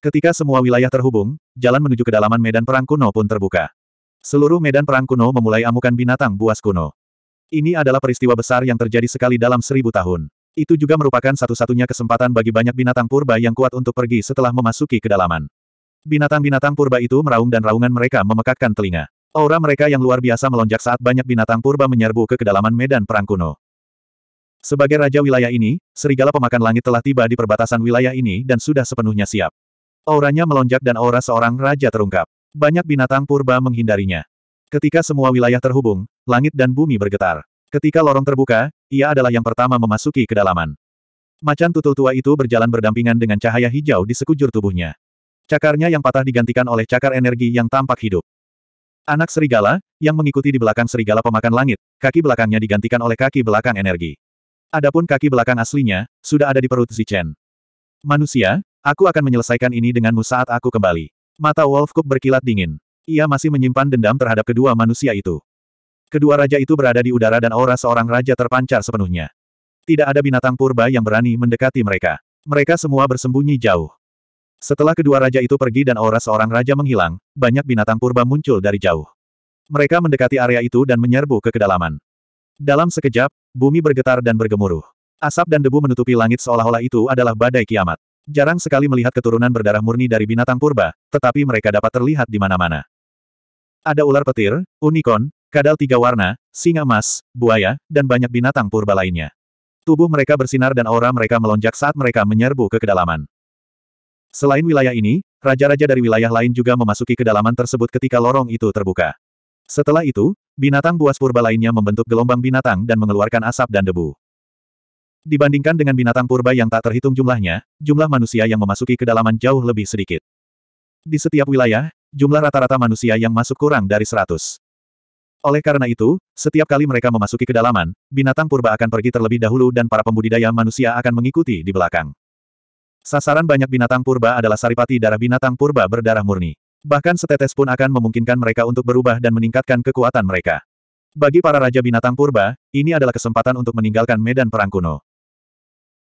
Ketika semua wilayah terhubung, jalan menuju kedalaman medan perang kuno pun terbuka. Seluruh medan perang kuno memulai amukan binatang buas kuno. Ini adalah peristiwa besar yang terjadi sekali dalam seribu tahun. Itu juga merupakan satu-satunya kesempatan bagi banyak binatang purba yang kuat untuk pergi setelah memasuki kedalaman. Binatang-binatang purba itu meraung dan raungan mereka memekakkan telinga. Aura mereka yang luar biasa melonjak saat banyak binatang purba menyerbu ke kedalaman medan perang kuno. Sebagai raja wilayah ini, serigala pemakan langit telah tiba di perbatasan wilayah ini dan sudah sepenuhnya siap. Auranya melonjak dan aura seorang raja terungkap. Banyak binatang purba menghindarinya. Ketika semua wilayah terhubung, langit dan bumi bergetar. Ketika lorong terbuka, ia adalah yang pertama memasuki kedalaman. Macan tutul tua itu berjalan berdampingan dengan cahaya hijau di sekujur tubuhnya. Cakarnya yang patah digantikan oleh cakar energi yang tampak hidup. Anak serigala, yang mengikuti di belakang serigala pemakan langit, kaki belakangnya digantikan oleh kaki belakang energi. Adapun kaki belakang aslinya, sudah ada di perut Zichen. Manusia, Aku akan menyelesaikan ini denganmu saat aku kembali. Mata Wolf Cook berkilat dingin. Ia masih menyimpan dendam terhadap kedua manusia itu. Kedua raja itu berada di udara dan aura seorang raja terpancar sepenuhnya. Tidak ada binatang purba yang berani mendekati mereka. Mereka semua bersembunyi jauh. Setelah kedua raja itu pergi dan aura seorang raja menghilang, banyak binatang purba muncul dari jauh. Mereka mendekati area itu dan menyerbu ke kedalaman. Dalam sekejap, bumi bergetar dan bergemuruh. Asap dan debu menutupi langit seolah-olah itu adalah badai kiamat. Jarang sekali melihat keturunan berdarah murni dari binatang purba, tetapi mereka dapat terlihat di mana-mana. Ada ular petir, unicorn, kadal tiga warna, singa emas, buaya, dan banyak binatang purba lainnya. Tubuh mereka bersinar dan aura mereka melonjak saat mereka menyerbu ke kedalaman. Selain wilayah ini, raja-raja dari wilayah lain juga memasuki kedalaman tersebut ketika lorong itu terbuka. Setelah itu, binatang buas purba lainnya membentuk gelombang binatang dan mengeluarkan asap dan debu. Dibandingkan dengan binatang purba yang tak terhitung jumlahnya, jumlah manusia yang memasuki kedalaman jauh lebih sedikit. Di setiap wilayah, jumlah rata-rata manusia yang masuk kurang dari seratus. Oleh karena itu, setiap kali mereka memasuki kedalaman, binatang purba akan pergi terlebih dahulu dan para pembudidaya manusia akan mengikuti di belakang. Sasaran banyak binatang purba adalah saripati darah binatang purba berdarah murni. Bahkan setetes pun akan memungkinkan mereka untuk berubah dan meningkatkan kekuatan mereka. Bagi para raja binatang purba, ini adalah kesempatan untuk meninggalkan medan perang kuno.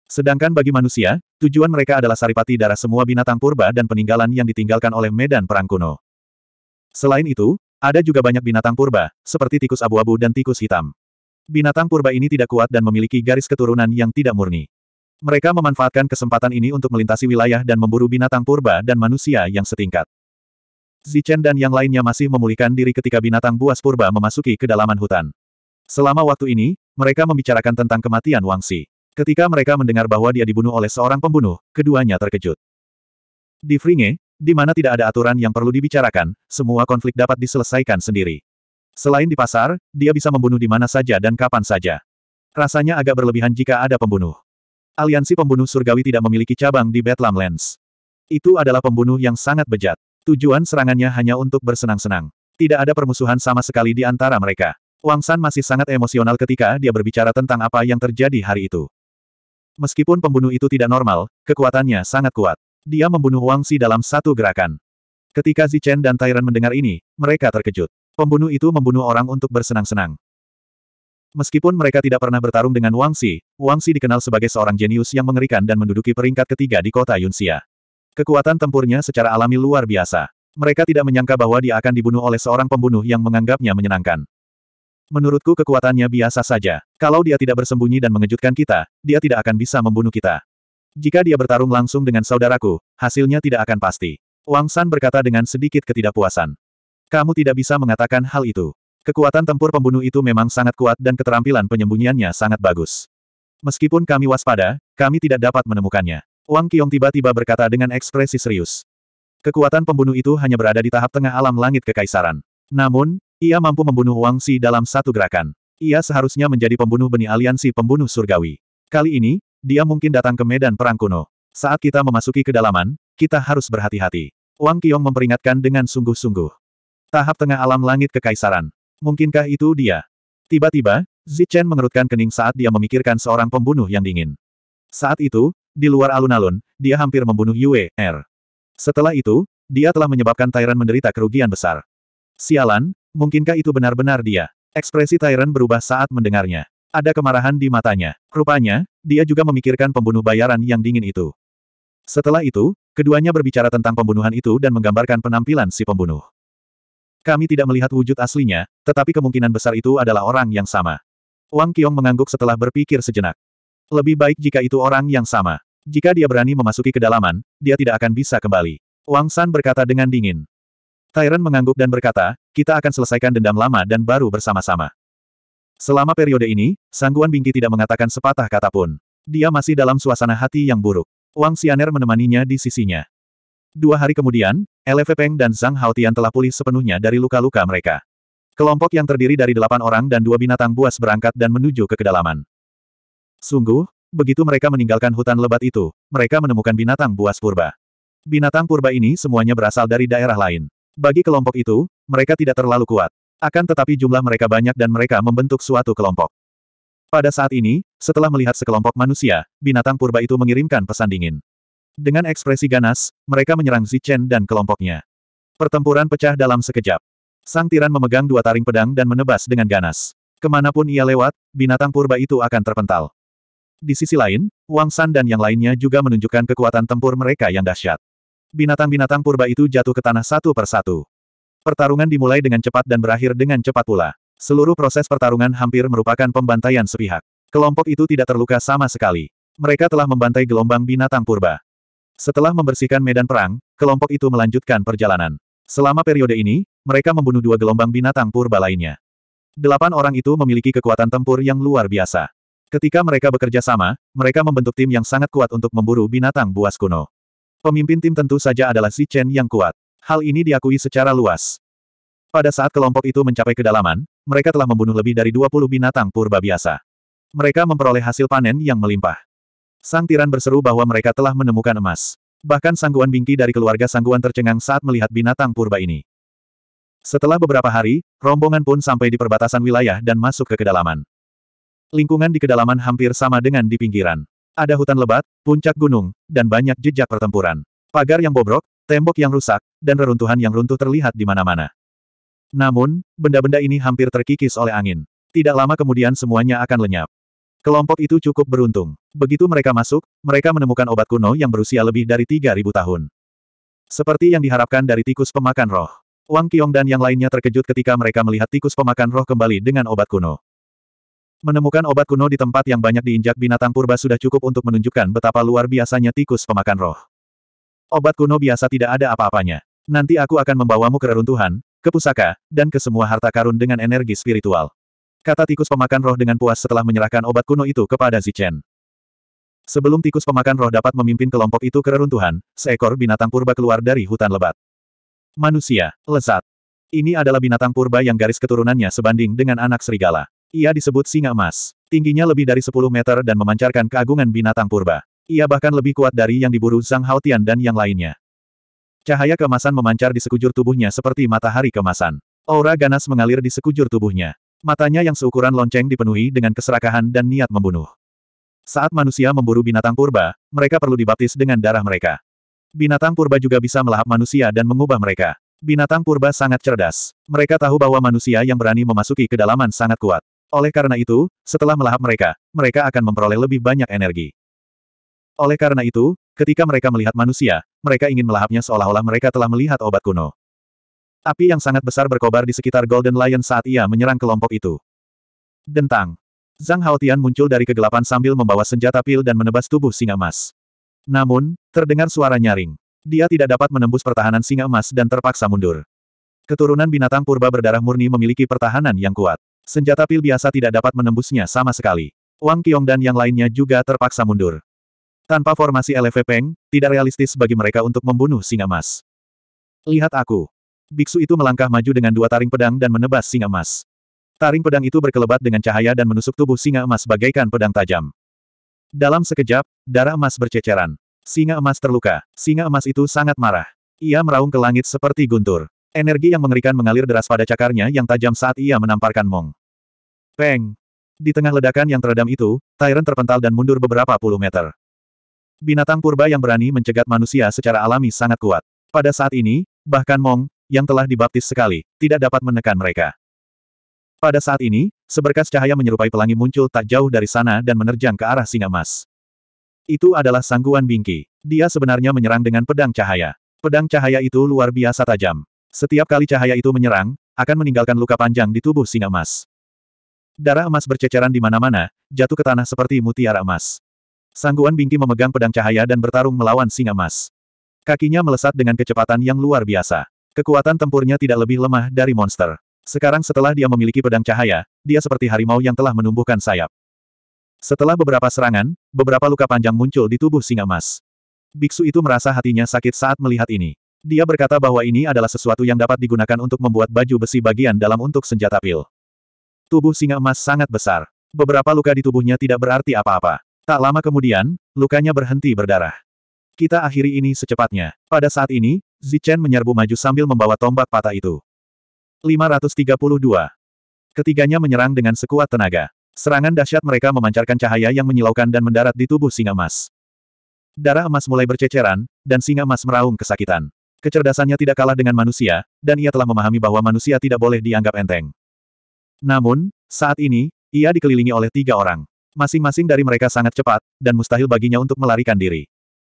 Sedangkan bagi manusia, tujuan mereka adalah saripati darah semua binatang purba dan peninggalan yang ditinggalkan oleh medan perang kuno. Selain itu, ada juga banyak binatang purba, seperti tikus abu-abu dan tikus hitam. Binatang purba ini tidak kuat dan memiliki garis keturunan yang tidak murni. Mereka memanfaatkan kesempatan ini untuk melintasi wilayah dan memburu binatang purba dan manusia yang setingkat. Zichen dan yang lainnya masih memulihkan diri ketika binatang buas purba memasuki kedalaman hutan. Selama waktu ini, mereka membicarakan tentang kematian Wangsi. Ketika mereka mendengar bahwa dia dibunuh oleh seorang pembunuh, keduanya terkejut. Di Fringe, di mana tidak ada aturan yang perlu dibicarakan, semua konflik dapat diselesaikan sendiri. Selain di pasar, dia bisa membunuh di mana saja dan kapan saja. Rasanya agak berlebihan jika ada pembunuh. Aliansi Pembunuh Surgawi tidak memiliki cabang di Bethlehem Lens. Itu adalah pembunuh yang sangat bejat. Tujuan serangannya hanya untuk bersenang-senang. Tidak ada permusuhan sama sekali di antara mereka. Wang San masih sangat emosional ketika dia berbicara tentang apa yang terjadi hari itu. Meskipun pembunuh itu tidak normal, kekuatannya sangat kuat. Dia membunuh Wang Si dalam satu gerakan. Ketika Zichen dan Tairen mendengar ini, mereka terkejut. Pembunuh itu membunuh orang untuk bersenang-senang. Meskipun mereka tidak pernah bertarung dengan Wang Si, Wang Si dikenal sebagai seorang jenius yang mengerikan dan menduduki peringkat ketiga di kota Yunxia. Kekuatan tempurnya secara alami luar biasa. Mereka tidak menyangka bahwa dia akan dibunuh oleh seorang pembunuh yang menganggapnya menyenangkan. Menurutku kekuatannya biasa saja. Kalau dia tidak bersembunyi dan mengejutkan kita, dia tidak akan bisa membunuh kita. Jika dia bertarung langsung dengan saudaraku, hasilnya tidak akan pasti. Wang San berkata dengan sedikit ketidakpuasan. Kamu tidak bisa mengatakan hal itu. Kekuatan tempur pembunuh itu memang sangat kuat dan keterampilan penyembunyiannya sangat bagus. Meskipun kami waspada, kami tidak dapat menemukannya. Wang Qiong tiba-tiba berkata dengan ekspresi serius. Kekuatan pembunuh itu hanya berada di tahap tengah alam langit kekaisaran. Namun, ia mampu membunuh Wang Si dalam satu gerakan. Ia seharusnya menjadi pembunuh benih aliansi pembunuh surgawi. Kali ini, dia mungkin datang ke medan perang kuno. Saat kita memasuki kedalaman, kita harus berhati-hati. Wang Qiong memperingatkan dengan sungguh-sungguh. Tahap tengah alam langit kekaisaran. Mungkinkah itu dia? Tiba-tiba, Zi Chen mengerutkan kening saat dia memikirkan seorang pembunuh yang dingin. Saat itu, di luar alun-alun, dia hampir membunuh Yue Er. Setelah itu, dia telah menyebabkan Tyrant menderita kerugian besar. Sialan, Mungkinkah itu benar-benar dia? Ekspresi Tyrant berubah saat mendengarnya. Ada kemarahan di matanya. Rupanya, dia juga memikirkan pembunuh bayaran yang dingin itu. Setelah itu, keduanya berbicara tentang pembunuhan itu dan menggambarkan penampilan si pembunuh. Kami tidak melihat wujud aslinya, tetapi kemungkinan besar itu adalah orang yang sama. Wang Qiong mengangguk setelah berpikir sejenak. Lebih baik jika itu orang yang sama. Jika dia berani memasuki kedalaman, dia tidak akan bisa kembali. Wang San berkata dengan dingin. Tyrant mengangguk dan berkata, kita akan selesaikan dendam lama dan baru bersama-sama. Selama periode ini, Sangguan Bingki tidak mengatakan sepatah kata pun. Dia masih dalam suasana hati yang buruk. Wang Xianer menemaninya di sisinya. Dua hari kemudian, Lefe Peng dan Zhang Haotian telah pulih sepenuhnya dari luka-luka mereka. Kelompok yang terdiri dari delapan orang dan dua binatang buas berangkat dan menuju ke kedalaman. Sungguh, begitu mereka meninggalkan hutan lebat itu, mereka menemukan binatang buas purba. Binatang purba ini semuanya berasal dari daerah lain. Bagi kelompok itu, mereka tidak terlalu kuat. Akan tetapi jumlah mereka banyak dan mereka membentuk suatu kelompok. Pada saat ini, setelah melihat sekelompok manusia, binatang purba itu mengirimkan pesan dingin. Dengan ekspresi ganas, mereka menyerang Zichen dan kelompoknya. Pertempuran pecah dalam sekejap. Sang tiran memegang dua taring pedang dan menebas dengan ganas. Kemanapun ia lewat, binatang purba itu akan terpental. Di sisi lain, Wang San dan yang lainnya juga menunjukkan kekuatan tempur mereka yang dahsyat. Binatang-binatang purba itu jatuh ke tanah satu per satu. Pertarungan dimulai dengan cepat dan berakhir dengan cepat pula. Seluruh proses pertarungan hampir merupakan pembantaian sepihak. Kelompok itu tidak terluka sama sekali. Mereka telah membantai gelombang binatang purba. Setelah membersihkan medan perang, kelompok itu melanjutkan perjalanan. Selama periode ini, mereka membunuh dua gelombang binatang purba lainnya. Delapan orang itu memiliki kekuatan tempur yang luar biasa. Ketika mereka bekerja sama, mereka membentuk tim yang sangat kuat untuk memburu binatang buas kuno. Pemimpin tim tentu saja adalah Si Chen yang kuat. Hal ini diakui secara luas. Pada saat kelompok itu mencapai kedalaman, mereka telah membunuh lebih dari 20 binatang purba biasa. Mereka memperoleh hasil panen yang melimpah. Sang tiran berseru bahwa mereka telah menemukan emas. Bahkan sangguan bingki dari keluarga sangguan tercengang saat melihat binatang purba ini. Setelah beberapa hari, rombongan pun sampai di perbatasan wilayah dan masuk ke kedalaman. Lingkungan di kedalaman hampir sama dengan di pinggiran. Ada hutan lebat, puncak gunung, dan banyak jejak pertempuran. Pagar yang bobrok, tembok yang rusak, dan reruntuhan yang runtuh terlihat di mana-mana. Namun, benda-benda ini hampir terkikis oleh angin. Tidak lama kemudian semuanya akan lenyap. Kelompok itu cukup beruntung. Begitu mereka masuk, mereka menemukan obat kuno yang berusia lebih dari 3.000 tahun. Seperti yang diharapkan dari tikus pemakan roh. Wang Qiong dan yang lainnya terkejut ketika mereka melihat tikus pemakan roh kembali dengan obat kuno. Menemukan obat kuno di tempat yang banyak diinjak binatang purba sudah cukup untuk menunjukkan betapa luar biasanya tikus pemakan roh. Obat kuno biasa tidak ada apa-apanya. Nanti aku akan membawamu ke reruntuhan, ke pusaka, dan ke semua harta karun dengan energi spiritual. Kata tikus pemakan roh dengan puas setelah menyerahkan obat kuno itu kepada Zichen. Sebelum tikus pemakan roh dapat memimpin kelompok itu ke reruntuhan, seekor binatang purba keluar dari hutan lebat. Manusia, lezat. Ini adalah binatang purba yang garis keturunannya sebanding dengan anak serigala. Ia disebut singa emas. Tingginya lebih dari 10 meter dan memancarkan keagungan binatang purba. Ia bahkan lebih kuat dari yang diburu Zhang Haotian dan yang lainnya. Cahaya kemasan memancar di sekujur tubuhnya seperti matahari kemasan. Aura ganas mengalir di sekujur tubuhnya. Matanya yang seukuran lonceng dipenuhi dengan keserakahan dan niat membunuh. Saat manusia memburu binatang purba, mereka perlu dibaptis dengan darah mereka. Binatang purba juga bisa melahap manusia dan mengubah mereka. Binatang purba sangat cerdas. Mereka tahu bahwa manusia yang berani memasuki kedalaman sangat kuat. Oleh karena itu, setelah melahap mereka, mereka akan memperoleh lebih banyak energi. Oleh karena itu, ketika mereka melihat manusia, mereka ingin melahapnya seolah-olah mereka telah melihat obat kuno. Api yang sangat besar berkobar di sekitar Golden Lion saat ia menyerang kelompok itu. Dentang. Zhang Haotian muncul dari kegelapan sambil membawa senjata pil dan menebas tubuh singa emas. Namun, terdengar suara nyaring. Dia tidak dapat menembus pertahanan singa emas dan terpaksa mundur. Keturunan binatang purba berdarah murni memiliki pertahanan yang kuat. Senjata pil biasa tidak dapat menembusnya sama sekali. Wang Qiong dan yang lainnya juga terpaksa mundur. Tanpa formasi LV Peng, tidak realistis bagi mereka untuk membunuh singa emas. Lihat aku. Biksu itu melangkah maju dengan dua taring pedang dan menebas singa emas. Taring pedang itu berkelebat dengan cahaya dan menusuk tubuh singa emas bagaikan pedang tajam. Dalam sekejap, darah emas berceceran. Singa emas terluka. Singa emas itu sangat marah. Ia meraung ke langit seperti guntur. Energi yang mengerikan mengalir deras pada cakarnya yang tajam saat ia menamparkan Mong. Peng! Di tengah ledakan yang teredam itu, Tyrant terpental dan mundur beberapa puluh meter. Binatang purba yang berani mencegat manusia secara alami sangat kuat. Pada saat ini, bahkan Mong, yang telah dibaptis sekali, tidak dapat menekan mereka. Pada saat ini, seberkas cahaya menyerupai pelangi muncul tak jauh dari sana dan menerjang ke arah singa emas. Itu adalah sangguan bingki. Dia sebenarnya menyerang dengan pedang cahaya. Pedang cahaya itu luar biasa tajam. Setiap kali cahaya itu menyerang, akan meninggalkan luka panjang di tubuh singa emas. Darah emas berceceran di mana-mana, jatuh ke tanah seperti mutiara emas. Sangguan Bingki memegang pedang cahaya dan bertarung melawan singa emas. Kakinya melesat dengan kecepatan yang luar biasa. Kekuatan tempurnya tidak lebih lemah dari monster. Sekarang setelah dia memiliki pedang cahaya, dia seperti harimau yang telah menumbuhkan sayap. Setelah beberapa serangan, beberapa luka panjang muncul di tubuh singa emas. Biksu itu merasa hatinya sakit saat melihat ini. Dia berkata bahwa ini adalah sesuatu yang dapat digunakan untuk membuat baju besi bagian dalam untuk senjata pil. Tubuh singa emas sangat besar. Beberapa luka di tubuhnya tidak berarti apa-apa. Tak lama kemudian, lukanya berhenti berdarah. Kita akhiri ini secepatnya. Pada saat ini, Zichen menyerbu maju sambil membawa tombak patah itu. 532. Ketiganya menyerang dengan sekuat tenaga. Serangan dahsyat mereka memancarkan cahaya yang menyilaukan dan mendarat di tubuh singa emas. Darah emas mulai berceceran, dan singa emas meraung kesakitan. Kecerdasannya tidak kalah dengan manusia, dan ia telah memahami bahwa manusia tidak boleh dianggap enteng. Namun, saat ini, ia dikelilingi oleh tiga orang. Masing-masing dari mereka sangat cepat, dan mustahil baginya untuk melarikan diri.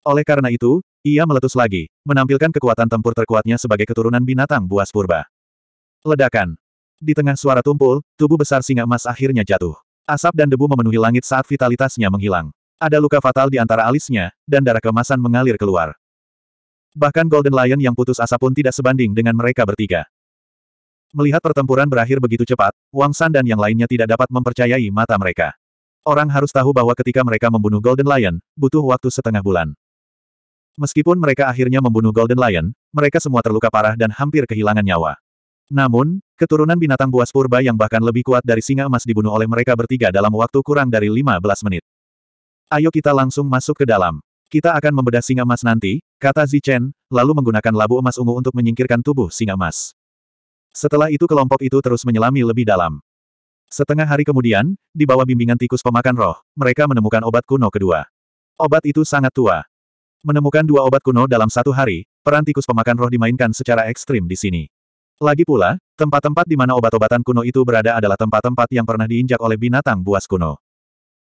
Oleh karena itu, ia meletus lagi, menampilkan kekuatan tempur terkuatnya sebagai keturunan binatang buas purba. Ledakan. Di tengah suara tumpul, tubuh besar singa emas akhirnya jatuh. Asap dan debu memenuhi langit saat vitalitasnya menghilang. Ada luka fatal di antara alisnya, dan darah kemasan mengalir keluar. Bahkan Golden Lion yang putus asa pun tidak sebanding dengan mereka bertiga. Melihat pertempuran berakhir begitu cepat, Wang San dan yang lainnya tidak dapat mempercayai mata mereka. Orang harus tahu bahwa ketika mereka membunuh Golden Lion, butuh waktu setengah bulan. Meskipun mereka akhirnya membunuh Golden Lion, mereka semua terluka parah dan hampir kehilangan nyawa. Namun, keturunan binatang buas purba yang bahkan lebih kuat dari singa emas dibunuh oleh mereka bertiga dalam waktu kurang dari 15 menit. Ayo kita langsung masuk ke dalam. Kita akan membedah singa emas nanti, Kata Zichen, lalu menggunakan labu emas ungu untuk menyingkirkan tubuh singa emas. Setelah itu kelompok itu terus menyelami lebih dalam. Setengah hari kemudian, di bawah bimbingan tikus pemakan roh, mereka menemukan obat kuno kedua. Obat itu sangat tua. Menemukan dua obat kuno dalam satu hari, peran tikus pemakan roh dimainkan secara ekstrim di sini. Lagi pula, tempat-tempat di mana obat-obatan kuno itu berada adalah tempat-tempat yang pernah diinjak oleh binatang buas kuno.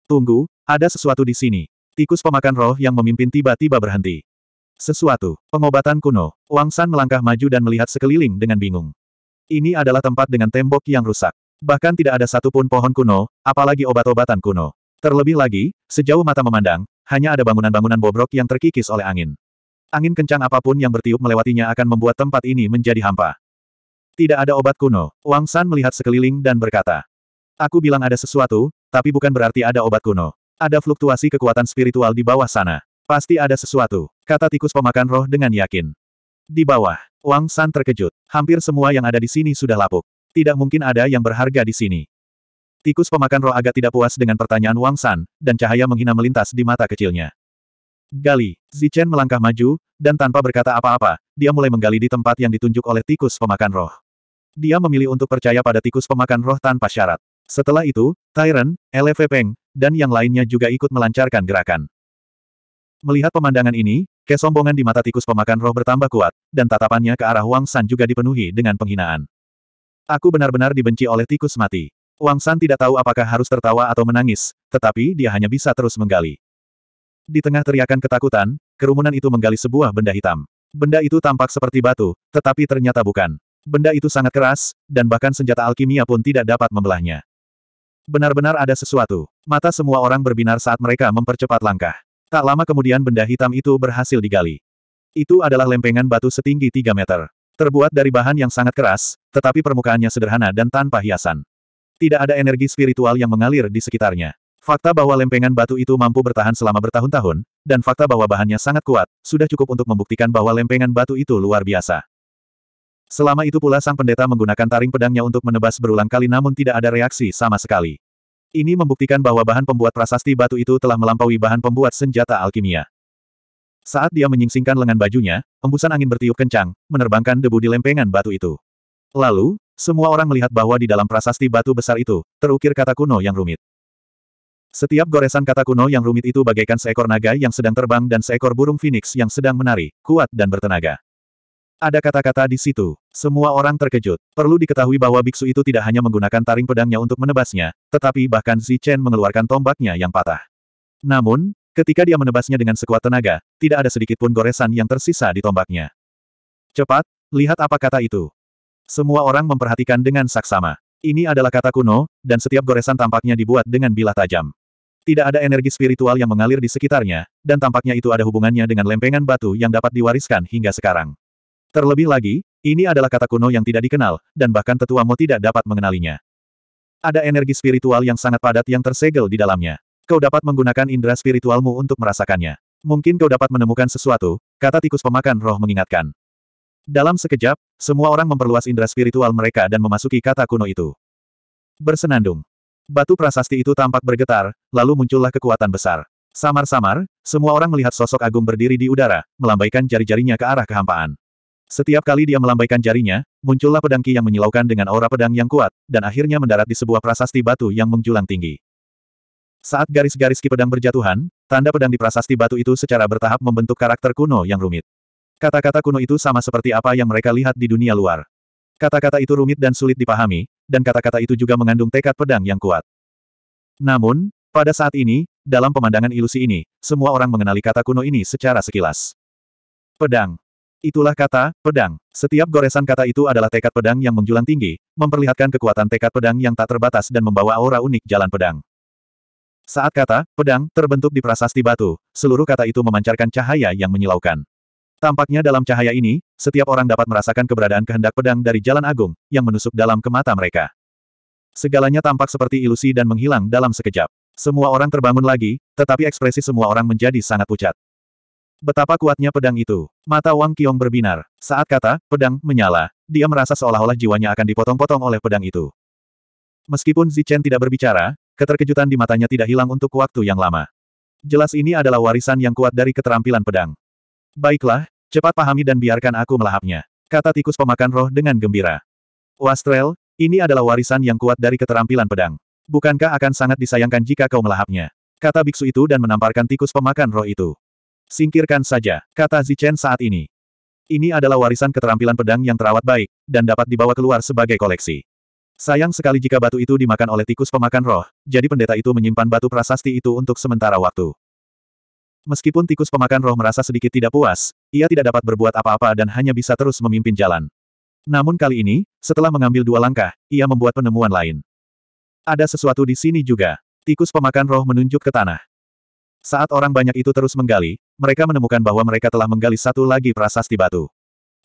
Tunggu, ada sesuatu di sini. Tikus pemakan roh yang memimpin tiba-tiba berhenti. Sesuatu. Pengobatan kuno. Wang San melangkah maju dan melihat sekeliling dengan bingung. Ini adalah tempat dengan tembok yang rusak. Bahkan tidak ada satupun pohon kuno, apalagi obat-obatan kuno. Terlebih lagi, sejauh mata memandang, hanya ada bangunan-bangunan bobrok yang terkikis oleh angin. Angin kencang apapun yang bertiup melewatinya akan membuat tempat ini menjadi hampa. Tidak ada obat kuno. Wang San melihat sekeliling dan berkata. Aku bilang ada sesuatu, tapi bukan berarti ada obat kuno. Ada fluktuasi kekuatan spiritual di bawah sana. Pasti ada sesuatu. Kata tikus pemakan roh dengan yakin. Di bawah, Wang San terkejut. Hampir semua yang ada di sini sudah lapuk. Tidak mungkin ada yang berharga di sini. Tikus pemakan roh agak tidak puas dengan pertanyaan Wang San, dan cahaya menghina melintas di mata kecilnya. Gali, Zichen melangkah maju, dan tanpa berkata apa-apa, dia mulai menggali di tempat yang ditunjuk oleh tikus pemakan roh. Dia memilih untuk percaya pada tikus pemakan roh tanpa syarat. Setelah itu, Tyron, LV Peng, dan yang lainnya juga ikut melancarkan gerakan. Melihat pemandangan ini, Kesombongan di mata tikus pemakan roh bertambah kuat, dan tatapannya ke arah Wang San juga dipenuhi dengan penghinaan. Aku benar-benar dibenci oleh tikus mati. Wang San tidak tahu apakah harus tertawa atau menangis, tetapi dia hanya bisa terus menggali. Di tengah teriakan ketakutan, kerumunan itu menggali sebuah benda hitam. Benda itu tampak seperti batu, tetapi ternyata bukan. Benda itu sangat keras, dan bahkan senjata alkimia pun tidak dapat membelahnya. Benar-benar ada sesuatu. Mata semua orang berbinar saat mereka mempercepat langkah. Tak lama kemudian benda hitam itu berhasil digali. Itu adalah lempengan batu setinggi 3 meter. Terbuat dari bahan yang sangat keras, tetapi permukaannya sederhana dan tanpa hiasan. Tidak ada energi spiritual yang mengalir di sekitarnya. Fakta bahwa lempengan batu itu mampu bertahan selama bertahun-tahun, dan fakta bahwa bahannya sangat kuat, sudah cukup untuk membuktikan bahwa lempengan batu itu luar biasa. Selama itu pula sang pendeta menggunakan taring pedangnya untuk menebas berulang kali namun tidak ada reaksi sama sekali. Ini membuktikan bahwa bahan pembuat prasasti batu itu telah melampaui bahan pembuat senjata alkimia. Saat dia menyingsingkan lengan bajunya, embusan angin bertiup kencang, menerbangkan debu di lempengan batu itu. Lalu, semua orang melihat bahwa di dalam prasasti batu besar itu, terukir kata kuno yang rumit. Setiap goresan kata kuno yang rumit itu bagaikan seekor naga yang sedang terbang dan seekor burung phoenix yang sedang menari, kuat dan bertenaga. Ada kata-kata di situ. Semua orang terkejut. Perlu diketahui bahwa biksu itu tidak hanya menggunakan taring pedangnya untuk menebasnya, tetapi bahkan Zi Chen mengeluarkan tombaknya yang patah. Namun, ketika dia menebasnya dengan sekuat tenaga, tidak ada sedikit pun goresan yang tersisa di tombaknya. Cepat, lihat apa kata itu. Semua orang memperhatikan dengan saksama. Ini adalah kata kuno, dan setiap goresan tampaknya dibuat dengan bilah tajam. Tidak ada energi spiritual yang mengalir di sekitarnya, dan tampaknya itu ada hubungannya dengan lempengan batu yang dapat diwariskan hingga sekarang. Terlebih lagi, ini adalah kata kuno yang tidak dikenal, dan bahkan tetua Mo tidak dapat mengenalinya. Ada energi spiritual yang sangat padat yang tersegel di dalamnya. Kau dapat menggunakan indera spiritualmu untuk merasakannya. Mungkin kau dapat menemukan sesuatu, kata tikus pemakan roh mengingatkan. Dalam sekejap, semua orang memperluas indera spiritual mereka dan memasuki kata kuno itu. Bersenandung. Batu prasasti itu tampak bergetar, lalu muncullah kekuatan besar. Samar-samar, semua orang melihat sosok agung berdiri di udara, melambaikan jari-jarinya ke arah kehampaan. Setiap kali dia melambaikan jarinya, muncullah pedang Ki yang menyilaukan dengan aura pedang yang kuat, dan akhirnya mendarat di sebuah prasasti batu yang menjulang tinggi. Saat garis-garis Ki pedang berjatuhan, tanda pedang di prasasti batu itu secara bertahap membentuk karakter kuno yang rumit. Kata-kata kuno itu sama seperti apa yang mereka lihat di dunia luar. Kata-kata itu rumit dan sulit dipahami, dan kata-kata itu juga mengandung tekad pedang yang kuat. Namun, pada saat ini, dalam pemandangan ilusi ini, semua orang mengenali kata kuno ini secara sekilas. Pedang. Itulah kata, pedang. Setiap goresan kata itu adalah tekad pedang yang menjulang tinggi, memperlihatkan kekuatan tekad pedang yang tak terbatas dan membawa aura unik jalan pedang. Saat kata, pedang, terbentuk di prasasti batu, seluruh kata itu memancarkan cahaya yang menyilaukan. Tampaknya dalam cahaya ini, setiap orang dapat merasakan keberadaan kehendak pedang dari jalan agung, yang menusuk dalam ke mereka. Segalanya tampak seperti ilusi dan menghilang dalam sekejap. Semua orang terbangun lagi, tetapi ekspresi semua orang menjadi sangat pucat. Betapa kuatnya pedang itu. Mata Wang Qiong berbinar. Saat kata, pedang, menyala, dia merasa seolah-olah jiwanya akan dipotong-potong oleh pedang itu. Meskipun Zichen tidak berbicara, keterkejutan di matanya tidak hilang untuk waktu yang lama. Jelas ini adalah warisan yang kuat dari keterampilan pedang. Baiklah, cepat pahami dan biarkan aku melahapnya. Kata tikus pemakan roh dengan gembira. Wastrel, ini adalah warisan yang kuat dari keterampilan pedang. Bukankah akan sangat disayangkan jika kau melahapnya? Kata biksu itu dan menamparkan tikus pemakan roh itu. Singkirkan saja, kata Zichen saat ini. Ini adalah warisan keterampilan pedang yang terawat baik, dan dapat dibawa keluar sebagai koleksi. Sayang sekali jika batu itu dimakan oleh tikus pemakan roh, jadi pendeta itu menyimpan batu prasasti itu untuk sementara waktu. Meskipun tikus pemakan roh merasa sedikit tidak puas, ia tidak dapat berbuat apa-apa dan hanya bisa terus memimpin jalan. Namun kali ini, setelah mengambil dua langkah, ia membuat penemuan lain. Ada sesuatu di sini juga. Tikus pemakan roh menunjuk ke tanah. Saat orang banyak itu terus menggali, mereka menemukan bahwa mereka telah menggali satu lagi prasasti batu.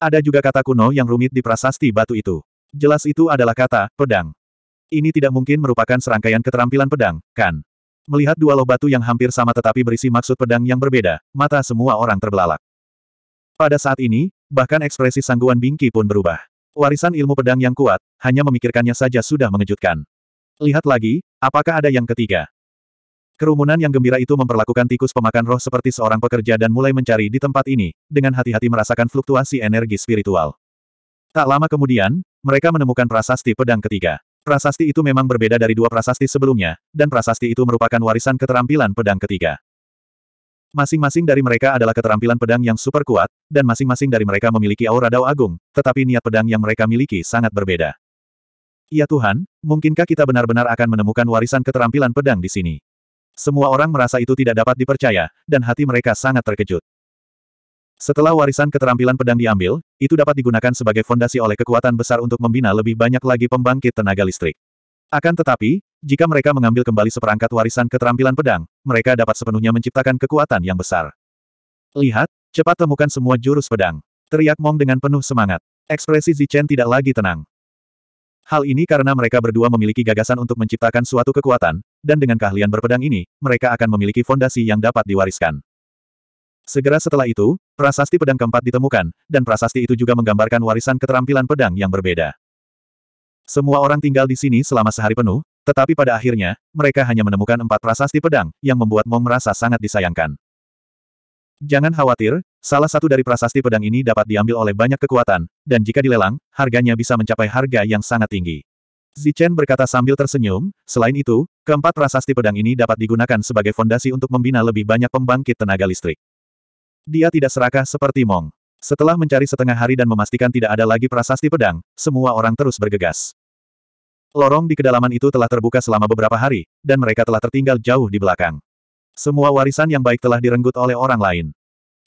Ada juga kata kuno yang rumit di prasasti batu itu. Jelas itu adalah kata, pedang. Ini tidak mungkin merupakan serangkaian keterampilan pedang, kan? Melihat dua loh batu yang hampir sama tetapi berisi maksud pedang yang berbeda, mata semua orang terbelalak. Pada saat ini, bahkan ekspresi sangguan Bingki pun berubah. Warisan ilmu pedang yang kuat, hanya memikirkannya saja sudah mengejutkan. Lihat lagi, apakah ada yang ketiga? Kerumunan yang gembira itu memperlakukan tikus pemakan roh seperti seorang pekerja dan mulai mencari di tempat ini, dengan hati-hati merasakan fluktuasi energi spiritual. Tak lama kemudian, mereka menemukan prasasti pedang ketiga. Prasasti itu memang berbeda dari dua prasasti sebelumnya, dan prasasti itu merupakan warisan keterampilan pedang ketiga. Masing-masing dari mereka adalah keterampilan pedang yang super kuat, dan masing-masing dari mereka memiliki aura dao agung, tetapi niat pedang yang mereka miliki sangat berbeda. Ya Tuhan, mungkinkah kita benar-benar akan menemukan warisan keterampilan pedang di sini? Semua orang merasa itu tidak dapat dipercaya, dan hati mereka sangat terkejut. Setelah warisan keterampilan pedang diambil, itu dapat digunakan sebagai fondasi oleh kekuatan besar untuk membina lebih banyak lagi pembangkit tenaga listrik. Akan tetapi, jika mereka mengambil kembali seperangkat warisan keterampilan pedang, mereka dapat sepenuhnya menciptakan kekuatan yang besar. Lihat, cepat temukan semua jurus pedang. Teriak Mong dengan penuh semangat. Ekspresi Zichen tidak lagi tenang. Hal ini karena mereka berdua memiliki gagasan untuk menciptakan suatu kekuatan, dan dengan keahlian berpedang ini, mereka akan memiliki fondasi yang dapat diwariskan. Segera setelah itu, prasasti pedang keempat ditemukan, dan prasasti itu juga menggambarkan warisan keterampilan pedang yang berbeda. Semua orang tinggal di sini selama sehari penuh, tetapi pada akhirnya, mereka hanya menemukan empat prasasti pedang, yang membuat Mong merasa sangat disayangkan. Jangan khawatir, Salah satu dari prasasti pedang ini dapat diambil oleh banyak kekuatan, dan jika dilelang, harganya bisa mencapai harga yang sangat tinggi. Zichen berkata sambil tersenyum, selain itu, keempat prasasti pedang ini dapat digunakan sebagai fondasi untuk membina lebih banyak pembangkit tenaga listrik. Dia tidak serakah seperti Mong. Setelah mencari setengah hari dan memastikan tidak ada lagi prasasti pedang, semua orang terus bergegas. Lorong di kedalaman itu telah terbuka selama beberapa hari, dan mereka telah tertinggal jauh di belakang. Semua warisan yang baik telah direnggut oleh orang lain.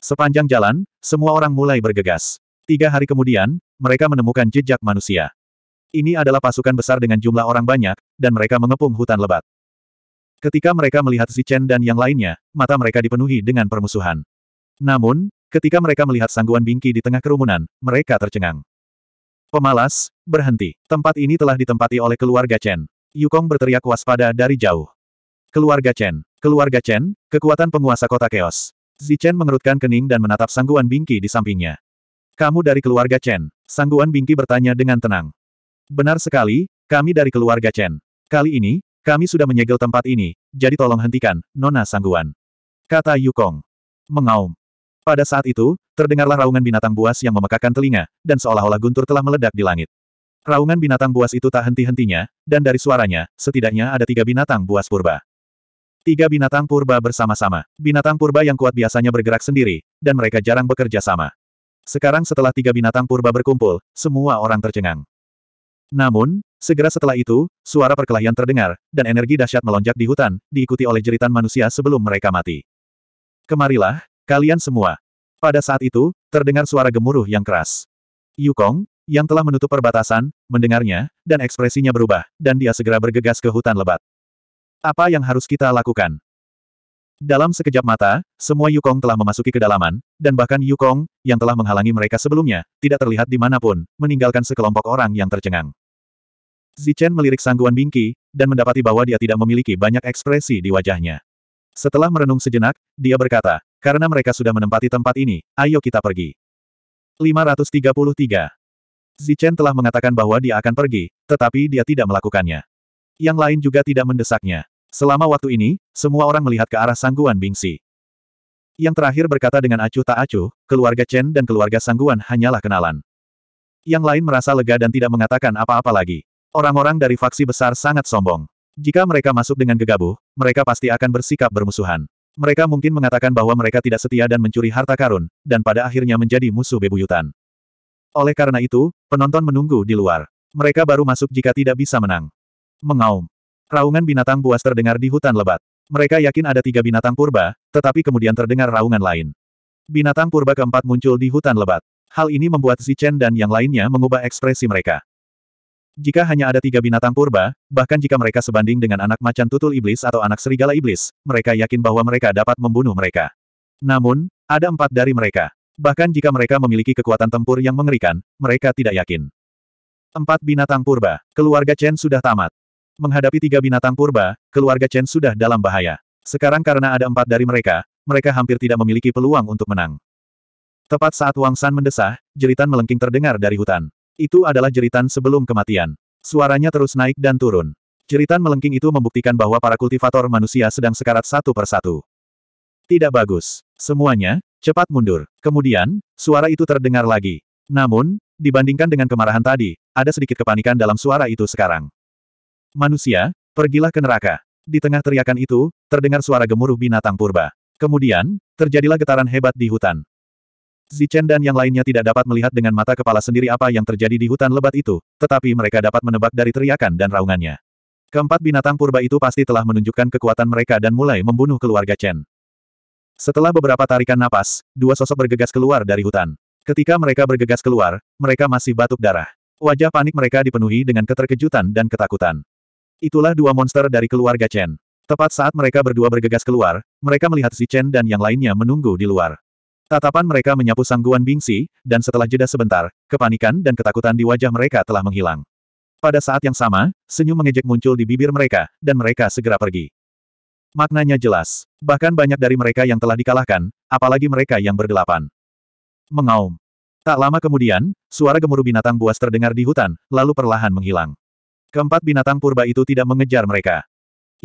Sepanjang jalan, semua orang mulai bergegas. Tiga hari kemudian, mereka menemukan jejak manusia. Ini adalah pasukan besar dengan jumlah orang banyak, dan mereka mengepung hutan lebat. Ketika mereka melihat si Chen dan yang lainnya, mata mereka dipenuhi dengan permusuhan. Namun, ketika mereka melihat sangguan bingki di tengah kerumunan, mereka tercengang. Pemalas, berhenti. Tempat ini telah ditempati oleh keluarga Chen. Yukong berteriak waspada dari jauh. Keluarga Chen. Keluarga Chen, kekuatan penguasa kota Chaos. Zichen mengerutkan kening dan menatap Sangguan Bingki di sampingnya. Kamu dari keluarga Chen? Sangguan Bingki bertanya dengan tenang. Benar sekali, kami dari keluarga Chen. Kali ini, kami sudah menyegel tempat ini, jadi tolong hentikan, Nona Sangguan. Kata Yukong. Mengaum. Pada saat itu, terdengarlah raungan binatang buas yang memekakan telinga, dan seolah-olah guntur telah meledak di langit. Raungan binatang buas itu tak henti-hentinya, dan dari suaranya, setidaknya ada tiga binatang buas purba. Tiga binatang purba bersama-sama. Binatang purba yang kuat biasanya bergerak sendiri, dan mereka jarang bekerja sama. Sekarang setelah tiga binatang purba berkumpul, semua orang tercengang. Namun, segera setelah itu, suara perkelahian terdengar, dan energi dahsyat melonjak di hutan, diikuti oleh jeritan manusia sebelum mereka mati. Kemarilah, kalian semua. Pada saat itu, terdengar suara gemuruh yang keras. Yukong, yang telah menutup perbatasan, mendengarnya, dan ekspresinya berubah, dan dia segera bergegas ke hutan lebat. Apa yang harus kita lakukan? Dalam sekejap mata, semua Yukong telah memasuki kedalaman, dan bahkan Yukong, yang telah menghalangi mereka sebelumnya, tidak terlihat di dimanapun, meninggalkan sekelompok orang yang tercengang. Zichen melirik sangguan Bingki, dan mendapati bahwa dia tidak memiliki banyak ekspresi di wajahnya. Setelah merenung sejenak, dia berkata, karena mereka sudah menempati tempat ini, ayo kita pergi. 533. Zichen telah mengatakan bahwa dia akan pergi, tetapi dia tidak melakukannya. Yang lain juga tidak mendesaknya. Selama waktu ini, semua orang melihat ke arah sangguan Bingsi. Yang terakhir berkata dengan acuh tak acuh, keluarga Chen dan keluarga sangguan hanyalah kenalan. Yang lain merasa lega dan tidak mengatakan apa-apa lagi. Orang-orang dari faksi besar sangat sombong. Jika mereka masuk dengan gegabah, mereka pasti akan bersikap bermusuhan. Mereka mungkin mengatakan bahwa mereka tidak setia dan mencuri harta karun, dan pada akhirnya menjadi musuh bebuyutan. Oleh karena itu, penonton menunggu di luar. Mereka baru masuk jika tidak bisa menang. Mengaum. Raungan binatang buas terdengar di hutan lebat. Mereka yakin ada tiga binatang purba, tetapi kemudian terdengar raungan lain. Binatang purba keempat muncul di hutan lebat. Hal ini membuat Zichen dan yang lainnya mengubah ekspresi mereka. Jika hanya ada tiga binatang purba, bahkan jika mereka sebanding dengan anak macan tutul iblis atau anak serigala iblis, mereka yakin bahwa mereka dapat membunuh mereka. Namun, ada empat dari mereka. Bahkan jika mereka memiliki kekuatan tempur yang mengerikan, mereka tidak yakin. Empat binatang purba, keluarga Chen sudah tamat. Menghadapi tiga binatang purba, keluarga Chen sudah dalam bahaya. Sekarang karena ada empat dari mereka, mereka hampir tidak memiliki peluang untuk menang. Tepat saat Wang San mendesah, jeritan melengking terdengar dari hutan. Itu adalah jeritan sebelum kematian. Suaranya terus naik dan turun. Jeritan melengking itu membuktikan bahwa para kultivator manusia sedang sekarat satu persatu. Tidak bagus. Semuanya, cepat mundur. Kemudian, suara itu terdengar lagi. Namun, dibandingkan dengan kemarahan tadi, ada sedikit kepanikan dalam suara itu sekarang. Manusia, pergilah ke neraka. Di tengah teriakan itu, terdengar suara gemuruh binatang purba. Kemudian, terjadilah getaran hebat di hutan. Zichen dan yang lainnya tidak dapat melihat dengan mata kepala sendiri apa yang terjadi di hutan lebat itu, tetapi mereka dapat menebak dari teriakan dan raungannya. Keempat binatang purba itu pasti telah menunjukkan kekuatan mereka dan mulai membunuh keluarga Chen. Setelah beberapa tarikan napas, dua sosok bergegas keluar dari hutan. Ketika mereka bergegas keluar, mereka masih batuk darah. Wajah panik mereka dipenuhi dengan keterkejutan dan ketakutan. Itulah dua monster dari keluarga Chen. Tepat saat mereka berdua bergegas keluar, mereka melihat si Chen dan yang lainnya menunggu di luar. Tatapan mereka menyapu sangguan bingsi, dan setelah jeda sebentar, kepanikan dan ketakutan di wajah mereka telah menghilang. Pada saat yang sama, senyum mengejek muncul di bibir mereka, dan mereka segera pergi. Maknanya jelas. Bahkan banyak dari mereka yang telah dikalahkan, apalagi mereka yang berdelapan. Mengaum. Tak lama kemudian, suara gemuruh binatang buas terdengar di hutan, lalu perlahan menghilang. Keempat binatang purba itu tidak mengejar mereka.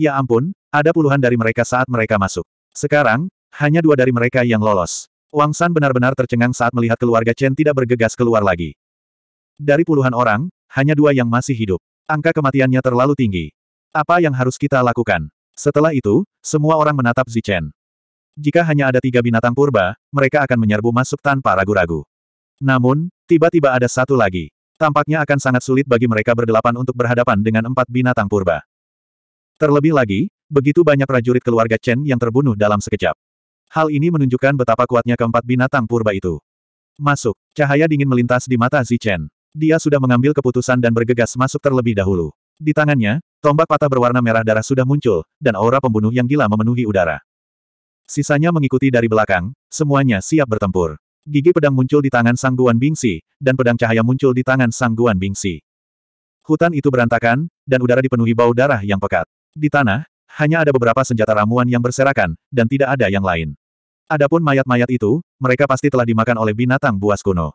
Ya ampun, ada puluhan dari mereka saat mereka masuk. Sekarang, hanya dua dari mereka yang lolos. Wang San benar-benar tercengang saat melihat keluarga Chen tidak bergegas keluar lagi. Dari puluhan orang, hanya dua yang masih hidup. Angka kematiannya terlalu tinggi. Apa yang harus kita lakukan? Setelah itu, semua orang menatap Zichen. Jika hanya ada tiga binatang purba, mereka akan menyerbu masuk tanpa ragu-ragu. Namun, tiba-tiba ada satu lagi. Tampaknya akan sangat sulit bagi mereka berdelapan untuk berhadapan dengan empat binatang purba. Terlebih lagi, begitu banyak prajurit keluarga Chen yang terbunuh dalam sekejap. Hal ini menunjukkan betapa kuatnya keempat binatang purba itu. Masuk, cahaya dingin melintas di mata Zi Chen. Dia sudah mengambil keputusan dan bergegas masuk terlebih dahulu. Di tangannya, tombak patah berwarna merah darah sudah muncul, dan aura pembunuh yang gila memenuhi udara. Sisanya mengikuti dari belakang, semuanya siap bertempur. Gigi pedang muncul di tangan Sang Guan Bingsi, dan pedang cahaya muncul di tangan Sang Guan Bingsi. Hutan itu berantakan, dan udara dipenuhi bau darah yang pekat. Di tanah, hanya ada beberapa senjata ramuan yang berserakan, dan tidak ada yang lain. Adapun mayat-mayat itu, mereka pasti telah dimakan oleh binatang buas kuno.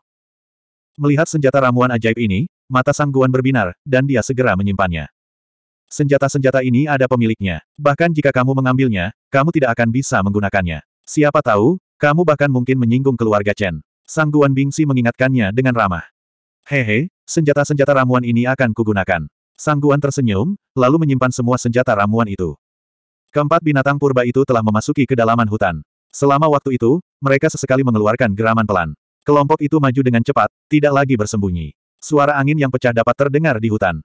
Melihat senjata ramuan ajaib ini, mata Sang Guan berbinar, dan dia segera menyimpannya. Senjata-senjata ini ada pemiliknya. Bahkan jika kamu mengambilnya, kamu tidak akan bisa menggunakannya. Siapa tahu, kamu bahkan mungkin menyinggung keluarga Chen. Sang Guan Bingsi mengingatkannya dengan ramah. Hehe, senjata-senjata ramuan ini akan kugunakan. Sang Guan tersenyum, lalu menyimpan semua senjata ramuan itu. Keempat binatang purba itu telah memasuki kedalaman hutan. Selama waktu itu, mereka sesekali mengeluarkan geraman pelan. Kelompok itu maju dengan cepat, tidak lagi bersembunyi. Suara angin yang pecah dapat terdengar di hutan.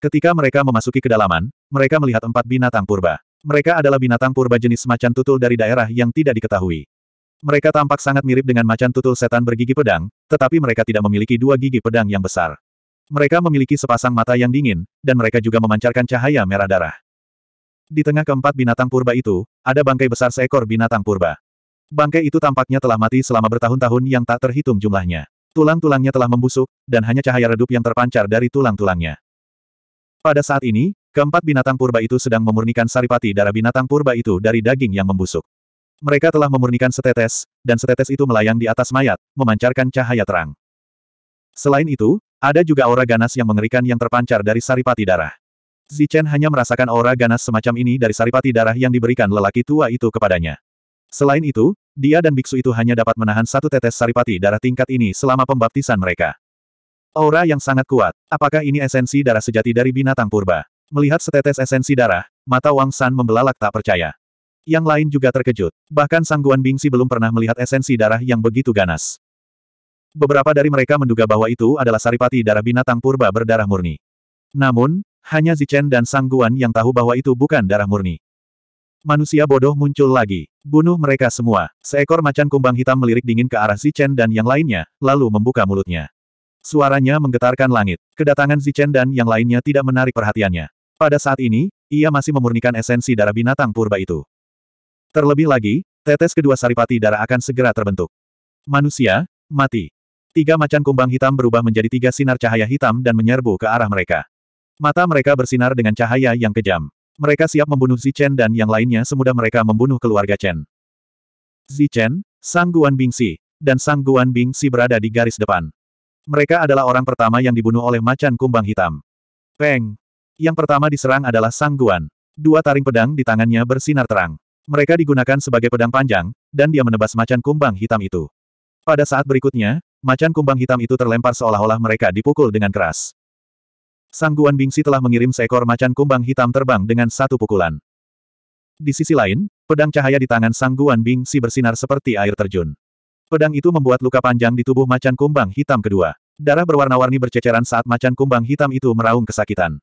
Ketika mereka memasuki kedalaman, mereka melihat empat binatang purba. Mereka adalah binatang purba jenis macan tutul dari daerah yang tidak diketahui. Mereka tampak sangat mirip dengan macan tutul setan bergigi pedang, tetapi mereka tidak memiliki dua gigi pedang yang besar. Mereka memiliki sepasang mata yang dingin, dan mereka juga memancarkan cahaya merah darah. Di tengah keempat binatang purba itu, ada bangkai besar seekor binatang purba. Bangkai itu tampaknya telah mati selama bertahun-tahun yang tak terhitung jumlahnya. Tulang-tulangnya telah membusuk, dan hanya cahaya redup yang terpancar dari tulang-tulangnya. Pada saat ini, keempat binatang purba itu sedang memurnikan saripati darah binatang purba itu dari daging yang membusuk. Mereka telah memurnikan setetes, dan setetes itu melayang di atas mayat, memancarkan cahaya terang. Selain itu, ada juga aura ganas yang mengerikan yang terpancar dari saripati darah. Zichen hanya merasakan aura ganas semacam ini dari saripati darah yang diberikan lelaki tua itu kepadanya. Selain itu, dia dan biksu itu hanya dapat menahan satu tetes saripati darah tingkat ini selama pembaptisan mereka. Aura yang sangat kuat. Apakah ini esensi darah sejati dari binatang purba? Melihat setetes esensi darah, mata Wang San membelalak tak percaya. Yang lain juga terkejut. Bahkan Sangguan Guan Bingsi belum pernah melihat esensi darah yang begitu ganas. Beberapa dari mereka menduga bahwa itu adalah saripati darah binatang purba berdarah murni. Namun, hanya Zichen dan Sangguan yang tahu bahwa itu bukan darah murni. Manusia bodoh muncul lagi. Bunuh mereka semua. Seekor macan kumbang hitam melirik dingin ke arah Zichen dan yang lainnya, lalu membuka mulutnya. Suaranya menggetarkan langit. Kedatangan Zichen dan yang lainnya tidak menarik perhatiannya. Pada saat ini, ia masih memurnikan esensi darah binatang purba itu. Terlebih lagi, tetes kedua saripati darah akan segera terbentuk. Manusia, mati. Tiga macan kumbang hitam berubah menjadi tiga sinar cahaya hitam dan menyerbu ke arah mereka. Mata mereka bersinar dengan cahaya yang kejam. Mereka siap membunuh Zichen dan yang lainnya semudah mereka membunuh keluarga Chen. Zichen, Sang Guan Bingsi, dan Sang Guan Bingsi berada di garis depan. Mereka adalah orang pertama yang dibunuh oleh macan kumbang hitam. Peng! Yang pertama diserang adalah Sang Guan. Dua taring pedang di tangannya bersinar terang. Mereka digunakan sebagai pedang panjang, dan dia menebas macan kumbang hitam itu. Pada saat berikutnya, macan kumbang hitam itu terlempar seolah-olah mereka dipukul dengan keras. Sang Guan Bingsi telah mengirim seekor macan kumbang hitam terbang dengan satu pukulan. Di sisi lain, pedang cahaya di tangan Sang Guan Bingsi bersinar seperti air terjun. Pedang itu membuat luka panjang di tubuh macan kumbang hitam kedua. Darah berwarna-warni berceceran saat macan kumbang hitam itu meraung kesakitan.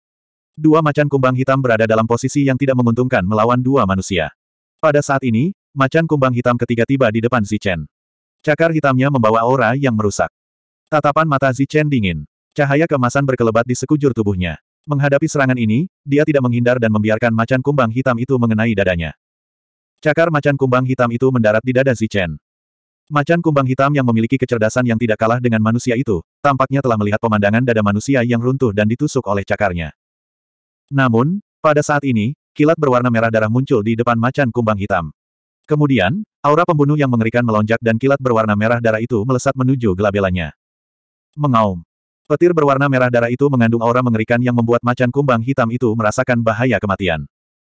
Dua macan kumbang hitam berada dalam posisi yang tidak menguntungkan melawan dua manusia. Pada saat ini, macan kumbang hitam ketiga tiba di depan Zichen. Cakar hitamnya membawa aura yang merusak. Tatapan mata Zichen dingin. Cahaya kemasan berkelebat di sekujur tubuhnya. Menghadapi serangan ini, dia tidak menghindar dan membiarkan macan kumbang hitam itu mengenai dadanya. Cakar macan kumbang hitam itu mendarat di dada Zichen. Macan kumbang hitam yang memiliki kecerdasan yang tidak kalah dengan manusia itu, tampaknya telah melihat pemandangan dada manusia yang runtuh dan ditusuk oleh cakarnya. Namun, pada saat ini, kilat berwarna merah darah muncul di depan macan kumbang hitam. Kemudian, aura pembunuh yang mengerikan melonjak dan kilat berwarna merah darah itu melesat menuju gelabelanya. Mengaum. Petir berwarna merah darah itu mengandung aura mengerikan yang membuat macan kumbang hitam itu merasakan bahaya kematian.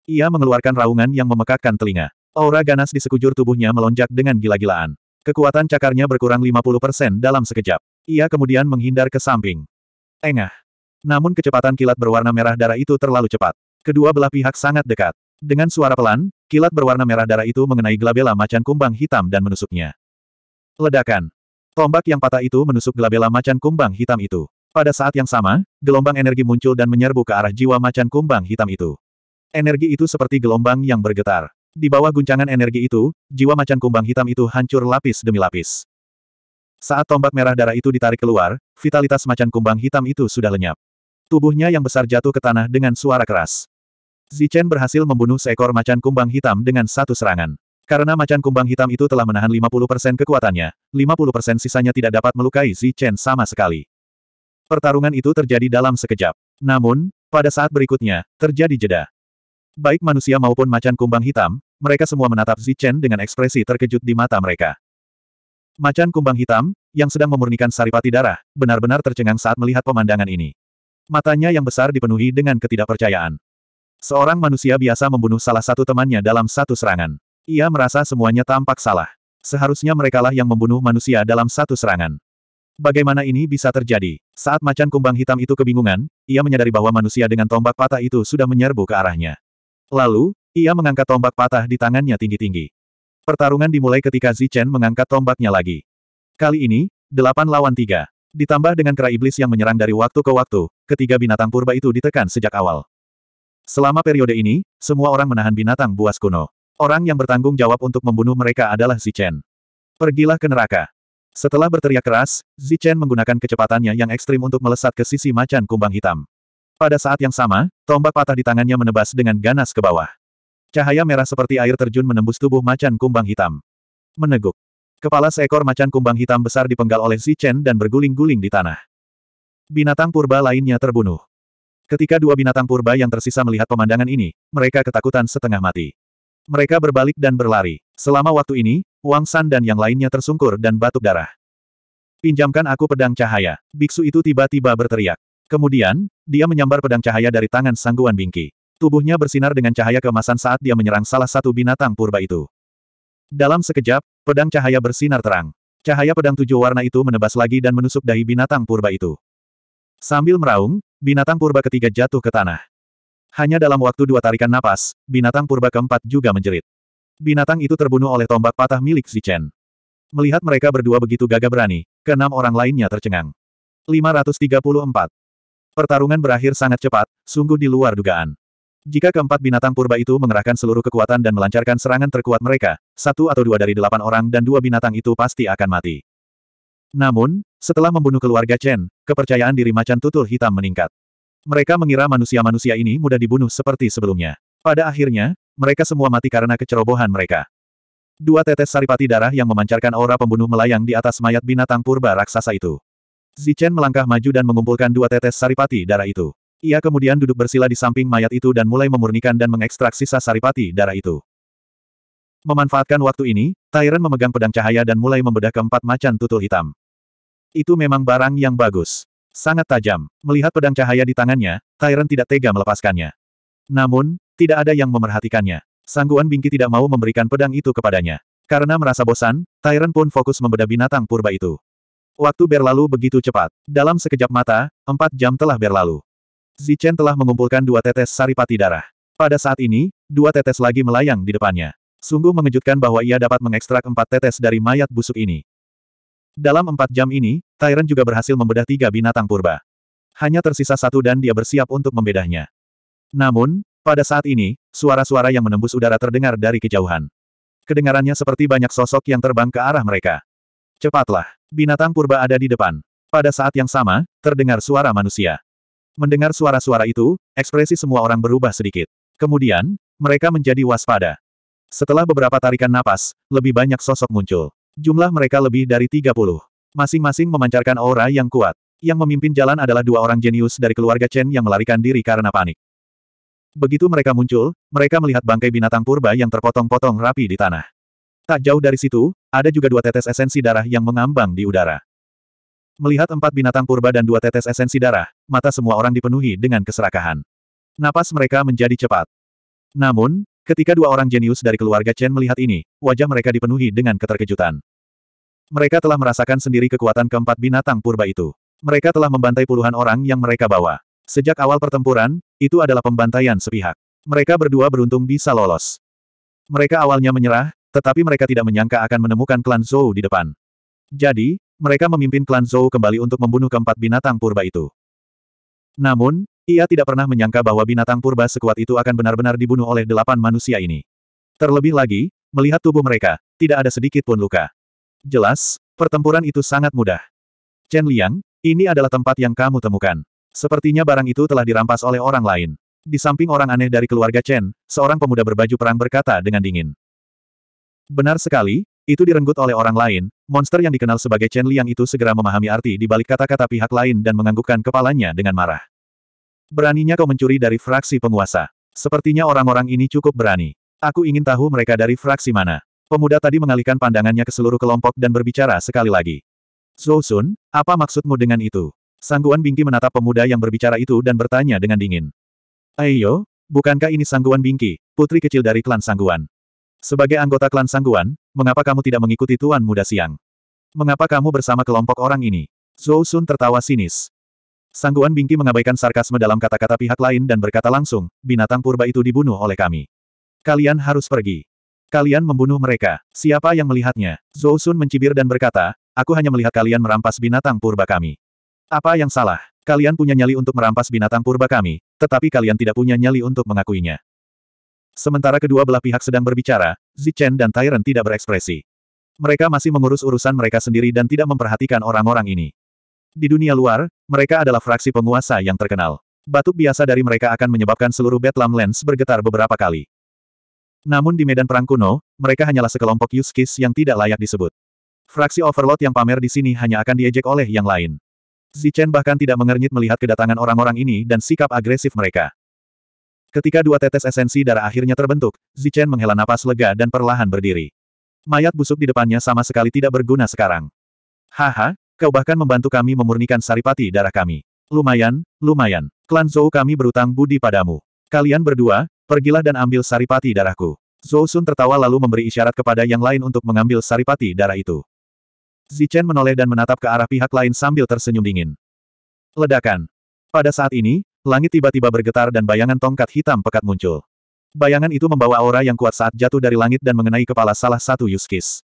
Ia mengeluarkan raungan yang memekakkan telinga. Aura ganas di sekujur tubuhnya melonjak dengan gila-gilaan. Kekuatan cakarnya berkurang 50% dalam sekejap. Ia kemudian menghindar ke samping. Engah. Namun kecepatan kilat berwarna merah darah itu terlalu cepat. Kedua belah pihak sangat dekat. Dengan suara pelan, kilat berwarna merah darah itu mengenai glabella macan kumbang hitam dan menusuknya. Ledakan. Tombak yang patah itu menusuk glabella macan kumbang hitam itu. Pada saat yang sama, gelombang energi muncul dan menyerbu ke arah jiwa macan kumbang hitam itu. Energi itu seperti gelombang yang bergetar. Di bawah guncangan energi itu, jiwa macan kumbang hitam itu hancur lapis demi lapis. Saat tombak merah darah itu ditarik keluar, vitalitas macan kumbang hitam itu sudah lenyap. Tubuhnya yang besar jatuh ke tanah dengan suara keras. Zichen berhasil membunuh seekor macan kumbang hitam dengan satu serangan. Karena macan kumbang hitam itu telah menahan 50% kekuatannya, 50% sisanya tidak dapat melukai Zichen sama sekali. Pertarungan itu terjadi dalam sekejap. Namun, pada saat berikutnya, terjadi jeda. Baik manusia maupun macan kumbang hitam, mereka semua menatap Zichen dengan ekspresi terkejut di mata mereka. Macan kumbang hitam, yang sedang memurnikan saripati darah, benar-benar tercengang saat melihat pemandangan ini. Matanya yang besar dipenuhi dengan ketidakpercayaan. Seorang manusia biasa membunuh salah satu temannya dalam satu serangan. Ia merasa semuanya tampak salah. Seharusnya merekalah yang membunuh manusia dalam satu serangan. Bagaimana ini bisa terjadi? Saat macan kumbang hitam itu kebingungan, ia menyadari bahwa manusia dengan tombak patah itu sudah menyerbu ke arahnya. Lalu, ia mengangkat tombak patah di tangannya tinggi-tinggi. Pertarungan dimulai ketika Zichen mengangkat tombaknya lagi. Kali ini, delapan lawan tiga. Ditambah dengan kera iblis yang menyerang dari waktu ke waktu, ketiga binatang purba itu ditekan sejak awal. Selama periode ini, semua orang menahan binatang buas kuno. Orang yang bertanggung jawab untuk membunuh mereka adalah Zichen. Pergilah ke neraka. Setelah berteriak keras, Zichen menggunakan kecepatannya yang ekstrim untuk melesat ke sisi macan kumbang hitam. Pada saat yang sama, tombak patah di tangannya menebas dengan ganas ke bawah. Cahaya merah seperti air terjun menembus tubuh macan kumbang hitam. Meneguk. Kepala seekor macan kumbang hitam besar dipenggal oleh Zichen dan berguling-guling di tanah. Binatang purba lainnya terbunuh. Ketika dua binatang purba yang tersisa melihat pemandangan ini, mereka ketakutan setengah mati. Mereka berbalik dan berlari. Selama waktu ini, Wang San dan yang lainnya tersungkur dan batuk darah. Pinjamkan aku pedang cahaya. Biksu itu tiba-tiba berteriak. Kemudian, dia menyambar pedang cahaya dari tangan sangguan bingki. Tubuhnya bersinar dengan cahaya kemasan saat dia menyerang salah satu binatang purba itu. Dalam sekejap, pedang cahaya bersinar terang. Cahaya pedang tujuh warna itu menebas lagi dan menusuk dahi binatang purba itu. Sambil meraung, Binatang purba ketiga jatuh ke tanah. Hanya dalam waktu dua tarikan napas, binatang purba keempat juga menjerit. Binatang itu terbunuh oleh tombak patah milik Zichen. Melihat mereka berdua begitu gagah berani, keenam orang lainnya tercengang. 534. Pertarungan berakhir sangat cepat, sungguh di luar dugaan. Jika keempat binatang purba itu mengerahkan seluruh kekuatan dan melancarkan serangan terkuat mereka, satu atau dua dari delapan orang dan dua binatang itu pasti akan mati. Namun, setelah membunuh keluarga Chen, kepercayaan diri macan tutul hitam meningkat. Mereka mengira manusia-manusia ini mudah dibunuh seperti sebelumnya. Pada akhirnya, mereka semua mati karena kecerobohan mereka. Dua tetes saripati darah yang memancarkan aura pembunuh melayang di atas mayat binatang purba raksasa itu. Zichen melangkah maju dan mengumpulkan dua tetes saripati darah itu. Ia kemudian duduk bersila di samping mayat itu dan mulai memurnikan dan mengekstrak sisa saripati darah itu. Memanfaatkan waktu ini, Tyrant memegang pedang cahaya dan mulai membedah keempat macan tutul hitam. Itu memang barang yang bagus. Sangat tajam. Melihat pedang cahaya di tangannya, Tyrant tidak tega melepaskannya. Namun, tidak ada yang memerhatikannya. Sangguan Bingki tidak mau memberikan pedang itu kepadanya. Karena merasa bosan, Tyrant pun fokus membedah binatang purba itu. Waktu berlalu begitu cepat. Dalam sekejap mata, empat jam telah berlalu. Zichen telah mengumpulkan dua tetes saripati darah. Pada saat ini, dua tetes lagi melayang di depannya. Sungguh mengejutkan bahwa ia dapat mengekstrak empat tetes dari mayat busuk ini. Dalam empat jam ini, Tyrant juga berhasil membedah tiga binatang purba. Hanya tersisa satu dan dia bersiap untuk membedahnya. Namun, pada saat ini, suara-suara yang menembus udara terdengar dari kejauhan. Kedengarannya seperti banyak sosok yang terbang ke arah mereka. Cepatlah, binatang purba ada di depan. Pada saat yang sama, terdengar suara manusia. Mendengar suara-suara itu, ekspresi semua orang berubah sedikit. Kemudian, mereka menjadi waspada. Setelah beberapa tarikan napas, lebih banyak sosok muncul. Jumlah mereka lebih dari 30. Masing-masing memancarkan aura yang kuat. Yang memimpin jalan adalah dua orang jenius dari keluarga Chen yang melarikan diri karena panik. Begitu mereka muncul, mereka melihat bangkai binatang purba yang terpotong-potong rapi di tanah. Tak jauh dari situ, ada juga dua tetes esensi darah yang mengambang di udara. Melihat empat binatang purba dan dua tetes esensi darah, mata semua orang dipenuhi dengan keserakahan. Napas mereka menjadi cepat. Namun, ketika dua orang jenius dari keluarga Chen melihat ini, wajah mereka dipenuhi dengan keterkejutan. Mereka telah merasakan sendiri kekuatan keempat binatang purba itu. Mereka telah membantai puluhan orang yang mereka bawa. Sejak awal pertempuran, itu adalah pembantaian sepihak. Mereka berdua beruntung bisa lolos. Mereka awalnya menyerah, tetapi mereka tidak menyangka akan menemukan klan Zhou di depan. Jadi, mereka memimpin klan Zhou kembali untuk membunuh keempat binatang purba itu. Namun, ia tidak pernah menyangka bahwa binatang purba sekuat itu akan benar-benar dibunuh oleh delapan manusia ini. Terlebih lagi, melihat tubuh mereka, tidak ada sedikit pun luka. Jelas, pertempuran itu sangat mudah. Chen Liang, ini adalah tempat yang kamu temukan. Sepertinya barang itu telah dirampas oleh orang lain. Di samping orang aneh dari keluarga Chen, seorang pemuda berbaju perang berkata dengan dingin. Benar sekali, itu direnggut oleh orang lain, monster yang dikenal sebagai Chen Liang itu segera memahami arti di balik kata-kata pihak lain dan menganggukkan kepalanya dengan marah. Beraninya kau mencuri dari fraksi penguasa. Sepertinya orang-orang ini cukup berani. Aku ingin tahu mereka dari fraksi mana. Pemuda tadi mengalihkan pandangannya ke seluruh kelompok dan berbicara sekali lagi. Zhou Sun, apa maksudmu dengan itu? Sangguan Bingki menatap pemuda yang berbicara itu dan bertanya dengan dingin. Ayo, bukankah ini Sangguan Bingki, putri kecil dari klan Sangguan? Sebagai anggota klan Sangguan, mengapa kamu tidak mengikuti Tuan Muda Siang? Mengapa kamu bersama kelompok orang ini? Zhou Sun tertawa sinis. Sangguan Bingki mengabaikan sarkasme dalam kata-kata pihak lain dan berkata langsung, binatang purba itu dibunuh oleh kami. Kalian harus pergi. Kalian membunuh mereka. Siapa yang melihatnya? Zhou Sun mencibir dan berkata, aku hanya melihat kalian merampas binatang purba kami. Apa yang salah? Kalian punya nyali untuk merampas binatang purba kami, tetapi kalian tidak punya nyali untuk mengakuinya. Sementara kedua belah pihak sedang berbicara, Zichen dan Tyrant tidak berekspresi. Mereka masih mengurus urusan mereka sendiri dan tidak memperhatikan orang-orang ini. Di dunia luar, mereka adalah fraksi penguasa yang terkenal. Batuk biasa dari mereka akan menyebabkan seluruh Bedlam Lens bergetar beberapa kali. Namun di medan perang kuno, mereka hanyalah sekelompok Yuskis yang tidak layak disebut. Fraksi Overlord yang pamer di sini hanya akan diejek oleh yang lain. Zichen bahkan tidak mengernyit melihat kedatangan orang-orang ini dan sikap agresif mereka. Ketika dua tetes esensi darah akhirnya terbentuk, Zichen menghela napas lega dan perlahan berdiri. Mayat busuk di depannya sama sekali tidak berguna sekarang. Haha, kau bahkan membantu kami memurnikan saripati darah kami. Lumayan, lumayan. Klan Zhou kami berutang budi padamu. Kalian berdua, Pergilah dan ambil saripati darahku. Zhou Sun tertawa lalu memberi isyarat kepada yang lain untuk mengambil saripati darah itu. Zichen menoleh dan menatap ke arah pihak lain sambil tersenyum dingin. Ledakan. Pada saat ini, langit tiba-tiba bergetar dan bayangan tongkat hitam pekat muncul. Bayangan itu membawa aura yang kuat saat jatuh dari langit dan mengenai kepala salah satu Yuskis.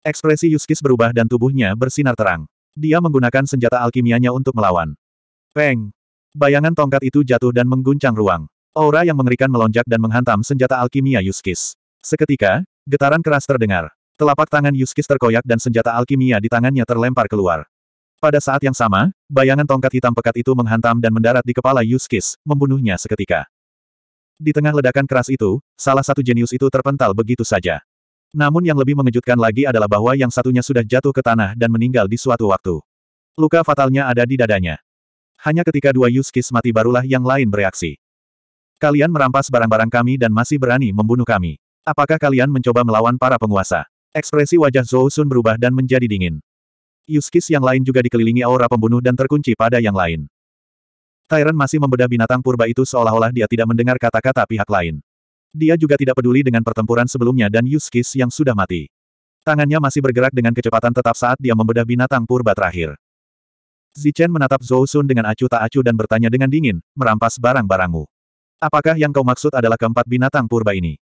Ekspresi Yuskis berubah dan tubuhnya bersinar terang. Dia menggunakan senjata alkimianya untuk melawan. Peng! Bayangan tongkat itu jatuh dan mengguncang ruang. Aura yang mengerikan melonjak dan menghantam senjata alkimia Yuskis. Seketika, getaran keras terdengar. Telapak tangan Yuskis terkoyak dan senjata alkimia di tangannya terlempar keluar. Pada saat yang sama, bayangan tongkat hitam pekat itu menghantam dan mendarat di kepala Yuskis, membunuhnya seketika. Di tengah ledakan keras itu, salah satu jenius itu terpental begitu saja. Namun yang lebih mengejutkan lagi adalah bahwa yang satunya sudah jatuh ke tanah dan meninggal di suatu waktu. Luka fatalnya ada di dadanya. Hanya ketika dua Yuskis mati barulah yang lain bereaksi. Kalian merampas barang-barang kami dan masih berani membunuh kami. Apakah kalian mencoba melawan para penguasa? Ekspresi wajah Zhou Sun berubah dan menjadi dingin. Yuskis yang lain juga dikelilingi aura pembunuh dan terkunci pada yang lain. Tyrant masih membedah binatang purba itu seolah-olah dia tidak mendengar kata-kata pihak lain. Dia juga tidak peduli dengan pertempuran sebelumnya dan Yuskis yang sudah mati. Tangannya masih bergerak dengan kecepatan tetap saat dia membedah binatang purba terakhir. Zichen menatap Zhou Sun dengan acuh tak acuh dan bertanya dengan dingin, merampas barang-barangmu. Apakah yang kau maksud adalah keempat binatang purba ini?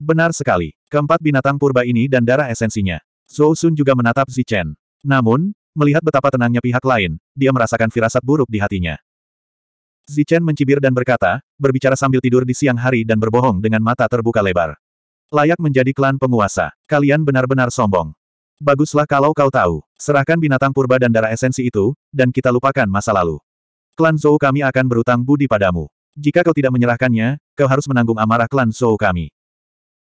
Benar sekali. Keempat binatang purba ini dan darah esensinya. Zhou Sun juga menatap Zichen. Namun, melihat betapa tenangnya pihak lain, dia merasakan firasat buruk di hatinya. Zichen mencibir dan berkata, berbicara sambil tidur di siang hari dan berbohong dengan mata terbuka lebar. Layak menjadi klan penguasa. Kalian benar-benar sombong. Baguslah kalau kau tahu. Serahkan binatang purba dan darah esensi itu, dan kita lupakan masa lalu. Klan Zhou kami akan berutang budi padamu. Jika kau tidak menyerahkannya, kau harus menanggung amarah klan Zhou kami.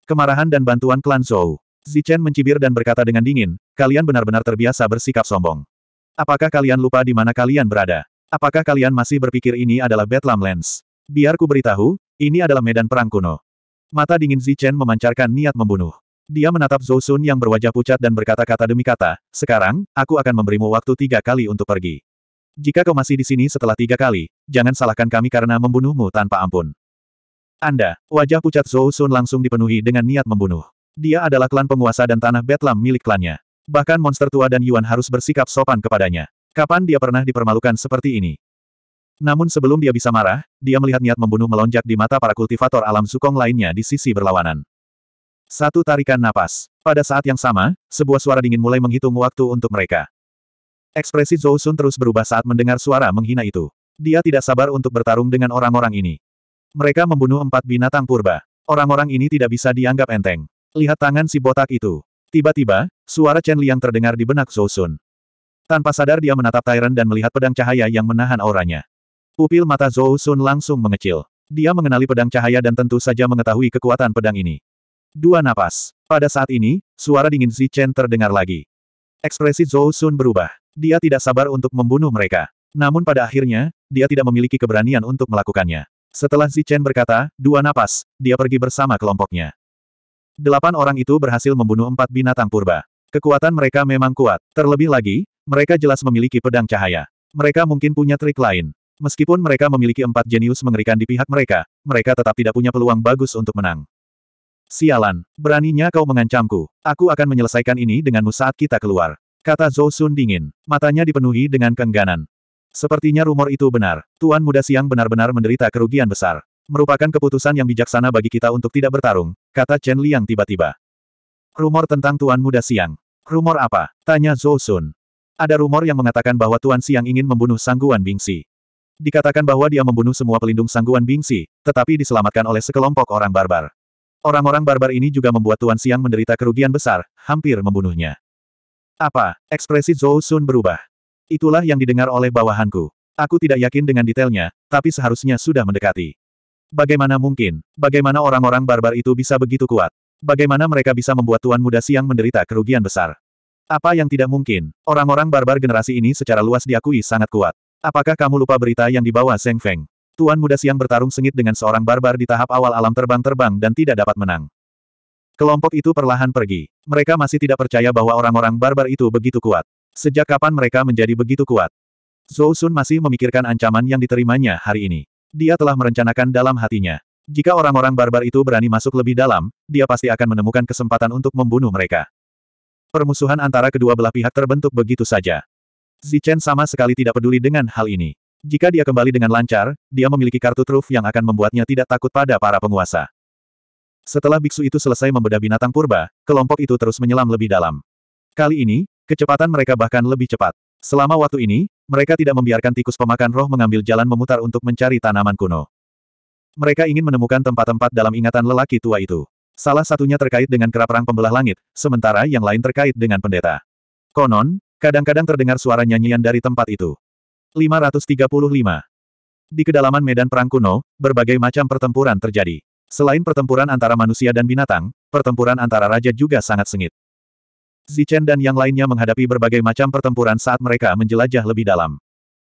Kemarahan dan bantuan klan Zhou. Zichen mencibir dan berkata dengan dingin, kalian benar-benar terbiasa bersikap sombong. Apakah kalian lupa di mana kalian berada? Apakah kalian masih berpikir ini adalah Bedlam Lens? Biar ku beritahu, ini adalah medan perang kuno. Mata dingin Zichen memancarkan niat membunuh. Dia menatap Zhou Sun yang berwajah pucat dan berkata-kata demi kata, sekarang, aku akan memberimu waktu tiga kali untuk pergi. Jika kau masih di sini setelah tiga kali, jangan salahkan kami karena membunuhmu tanpa ampun. Anda, wajah pucat Zhou Sun langsung dipenuhi dengan niat membunuh. Dia adalah klan penguasa dan tanah Betlam milik klannya. Bahkan monster tua dan Yuan harus bersikap sopan kepadanya. Kapan dia pernah dipermalukan seperti ini? Namun sebelum dia bisa marah, dia melihat niat membunuh melonjak di mata para kultivator alam sukong lainnya di sisi berlawanan. Satu tarikan napas. Pada saat yang sama, sebuah suara dingin mulai menghitung waktu untuk mereka. Ekspresi Zhou Sun terus berubah saat mendengar suara menghina itu. Dia tidak sabar untuk bertarung dengan orang-orang ini. Mereka membunuh empat binatang purba. Orang-orang ini tidak bisa dianggap enteng. Lihat tangan si botak itu. Tiba-tiba, suara Chen Liang terdengar di benak Zhou Sun. Tanpa sadar dia menatap Tyrant dan melihat pedang cahaya yang menahan auranya. Pupil mata Zhou Sun langsung mengecil. Dia mengenali pedang cahaya dan tentu saja mengetahui kekuatan pedang ini. Dua napas. Pada saat ini, suara dingin Zi Chen terdengar lagi. Ekspresi Zhou Sun berubah. Dia tidak sabar untuk membunuh mereka. Namun pada akhirnya, dia tidak memiliki keberanian untuk melakukannya. Setelah Zichen berkata, dua napas, dia pergi bersama kelompoknya. Delapan orang itu berhasil membunuh empat binatang purba. Kekuatan mereka memang kuat. Terlebih lagi, mereka jelas memiliki pedang cahaya. Mereka mungkin punya trik lain. Meskipun mereka memiliki empat jenius mengerikan di pihak mereka, mereka tetap tidak punya peluang bagus untuk menang. Sialan, beraninya kau mengancamku. Aku akan menyelesaikan ini denganmu saat kita keluar. Kata Zhou Sun dingin. Matanya dipenuhi dengan kengganan. Sepertinya rumor itu benar. Tuan muda siang benar-benar menderita kerugian besar. Merupakan keputusan yang bijaksana bagi kita untuk tidak bertarung, kata Chen Liang tiba-tiba. Rumor tentang Tuan muda siang. Rumor apa? Tanya Zhou Sun. Ada rumor yang mengatakan bahwa Tuan Siang ingin membunuh Sangguan Bingsi. Dikatakan bahwa dia membunuh semua pelindung Sangguan Bingsi, tetapi diselamatkan oleh sekelompok orang barbar. Orang-orang barbar ini juga membuat Tuan Siang menderita kerugian besar, hampir membunuhnya. Apa? Ekspresi Zhou Sun berubah. Itulah yang didengar oleh bawahanku. Aku tidak yakin dengan detailnya, tapi seharusnya sudah mendekati. Bagaimana mungkin? Bagaimana orang-orang barbar itu bisa begitu kuat? Bagaimana mereka bisa membuat Tuan Muda Siang menderita kerugian besar? Apa yang tidak mungkin? Orang-orang barbar generasi ini secara luas diakui sangat kuat. Apakah kamu lupa berita yang dibawa Seng Feng? Tuan Muda Siang bertarung sengit dengan seorang barbar di tahap awal alam terbang-terbang dan tidak dapat menang. Kelompok itu perlahan pergi. Mereka masih tidak percaya bahwa orang-orang barbar itu begitu kuat. Sejak kapan mereka menjadi begitu kuat? Zhou Sun masih memikirkan ancaman yang diterimanya hari ini. Dia telah merencanakan dalam hatinya. Jika orang-orang barbar itu berani masuk lebih dalam, dia pasti akan menemukan kesempatan untuk membunuh mereka. Permusuhan antara kedua belah pihak terbentuk begitu saja. Zichen sama sekali tidak peduli dengan hal ini. Jika dia kembali dengan lancar, dia memiliki kartu truf yang akan membuatnya tidak takut pada para penguasa. Setelah biksu itu selesai membedah binatang purba, kelompok itu terus menyelam lebih dalam. Kali ini, kecepatan mereka bahkan lebih cepat. Selama waktu ini, mereka tidak membiarkan tikus pemakan roh mengambil jalan memutar untuk mencari tanaman kuno. Mereka ingin menemukan tempat-tempat dalam ingatan lelaki tua itu. Salah satunya terkait dengan kerap perang pembelah langit, sementara yang lain terkait dengan pendeta. Konon, kadang-kadang terdengar suara nyanyian dari tempat itu. 535. Di kedalaman medan perang kuno, berbagai macam pertempuran terjadi. Selain pertempuran antara manusia dan binatang, pertempuran antara raja juga sangat sengit. Zichen dan yang lainnya menghadapi berbagai macam pertempuran saat mereka menjelajah lebih dalam.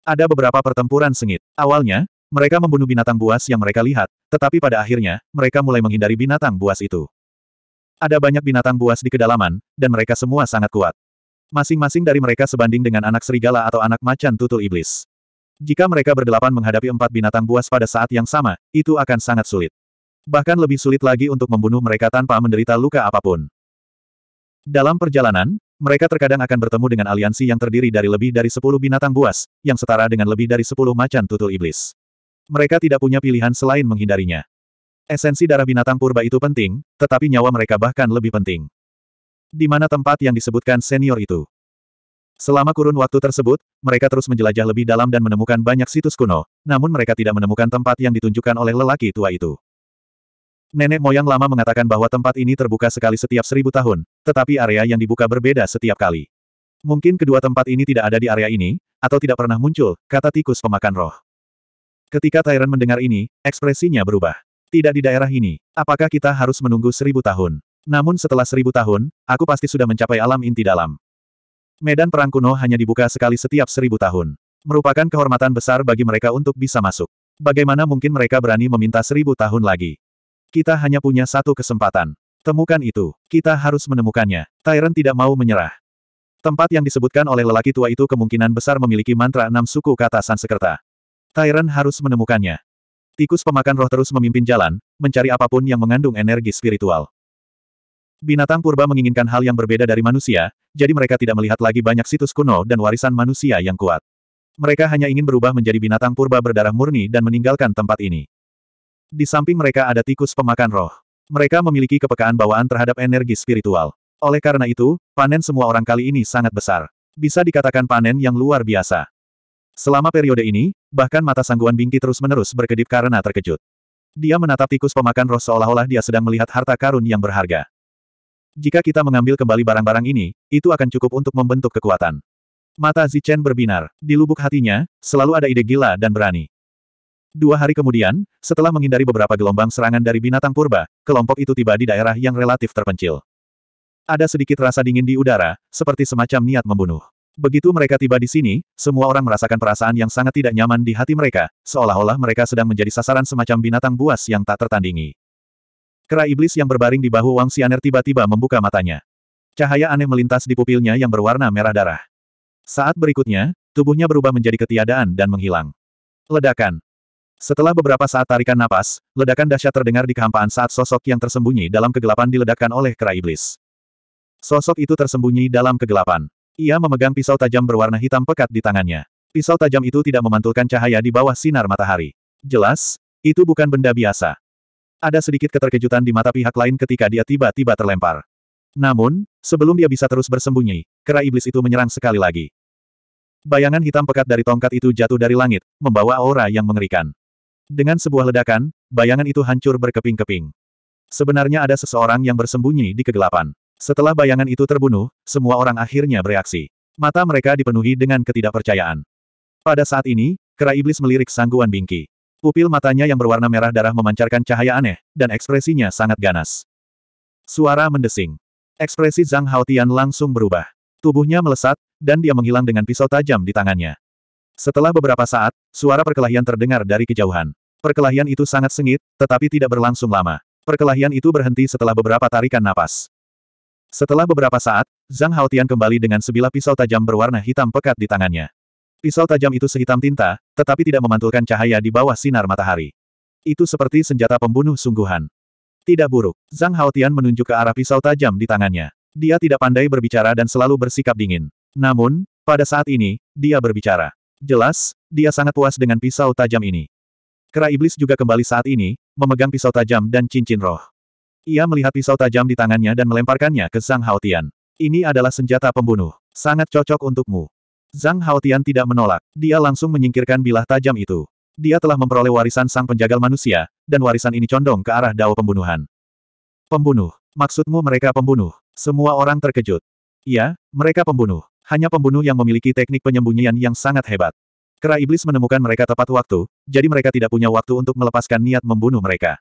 Ada beberapa pertempuran sengit. Awalnya, mereka membunuh binatang buas yang mereka lihat, tetapi pada akhirnya, mereka mulai menghindari binatang buas itu. Ada banyak binatang buas di kedalaman, dan mereka semua sangat kuat. Masing-masing dari mereka sebanding dengan anak serigala atau anak macan tutul iblis. Jika mereka berdelapan menghadapi empat binatang buas pada saat yang sama, itu akan sangat sulit. Bahkan lebih sulit lagi untuk membunuh mereka tanpa menderita luka apapun. Dalam perjalanan, mereka terkadang akan bertemu dengan aliansi yang terdiri dari lebih dari sepuluh binatang buas, yang setara dengan lebih dari sepuluh macan tutul iblis. Mereka tidak punya pilihan selain menghindarinya. Esensi darah binatang purba itu penting, tetapi nyawa mereka bahkan lebih penting. Di mana tempat yang disebutkan senior itu? Selama kurun waktu tersebut, mereka terus menjelajah lebih dalam dan menemukan banyak situs kuno, namun mereka tidak menemukan tempat yang ditunjukkan oleh lelaki tua itu. Nenek moyang lama mengatakan bahwa tempat ini terbuka sekali setiap seribu tahun, tetapi area yang dibuka berbeda setiap kali. Mungkin kedua tempat ini tidak ada di area ini, atau tidak pernah muncul, kata tikus pemakan roh. Ketika Tyrant mendengar ini, ekspresinya berubah. Tidak di daerah ini, apakah kita harus menunggu seribu tahun? Namun setelah seribu tahun, aku pasti sudah mencapai alam inti dalam. Medan perang kuno hanya dibuka sekali setiap seribu tahun. Merupakan kehormatan besar bagi mereka untuk bisa masuk. Bagaimana mungkin mereka berani meminta seribu tahun lagi? Kita hanya punya satu kesempatan. Temukan itu. Kita harus menemukannya. Tyrant tidak mau menyerah. Tempat yang disebutkan oleh lelaki tua itu kemungkinan besar memiliki mantra enam suku kata Sansekerta. Tyrant harus menemukannya. Tikus pemakan roh terus memimpin jalan, mencari apapun yang mengandung energi spiritual. Binatang purba menginginkan hal yang berbeda dari manusia, jadi mereka tidak melihat lagi banyak situs kuno dan warisan manusia yang kuat. Mereka hanya ingin berubah menjadi binatang purba berdarah murni dan meninggalkan tempat ini. Di samping mereka ada tikus pemakan roh. Mereka memiliki kepekaan bawaan terhadap energi spiritual. Oleh karena itu, panen semua orang kali ini sangat besar. Bisa dikatakan panen yang luar biasa. Selama periode ini, bahkan mata sangguan Bingki terus-menerus berkedip karena terkejut. Dia menatap tikus pemakan roh seolah-olah dia sedang melihat harta karun yang berharga. Jika kita mengambil kembali barang-barang ini, itu akan cukup untuk membentuk kekuatan. Mata Zichen berbinar. Di lubuk hatinya, selalu ada ide gila dan berani. Dua hari kemudian, setelah menghindari beberapa gelombang serangan dari binatang purba, kelompok itu tiba di daerah yang relatif terpencil. Ada sedikit rasa dingin di udara, seperti semacam niat membunuh. Begitu mereka tiba di sini, semua orang merasakan perasaan yang sangat tidak nyaman di hati mereka, seolah-olah mereka sedang menjadi sasaran semacam binatang buas yang tak tertandingi. Kera iblis yang berbaring di bahu Wang Xianer tiba-tiba membuka matanya. Cahaya aneh melintas di pupilnya yang berwarna merah darah. Saat berikutnya, tubuhnya berubah menjadi ketiadaan dan menghilang. Ledakan. Setelah beberapa saat tarikan napas, ledakan dahsyat terdengar di kehampaan saat sosok yang tersembunyi dalam kegelapan diledakkan oleh kera iblis. Sosok itu tersembunyi dalam kegelapan. Ia memegang pisau tajam berwarna hitam pekat di tangannya. Pisau tajam itu tidak memantulkan cahaya di bawah sinar matahari. Jelas, itu bukan benda biasa. Ada sedikit keterkejutan di mata pihak lain ketika dia tiba-tiba terlempar. Namun, sebelum dia bisa terus bersembunyi, kera iblis itu menyerang sekali lagi. Bayangan hitam pekat dari tongkat itu jatuh dari langit, membawa aura yang mengerikan. Dengan sebuah ledakan, bayangan itu hancur berkeping-keping. Sebenarnya ada seseorang yang bersembunyi di kegelapan. Setelah bayangan itu terbunuh, semua orang akhirnya bereaksi. Mata mereka dipenuhi dengan ketidakpercayaan. Pada saat ini, kera iblis melirik sangguan bingki. Pupil matanya yang berwarna merah darah memancarkan cahaya aneh, dan ekspresinya sangat ganas. Suara mendesing. Ekspresi Zhang Haotian langsung berubah. Tubuhnya melesat, dan dia menghilang dengan pisau tajam di tangannya. Setelah beberapa saat, suara perkelahian terdengar dari kejauhan. Perkelahian itu sangat sengit, tetapi tidak berlangsung lama. Perkelahian itu berhenti setelah beberapa tarikan napas. Setelah beberapa saat, Zhang Haotian kembali dengan sebilah pisau tajam berwarna hitam pekat di tangannya. Pisau tajam itu sehitam tinta, tetapi tidak memantulkan cahaya di bawah sinar matahari. Itu seperti senjata pembunuh sungguhan. Tidak buruk, Zhang Haotian menunjuk ke arah pisau tajam di tangannya. Dia tidak pandai berbicara dan selalu bersikap dingin. Namun, pada saat ini, dia berbicara. Jelas, dia sangat puas dengan pisau tajam ini. Kera iblis juga kembali saat ini, memegang pisau tajam dan cincin roh. Ia melihat pisau tajam di tangannya dan melemparkannya ke Zhang Haotian. Ini adalah senjata pembunuh. Sangat cocok untukmu. Zhang Haotian tidak menolak. Dia langsung menyingkirkan bilah tajam itu. Dia telah memperoleh warisan sang penjagal manusia, dan warisan ini condong ke arah dao pembunuhan. Pembunuh. Maksudmu mereka pembunuh? Semua orang terkejut. Ya, mereka pembunuh. Hanya pembunuh yang memiliki teknik penyembunyian yang sangat hebat. Kera iblis menemukan mereka tepat waktu, jadi mereka tidak punya waktu untuk melepaskan niat membunuh mereka.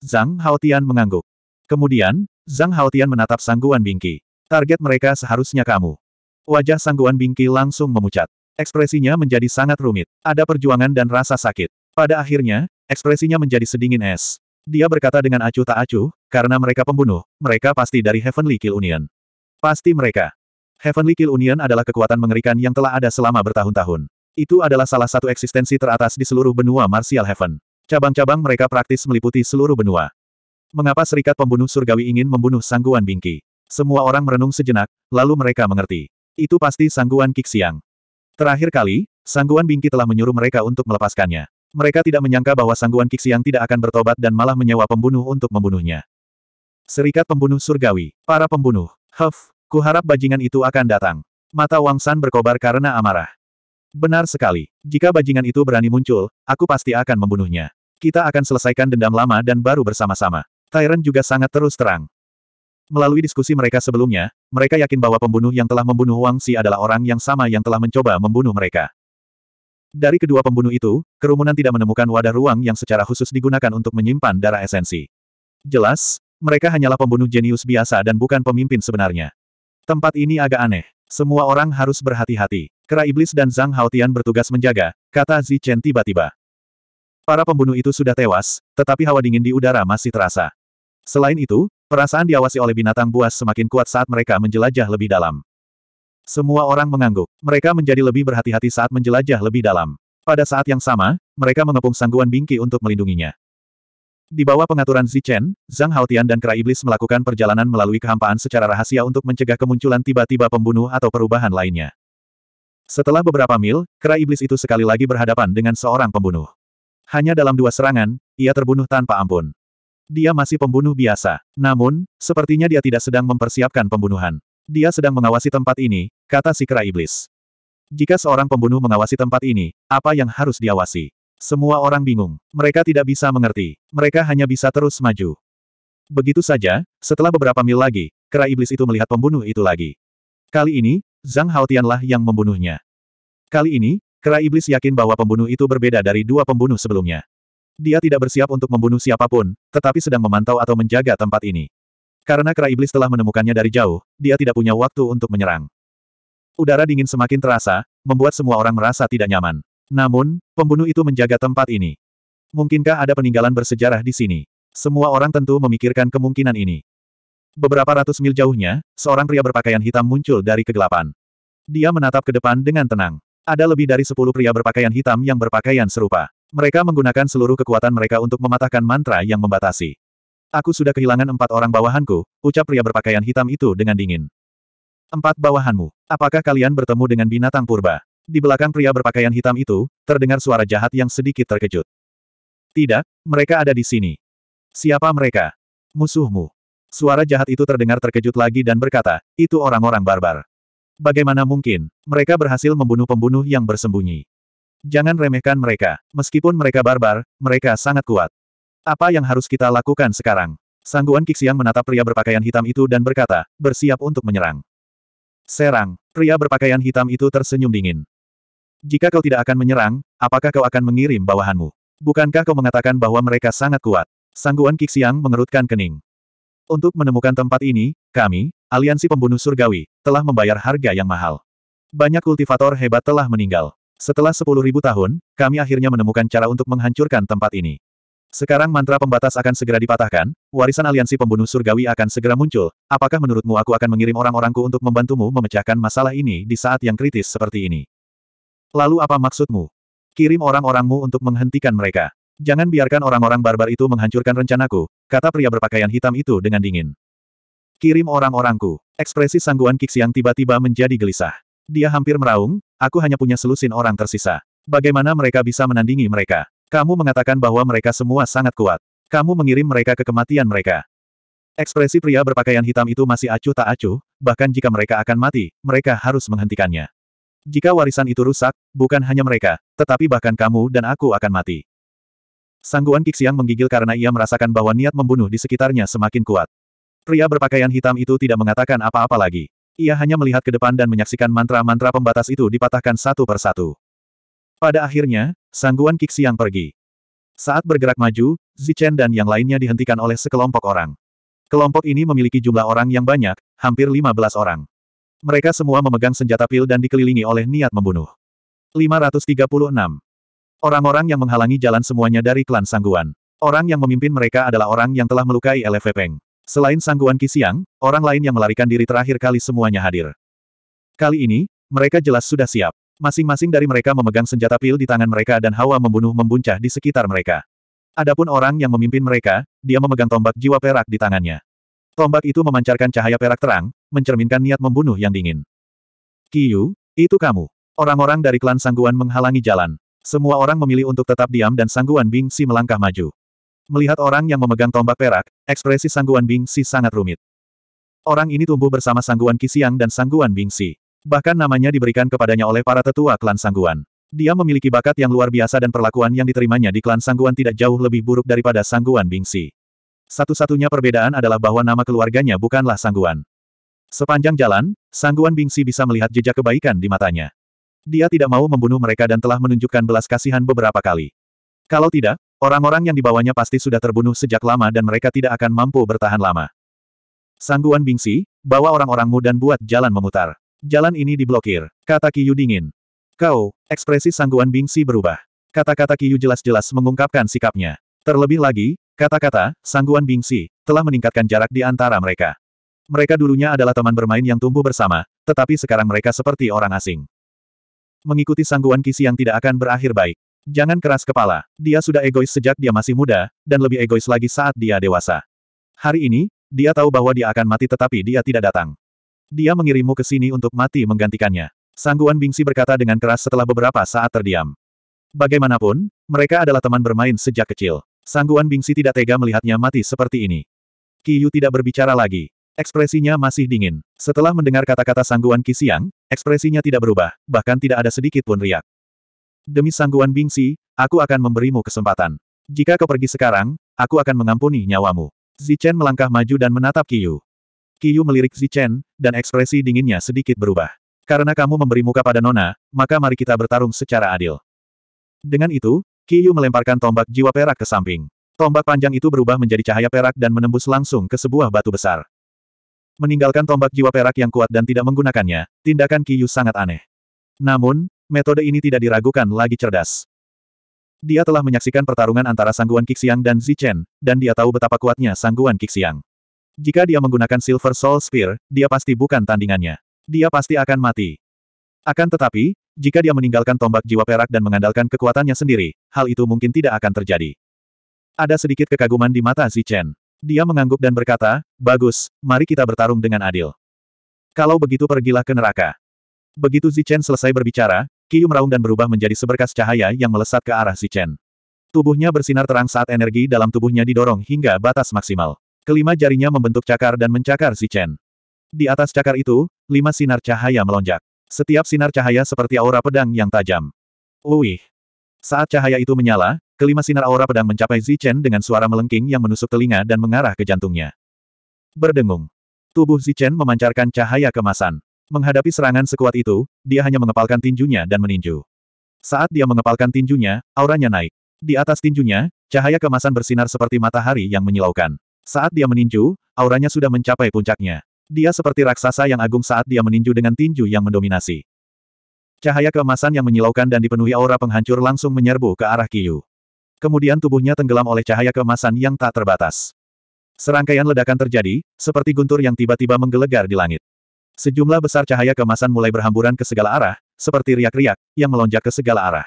Zhang Haotian mengangguk. Kemudian, Zhang Haotian menatap sangguan bingki. Target mereka seharusnya kamu. Wajah sangguan bingki langsung memucat. Ekspresinya menjadi sangat rumit. Ada perjuangan dan rasa sakit. Pada akhirnya, ekspresinya menjadi sedingin es. Dia berkata dengan acuh tak acuh, karena mereka pembunuh, mereka pasti dari Heavenly Kill Union. Pasti mereka. Heavenly Kill Union adalah kekuatan mengerikan yang telah ada selama bertahun-tahun. Itu adalah salah satu eksistensi teratas di seluruh benua Martial Heaven. Cabang-cabang mereka praktis meliputi seluruh benua. Mengapa serikat pembunuh surgawi ingin membunuh sangguan bingki? Semua orang merenung sejenak, lalu mereka mengerti. Itu pasti sangguan Siang. Terakhir kali, sangguan bingki telah menyuruh mereka untuk melepaskannya. Mereka tidak menyangka bahwa sangguan Siang tidak akan bertobat dan malah menyewa pembunuh untuk membunuhnya. Serikat pembunuh surgawi, para pembunuh, huff, kuharap bajingan itu akan datang. Mata Wang San berkobar karena amarah. Benar sekali. Jika bajingan itu berani muncul, aku pasti akan membunuhnya. Kita akan selesaikan dendam lama dan baru bersama-sama. Tyrant juga sangat terus terang. Melalui diskusi mereka sebelumnya, mereka yakin bahwa pembunuh yang telah membunuh Wang Xi adalah orang yang sama yang telah mencoba membunuh mereka. Dari kedua pembunuh itu, kerumunan tidak menemukan wadah ruang yang secara khusus digunakan untuk menyimpan darah esensi. Jelas, mereka hanyalah pembunuh jenius biasa dan bukan pemimpin sebenarnya. Tempat ini agak aneh. Semua orang harus berhati-hati. Kera Iblis dan Zhang Haotian bertugas menjaga, kata Zi Chen tiba-tiba. Para pembunuh itu sudah tewas, tetapi hawa dingin di udara masih terasa. Selain itu, perasaan diawasi oleh binatang buas semakin kuat saat mereka menjelajah lebih dalam. Semua orang mengangguk. Mereka menjadi lebih berhati-hati saat menjelajah lebih dalam. Pada saat yang sama, mereka mengepung sangguan bingki untuk melindunginya. Di bawah pengaturan Zichen, Zhang Haotian dan Kera Iblis melakukan perjalanan melalui kehampaan secara rahasia untuk mencegah kemunculan tiba-tiba pembunuh atau perubahan lainnya. Setelah beberapa mil, kera iblis itu sekali lagi berhadapan dengan seorang pembunuh. Hanya dalam dua serangan, ia terbunuh tanpa ampun. Dia masih pembunuh biasa. Namun, sepertinya dia tidak sedang mempersiapkan pembunuhan. Dia sedang mengawasi tempat ini, kata si kera iblis. Jika seorang pembunuh mengawasi tempat ini, apa yang harus diawasi? Semua orang bingung. Mereka tidak bisa mengerti. Mereka hanya bisa terus maju. Begitu saja, setelah beberapa mil lagi, kera iblis itu melihat pembunuh itu lagi. Kali ini, Zhang Haotianlah yang membunuhnya. Kali ini, Kera Iblis yakin bahwa pembunuh itu berbeda dari dua pembunuh sebelumnya. Dia tidak bersiap untuk membunuh siapapun, tetapi sedang memantau atau menjaga tempat ini. Karena kera iblis telah menemukannya dari jauh, dia tidak punya waktu untuk menyerang. Udara dingin semakin terasa, membuat semua orang merasa tidak nyaman. Namun, pembunuh itu menjaga tempat ini. Mungkinkah ada peninggalan bersejarah di sini? Semua orang tentu memikirkan kemungkinan ini. Beberapa ratus mil jauhnya, seorang pria berpakaian hitam muncul dari kegelapan. Dia menatap ke depan dengan tenang. Ada lebih dari sepuluh pria berpakaian hitam yang berpakaian serupa. Mereka menggunakan seluruh kekuatan mereka untuk mematahkan mantra yang membatasi. Aku sudah kehilangan empat orang bawahanku, ucap pria berpakaian hitam itu dengan dingin. Empat bawahanmu, apakah kalian bertemu dengan binatang purba? Di belakang pria berpakaian hitam itu, terdengar suara jahat yang sedikit terkejut. Tidak, mereka ada di sini. Siapa mereka? Musuhmu. Suara jahat itu terdengar terkejut lagi dan berkata, itu orang-orang barbar. Bagaimana mungkin, mereka berhasil membunuh pembunuh yang bersembunyi. Jangan remehkan mereka, meskipun mereka barbar, mereka sangat kuat. Apa yang harus kita lakukan sekarang? Sangguan Kixiang menatap pria berpakaian hitam itu dan berkata, bersiap untuk menyerang. Serang, pria berpakaian hitam itu tersenyum dingin. Jika kau tidak akan menyerang, apakah kau akan mengirim bawahanmu? Bukankah kau mengatakan bahwa mereka sangat kuat? Sangguan Kixiang mengerutkan kening. Untuk menemukan tempat ini, kami, Aliansi Pembunuh Surgawi, telah membayar harga yang mahal. Banyak kultivator hebat telah meninggal. Setelah 10.000 tahun, kami akhirnya menemukan cara untuk menghancurkan tempat ini. Sekarang mantra pembatas akan segera dipatahkan, warisan aliansi pembunuh surgawi akan segera muncul. Apakah menurutmu aku akan mengirim orang-orangku untuk membantumu memecahkan masalah ini di saat yang kritis seperti ini? Lalu apa maksudmu? Kirim orang-orangmu untuk menghentikan mereka. Jangan biarkan orang-orang barbar itu menghancurkan rencanaku, kata pria berpakaian hitam itu dengan dingin. Kirim orang-orangku. Ekspresi sangguan Kixiang tiba-tiba menjadi gelisah. Dia hampir meraung, aku hanya punya selusin orang tersisa. Bagaimana mereka bisa menandingi mereka? Kamu mengatakan bahwa mereka semua sangat kuat. Kamu mengirim mereka ke kematian mereka. Ekspresi pria berpakaian hitam itu masih acuh tak acuh, bahkan jika mereka akan mati, mereka harus menghentikannya. Jika warisan itu rusak, bukan hanya mereka, tetapi bahkan kamu dan aku akan mati. Sangguan Kixiang menggigil karena ia merasakan bahwa niat membunuh di sekitarnya semakin kuat. Pria berpakaian hitam itu tidak mengatakan apa-apa lagi. Ia hanya melihat ke depan dan menyaksikan mantra-mantra pembatas itu dipatahkan satu per satu. Pada akhirnya, Sangguan Kixiang pergi. Saat bergerak maju, Zichen dan yang lainnya dihentikan oleh sekelompok orang. Kelompok ini memiliki jumlah orang yang banyak, hampir 15 orang. Mereka semua memegang senjata pil dan dikelilingi oleh niat membunuh. 536. Orang-orang yang menghalangi jalan semuanya dari klan Sangguan. Orang yang memimpin mereka adalah orang yang telah melukai LFV Peng. Selain Sangguan Kisiang, orang lain yang melarikan diri terakhir kali semuanya hadir. Kali ini, mereka jelas sudah siap. Masing-masing dari mereka memegang senjata pil di tangan mereka dan hawa membunuh membuncah di sekitar mereka. Adapun orang yang memimpin mereka, dia memegang tombak jiwa perak di tangannya. Tombak itu memancarkan cahaya perak terang, mencerminkan niat membunuh yang dingin. Kiyu, itu kamu. Orang-orang dari klan Sangguan menghalangi jalan. Semua orang memilih untuk tetap diam dan Sangguan Bing Si melangkah maju. Melihat orang yang memegang tombak perak, ekspresi Sangguan Bing Si sangat rumit. Orang ini tumbuh bersama Sangguan Kisiang dan Sangguan Bing Si. Bahkan namanya diberikan kepadanya oleh para tetua klan Sangguan. Dia memiliki bakat yang luar biasa dan perlakuan yang diterimanya di klan Sangguan tidak jauh lebih buruk daripada Sangguan Bing Si. Satu-satunya perbedaan adalah bahwa nama keluarganya bukanlah Sangguan. Sepanjang jalan, Sangguan Bing Si bisa melihat jejak kebaikan di matanya. Dia tidak mau membunuh mereka dan telah menunjukkan belas kasihan beberapa kali. Kalau tidak, orang-orang yang dibawanya pasti sudah terbunuh sejak lama dan mereka tidak akan mampu bertahan lama. Sangguan bingsi, bawa orang-orangmu dan buat jalan memutar. Jalan ini diblokir, kata Kiyu dingin. Kau, ekspresi Sangguan bingsi berubah. Kata-kata Kiyu jelas-jelas mengungkapkan sikapnya. Terlebih lagi, kata-kata, Sangguan bingsi, telah meningkatkan jarak di antara mereka. Mereka dulunya adalah teman bermain yang tumbuh bersama, tetapi sekarang mereka seperti orang asing. Mengikuti sangguan Kisi yang tidak akan berakhir baik. Jangan keras kepala, dia sudah egois sejak dia masih muda, dan lebih egois lagi saat dia dewasa. Hari ini, dia tahu bahwa dia akan mati tetapi dia tidak datang. Dia mengirimmu ke sini untuk mati menggantikannya. Sangguan Bingsi berkata dengan keras setelah beberapa saat terdiam. Bagaimanapun, mereka adalah teman bermain sejak kecil. Sangguan Bingsi tidak tega melihatnya mati seperti ini. Yu tidak berbicara lagi. Ekspresinya masih dingin. Setelah mendengar kata-kata sangguan Kisiang, ekspresinya tidak berubah, bahkan tidak ada sedikit pun riak. Demi sangguan Bingsi, aku akan memberimu kesempatan. Jika kau pergi sekarang, aku akan mengampuni nyawamu. Zichen melangkah maju dan menatap Kiyu. Kiyu melirik Zichen, dan ekspresi dinginnya sedikit berubah. Karena kamu memberi muka pada Nona, maka mari kita bertarung secara adil. Dengan itu, Kiyu melemparkan tombak jiwa perak ke samping. Tombak panjang itu berubah menjadi cahaya perak dan menembus langsung ke sebuah batu besar. Meninggalkan tombak jiwa perak yang kuat dan tidak menggunakannya, tindakan Kiyu sangat aneh. Namun, metode ini tidak diragukan lagi cerdas. Dia telah menyaksikan pertarungan antara Sangguan Qixiang dan Zichen, dan dia tahu betapa kuatnya Sangguan Qixiang. Jika dia menggunakan Silver Soul Spear, dia pasti bukan tandingannya. Dia pasti akan mati. Akan tetapi, jika dia meninggalkan tombak jiwa perak dan mengandalkan kekuatannya sendiri, hal itu mungkin tidak akan terjadi. Ada sedikit kekaguman di mata Zichen. Dia mengangguk dan berkata, Bagus, mari kita bertarung dengan adil. Kalau begitu pergilah ke neraka. Begitu Zichen selesai berbicara, Kiyu meraung dan berubah menjadi seberkas cahaya yang melesat ke arah Zichen. Tubuhnya bersinar terang saat energi dalam tubuhnya didorong hingga batas maksimal. Kelima jarinya membentuk cakar dan mencakar Zichen. Di atas cakar itu, lima sinar cahaya melonjak. Setiap sinar cahaya seperti aura pedang yang tajam. Uih! Saat cahaya itu menyala, Kelima sinar aura pedang mencapai Zichen dengan suara melengking yang menusuk telinga dan mengarah ke jantungnya. Berdengung. Tubuh Zichen memancarkan cahaya kemasan. Menghadapi serangan sekuat itu, dia hanya mengepalkan tinjunya dan meninju. Saat dia mengepalkan tinjunya, auranya naik. Di atas tinjunya, cahaya kemasan bersinar seperti matahari yang menyilaukan. Saat dia meninju, auranya sudah mencapai puncaknya. Dia seperti raksasa yang agung saat dia meninju dengan tinju yang mendominasi. Cahaya keemasan yang menyilaukan dan dipenuhi aura penghancur langsung menyerbu ke arah Kiyu. Kemudian tubuhnya tenggelam oleh cahaya keemasan yang tak terbatas. Serangkaian ledakan terjadi, seperti guntur yang tiba-tiba menggelegar di langit. Sejumlah besar cahaya kemasan mulai berhamburan ke segala arah, seperti riak-riak, yang melonjak ke segala arah.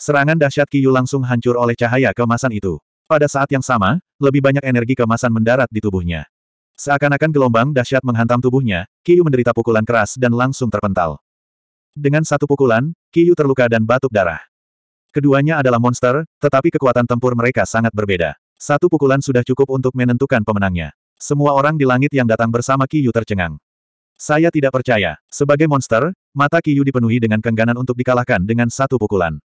Serangan dahsyat Kiyu langsung hancur oleh cahaya kemasan itu. Pada saat yang sama, lebih banyak energi kemasan mendarat di tubuhnya. Seakan-akan gelombang dahsyat menghantam tubuhnya, Kiyu menderita pukulan keras dan langsung terpental. Dengan satu pukulan, Kiyu terluka dan batuk darah. Keduanya adalah monster, tetapi kekuatan tempur mereka sangat berbeda. Satu pukulan sudah cukup untuk menentukan pemenangnya. Semua orang di langit yang datang bersama Kiyu tercengang. Saya tidak percaya. Sebagai monster, mata Kiyu dipenuhi dengan kengganan untuk dikalahkan dengan satu pukulan.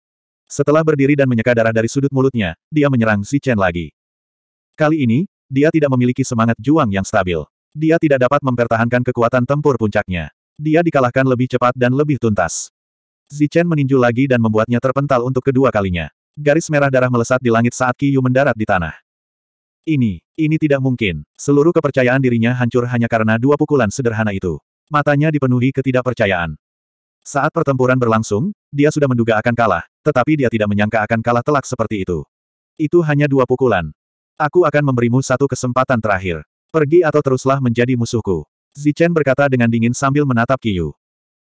Setelah berdiri dan menyeka darah dari sudut mulutnya, dia menyerang Si Chen lagi. Kali ini, dia tidak memiliki semangat juang yang stabil. Dia tidak dapat mempertahankan kekuatan tempur puncaknya. Dia dikalahkan lebih cepat dan lebih tuntas. Zichen meninju lagi dan membuatnya terpental untuk kedua kalinya. Garis merah darah melesat di langit saat Qiyu mendarat di tanah. Ini, ini tidak mungkin. Seluruh kepercayaan dirinya hancur hanya karena dua pukulan sederhana itu. Matanya dipenuhi ketidakpercayaan. Saat pertempuran berlangsung, dia sudah menduga akan kalah, tetapi dia tidak menyangka akan kalah telak seperti itu. Itu hanya dua pukulan. Aku akan memberimu satu kesempatan terakhir. Pergi atau teruslah menjadi musuhku. Zichen berkata dengan dingin sambil menatap Qiyu.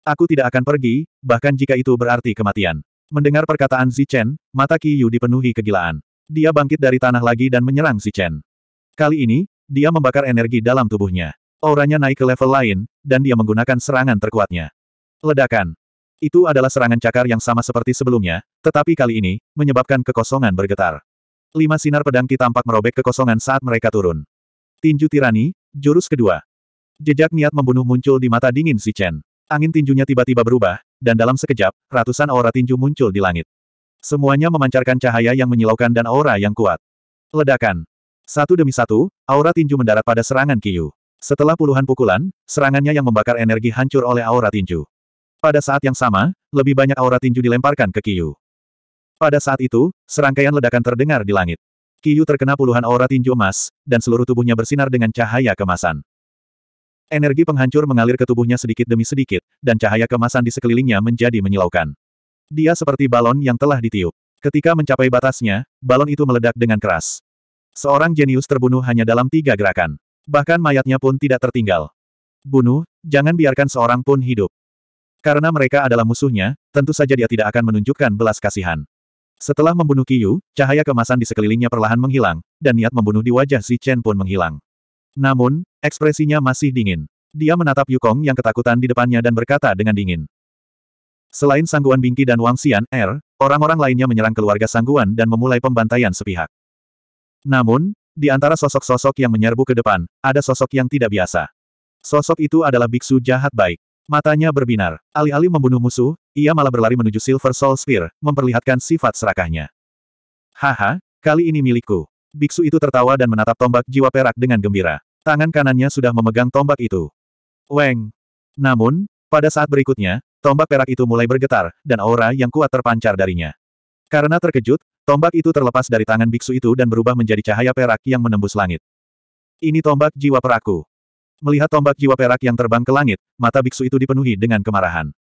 Aku tidak akan pergi, bahkan jika itu berarti kematian. Mendengar perkataan Zichen, mata Yu dipenuhi kegilaan. Dia bangkit dari tanah lagi dan menyerang Zichen. Kali ini, dia membakar energi dalam tubuhnya. Auranya naik ke level lain, dan dia menggunakan serangan terkuatnya. Ledakan. Itu adalah serangan cakar yang sama seperti sebelumnya, tetapi kali ini, menyebabkan kekosongan bergetar. Lima sinar pedang Qi tampak merobek kekosongan saat mereka turun. Tinju Tirani, Jurus Kedua. Jejak niat membunuh muncul di mata dingin si Angin tinjunya tiba-tiba berubah, dan dalam sekejap, ratusan aura tinju muncul di langit. Semuanya memancarkan cahaya yang menyilaukan dan aura yang kuat. Ledakan. Satu demi satu, aura tinju mendarat pada serangan Kiyu. Setelah puluhan pukulan, serangannya yang membakar energi hancur oleh aura tinju. Pada saat yang sama, lebih banyak aura tinju dilemparkan ke Kiyu. Pada saat itu, serangkaian ledakan terdengar di langit. Kiyu terkena puluhan aura tinju emas, dan seluruh tubuhnya bersinar dengan cahaya kemasan. Energi penghancur mengalir ke tubuhnya sedikit demi sedikit, dan cahaya kemasan di sekelilingnya menjadi menyilaukan. Dia seperti balon yang telah ditiup. Ketika mencapai batasnya, balon itu meledak dengan keras. Seorang jenius terbunuh hanya dalam tiga gerakan. Bahkan mayatnya pun tidak tertinggal. Bunuh, jangan biarkan seorang pun hidup. Karena mereka adalah musuhnya, tentu saja dia tidak akan menunjukkan belas kasihan. Setelah membunuh Kiyu, cahaya kemasan di sekelilingnya perlahan menghilang, dan niat membunuh di wajah Si Chen pun menghilang. Namun, ekspresinya masih dingin. Dia menatap Yukong yang ketakutan di depannya dan berkata dengan dingin. Selain Sangguan Bingki dan Wang Xian Er, orang-orang lainnya menyerang keluarga Sangguan dan memulai pembantaian sepihak. Namun, di antara sosok-sosok yang menyerbu ke depan, ada sosok yang tidak biasa. Sosok itu adalah biksu jahat baik. Matanya berbinar. Alih-alih membunuh musuh, ia malah berlari menuju Silver Soul Spear, memperlihatkan sifat serakahnya. Haha, kali ini milikku. Biksu itu tertawa dan menatap tombak jiwa perak dengan gembira. Tangan kanannya sudah memegang tombak itu. Weng! Namun, pada saat berikutnya, tombak perak itu mulai bergetar, dan aura yang kuat terpancar darinya. Karena terkejut, tombak itu terlepas dari tangan biksu itu dan berubah menjadi cahaya perak yang menembus langit. Ini tombak jiwa peraku. Melihat tombak jiwa perak yang terbang ke langit, mata biksu itu dipenuhi dengan kemarahan.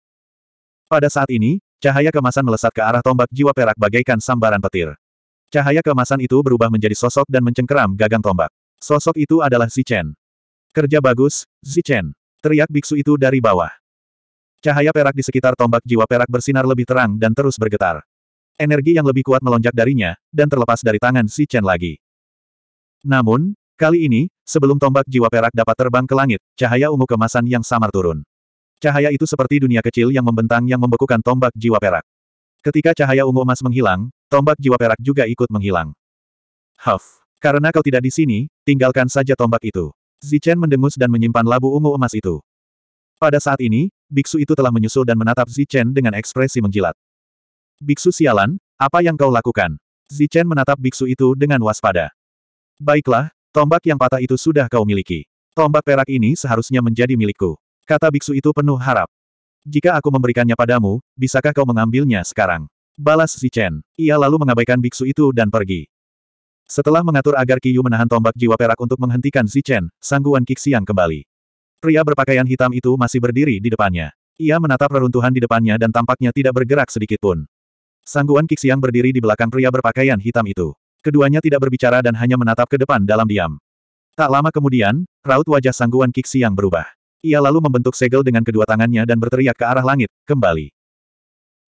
Pada saat ini, cahaya kemasan melesat ke arah tombak jiwa perak bagaikan sambaran petir. Cahaya kemasan itu berubah menjadi sosok dan mencengkeram gagang tombak. Sosok itu adalah Zichen. Kerja bagus, Zichen. Teriak biksu itu dari bawah. Cahaya perak di sekitar tombak jiwa perak bersinar lebih terang dan terus bergetar. Energi yang lebih kuat melonjak darinya, dan terlepas dari tangan Zichen lagi. Namun, kali ini, sebelum tombak jiwa perak dapat terbang ke langit, cahaya ungu kemasan yang samar turun. Cahaya itu seperti dunia kecil yang membentang yang membekukan tombak jiwa perak. Ketika cahaya ungu emas menghilang, tombak jiwa perak juga ikut menghilang. Huff. Karena kau tidak di sini, tinggalkan saja tombak itu. Zichen mendengus dan menyimpan labu ungu emas itu. Pada saat ini, biksu itu telah menyusul dan menatap Zichen dengan ekspresi menjilat. Biksu sialan, apa yang kau lakukan? Zichen menatap biksu itu dengan waspada. Baiklah, tombak yang patah itu sudah kau miliki. Tombak perak ini seharusnya menjadi milikku. Kata biksu itu penuh harap. Jika aku memberikannya padamu, bisakah kau mengambilnya sekarang? Balas Zichen. Ia lalu mengabaikan biksu itu dan pergi. Setelah mengatur agar Qiyu menahan tombak jiwa perak untuk menghentikan Zichen, sangguan Qixiang kembali. Pria berpakaian hitam itu masih berdiri di depannya. Ia menatap reruntuhan di depannya dan tampaknya tidak bergerak sedikit pun. Sangguan Qixiang berdiri di belakang pria berpakaian hitam itu. Keduanya tidak berbicara dan hanya menatap ke depan dalam diam. Tak lama kemudian, raut wajah sangguan Qixiang berubah. Ia lalu membentuk segel dengan kedua tangannya dan berteriak ke arah langit, kembali.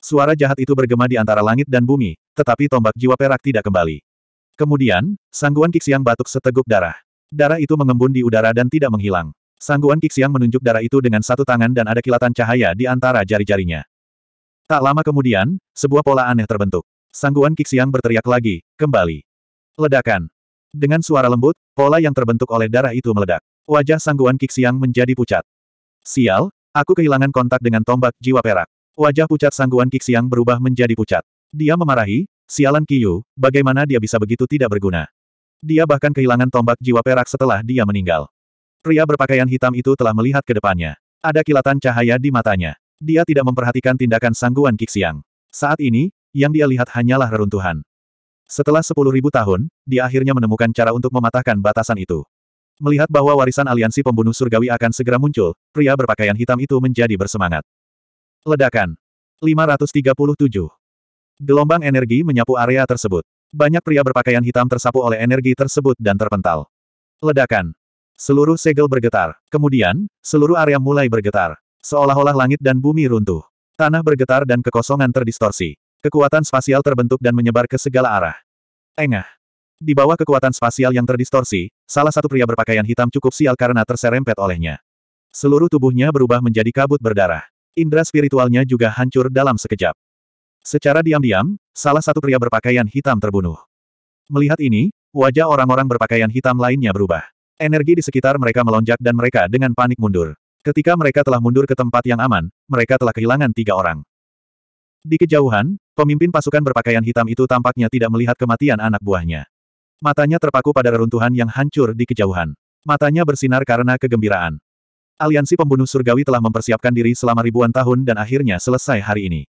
Suara jahat itu bergema di antara langit dan bumi, tetapi tombak jiwa perak tidak kembali. Kemudian, sangguan Kixiang batuk seteguk darah. Darah itu mengembun di udara dan tidak menghilang. Sangguan Kixiang menunjuk darah itu dengan satu tangan dan ada kilatan cahaya di antara jari-jarinya. Tak lama kemudian, sebuah pola aneh terbentuk. Sangguan Kixiang berteriak lagi, kembali. Ledakan. Dengan suara lembut, pola yang terbentuk oleh darah itu meledak. Wajah Sangguan Kixiang menjadi pucat. Sial, aku kehilangan kontak dengan tombak jiwa perak. Wajah pucat Sangguan Kixiang berubah menjadi pucat. Dia memarahi, Sialan Kiyu, bagaimana dia bisa begitu tidak berguna? Dia bahkan kehilangan tombak jiwa perak setelah dia meninggal. Pria berpakaian hitam itu telah melihat ke depannya. Ada kilatan cahaya di matanya. Dia tidak memperhatikan tindakan sangguan Kixiang. Saat ini, yang dia lihat hanyalah reruntuhan. Setelah sepuluh ribu tahun, dia akhirnya menemukan cara untuk mematahkan batasan itu. Melihat bahwa warisan aliansi pembunuh surgawi akan segera muncul, pria berpakaian hitam itu menjadi bersemangat. Ledakan. 537. Gelombang energi menyapu area tersebut. Banyak pria berpakaian hitam tersapu oleh energi tersebut dan terpental. Ledakan. Seluruh segel bergetar. Kemudian, seluruh area mulai bergetar. Seolah-olah langit dan bumi runtuh. Tanah bergetar dan kekosongan terdistorsi. Kekuatan spasial terbentuk dan menyebar ke segala arah. Engah. Di bawah kekuatan spasial yang terdistorsi, salah satu pria berpakaian hitam cukup sial karena terserempet olehnya. Seluruh tubuhnya berubah menjadi kabut berdarah. Indra spiritualnya juga hancur dalam sekejap. Secara diam-diam, salah satu pria berpakaian hitam terbunuh. Melihat ini, wajah orang-orang berpakaian hitam lainnya berubah. Energi di sekitar mereka melonjak dan mereka dengan panik mundur. Ketika mereka telah mundur ke tempat yang aman, mereka telah kehilangan tiga orang. Di kejauhan, pemimpin pasukan berpakaian hitam itu tampaknya tidak melihat kematian anak buahnya. Matanya terpaku pada reruntuhan yang hancur di kejauhan. Matanya bersinar karena kegembiraan. Aliansi pembunuh surgawi telah mempersiapkan diri selama ribuan tahun dan akhirnya selesai hari ini.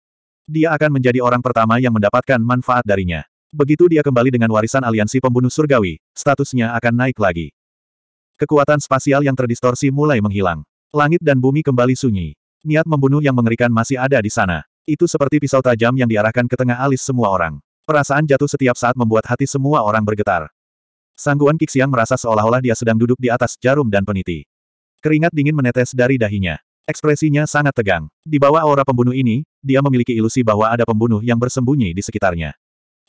Dia akan menjadi orang pertama yang mendapatkan manfaat darinya. Begitu dia kembali dengan warisan aliansi pembunuh surgawi, statusnya akan naik lagi. Kekuatan spasial yang terdistorsi mulai menghilang. Langit dan bumi kembali sunyi. Niat membunuh yang mengerikan masih ada di sana. Itu seperti pisau tajam yang diarahkan ke tengah alis semua orang. Perasaan jatuh setiap saat membuat hati semua orang bergetar. Sangguan Kixiang merasa seolah-olah dia sedang duduk di atas jarum dan peniti. Keringat dingin menetes dari dahinya. Ekspresinya sangat tegang. Di bawah aura pembunuh ini, dia memiliki ilusi bahwa ada pembunuh yang bersembunyi di sekitarnya.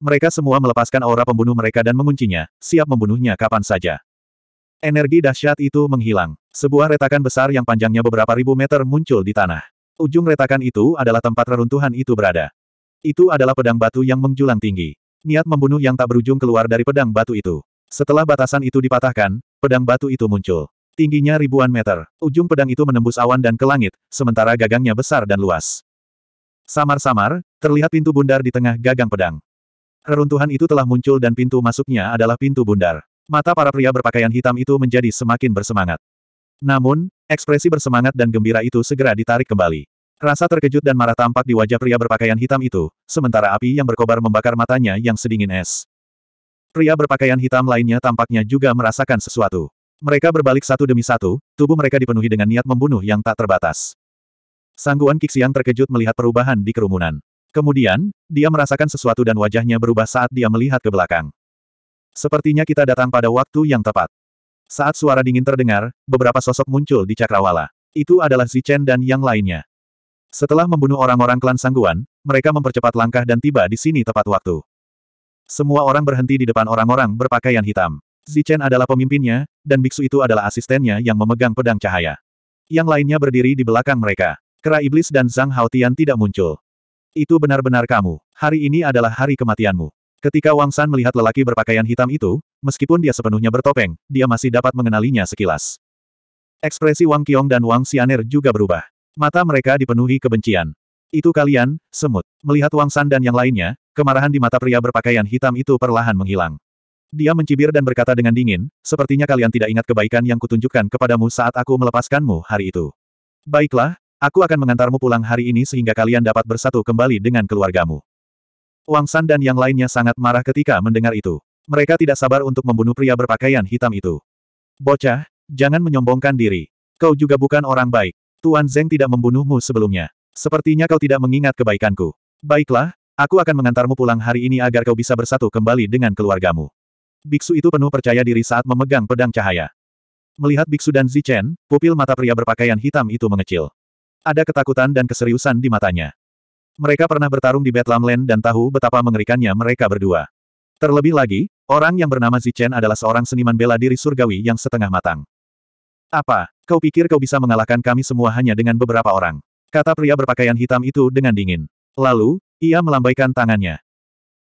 Mereka semua melepaskan aura pembunuh mereka dan menguncinya, siap membunuhnya kapan saja. Energi dahsyat itu menghilang. Sebuah retakan besar yang panjangnya beberapa ribu meter muncul di tanah. Ujung retakan itu adalah tempat reruntuhan itu berada. Itu adalah pedang batu yang menjulang tinggi. Niat membunuh yang tak berujung keluar dari pedang batu itu. Setelah batasan itu dipatahkan, pedang batu itu muncul. Tingginya ribuan meter, ujung pedang itu menembus awan dan ke langit, sementara gagangnya besar dan luas. Samar-samar, terlihat pintu bundar di tengah gagang pedang. Reruntuhan itu telah muncul dan pintu masuknya adalah pintu bundar. Mata para pria berpakaian hitam itu menjadi semakin bersemangat. Namun, ekspresi bersemangat dan gembira itu segera ditarik kembali. Rasa terkejut dan marah tampak di wajah pria berpakaian hitam itu, sementara api yang berkobar membakar matanya yang sedingin es. Pria berpakaian hitam lainnya tampaknya juga merasakan sesuatu. Mereka berbalik satu demi satu, tubuh mereka dipenuhi dengan niat membunuh yang tak terbatas. Sangguan Kixiang terkejut melihat perubahan di kerumunan. Kemudian, dia merasakan sesuatu dan wajahnya berubah saat dia melihat ke belakang. Sepertinya kita datang pada waktu yang tepat. Saat suara dingin terdengar, beberapa sosok muncul di cakrawala. Itu adalah Zichen dan yang lainnya. Setelah membunuh orang-orang klan Sangguan, mereka mempercepat langkah dan tiba di sini tepat waktu. Semua orang berhenti di depan orang-orang berpakaian hitam. Zichen adalah pemimpinnya, dan biksu itu adalah asistennya yang memegang pedang cahaya. Yang lainnya berdiri di belakang mereka. Kera iblis dan Zhang Haotian tidak muncul. Itu benar-benar kamu. Hari ini adalah hari kematianmu. Ketika Wang San melihat lelaki berpakaian hitam itu, meskipun dia sepenuhnya bertopeng, dia masih dapat mengenalinya sekilas. Ekspresi Wang Qiong dan Wang Xianer juga berubah. Mata mereka dipenuhi kebencian. Itu kalian, semut. Melihat Wang San dan yang lainnya, kemarahan di mata pria berpakaian hitam itu perlahan menghilang. Dia mencibir dan berkata dengan dingin, sepertinya kalian tidak ingat kebaikan yang kutunjukkan kepadamu saat aku melepaskanmu hari itu. Baiklah, aku akan mengantarmu pulang hari ini sehingga kalian dapat bersatu kembali dengan keluargamu. Wang San dan yang lainnya sangat marah ketika mendengar itu. Mereka tidak sabar untuk membunuh pria berpakaian hitam itu. Bocah, jangan menyombongkan diri. Kau juga bukan orang baik. Tuan Zeng tidak membunuhmu sebelumnya. Sepertinya kau tidak mengingat kebaikanku. Baiklah, aku akan mengantarmu pulang hari ini agar kau bisa bersatu kembali dengan keluargamu. Biksu itu penuh percaya diri saat memegang pedang cahaya. Melihat Biksu dan Zichen, pupil mata pria berpakaian hitam itu mengecil. Ada ketakutan dan keseriusan di matanya. Mereka pernah bertarung di Bedlam Land dan tahu betapa mengerikannya mereka berdua. Terlebih lagi, orang yang bernama Zichen adalah seorang seniman bela diri surgawi yang setengah matang. Apa, kau pikir kau bisa mengalahkan kami semua hanya dengan beberapa orang? Kata pria berpakaian hitam itu dengan dingin. Lalu, ia melambaikan tangannya.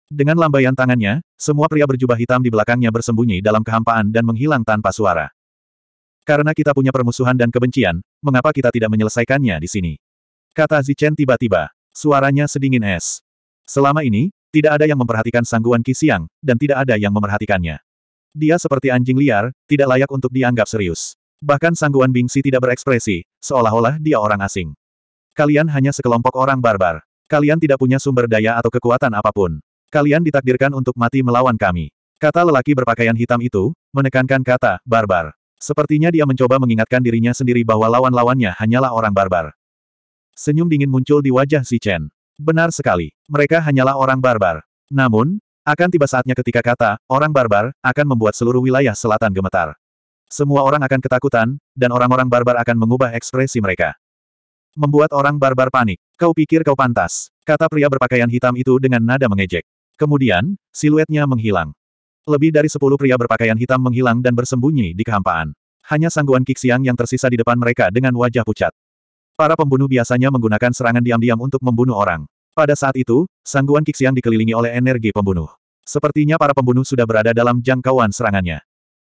Dengan lambaian tangannya, semua pria berjubah hitam di belakangnya bersembunyi dalam kehampaan dan menghilang tanpa suara. Karena kita punya permusuhan dan kebencian, mengapa kita tidak menyelesaikannya di sini? Kata Zichen tiba-tiba. Suaranya sedingin es. Selama ini, tidak ada yang memperhatikan sangguan Kisiang, dan tidak ada yang memerhatikannya. Dia seperti anjing liar, tidak layak untuk dianggap serius. Bahkan sangguan Bingsi tidak berekspresi, seolah-olah dia orang asing. Kalian hanya sekelompok orang barbar. Kalian tidak punya sumber daya atau kekuatan apapun. Kalian ditakdirkan untuk mati melawan kami. Kata lelaki berpakaian hitam itu, menekankan kata, barbar. Sepertinya dia mencoba mengingatkan dirinya sendiri bahwa lawan-lawannya hanyalah orang barbar. Senyum dingin muncul di wajah si Chen. Benar sekali, mereka hanyalah orang barbar. Namun, akan tiba saatnya ketika kata, orang barbar, akan membuat seluruh wilayah selatan gemetar. Semua orang akan ketakutan, dan orang-orang barbar akan mengubah ekspresi mereka. Membuat orang barbar panik. Kau pikir kau pantas, kata pria berpakaian hitam itu dengan nada mengejek. Kemudian, siluetnya menghilang. Lebih dari sepuluh pria berpakaian hitam menghilang dan bersembunyi di kehampaan. Hanya sangguan Kixiang yang tersisa di depan mereka dengan wajah pucat. Para pembunuh biasanya menggunakan serangan diam-diam untuk membunuh orang. Pada saat itu, sangguan Kixiang dikelilingi oleh energi pembunuh. Sepertinya para pembunuh sudah berada dalam jangkauan serangannya.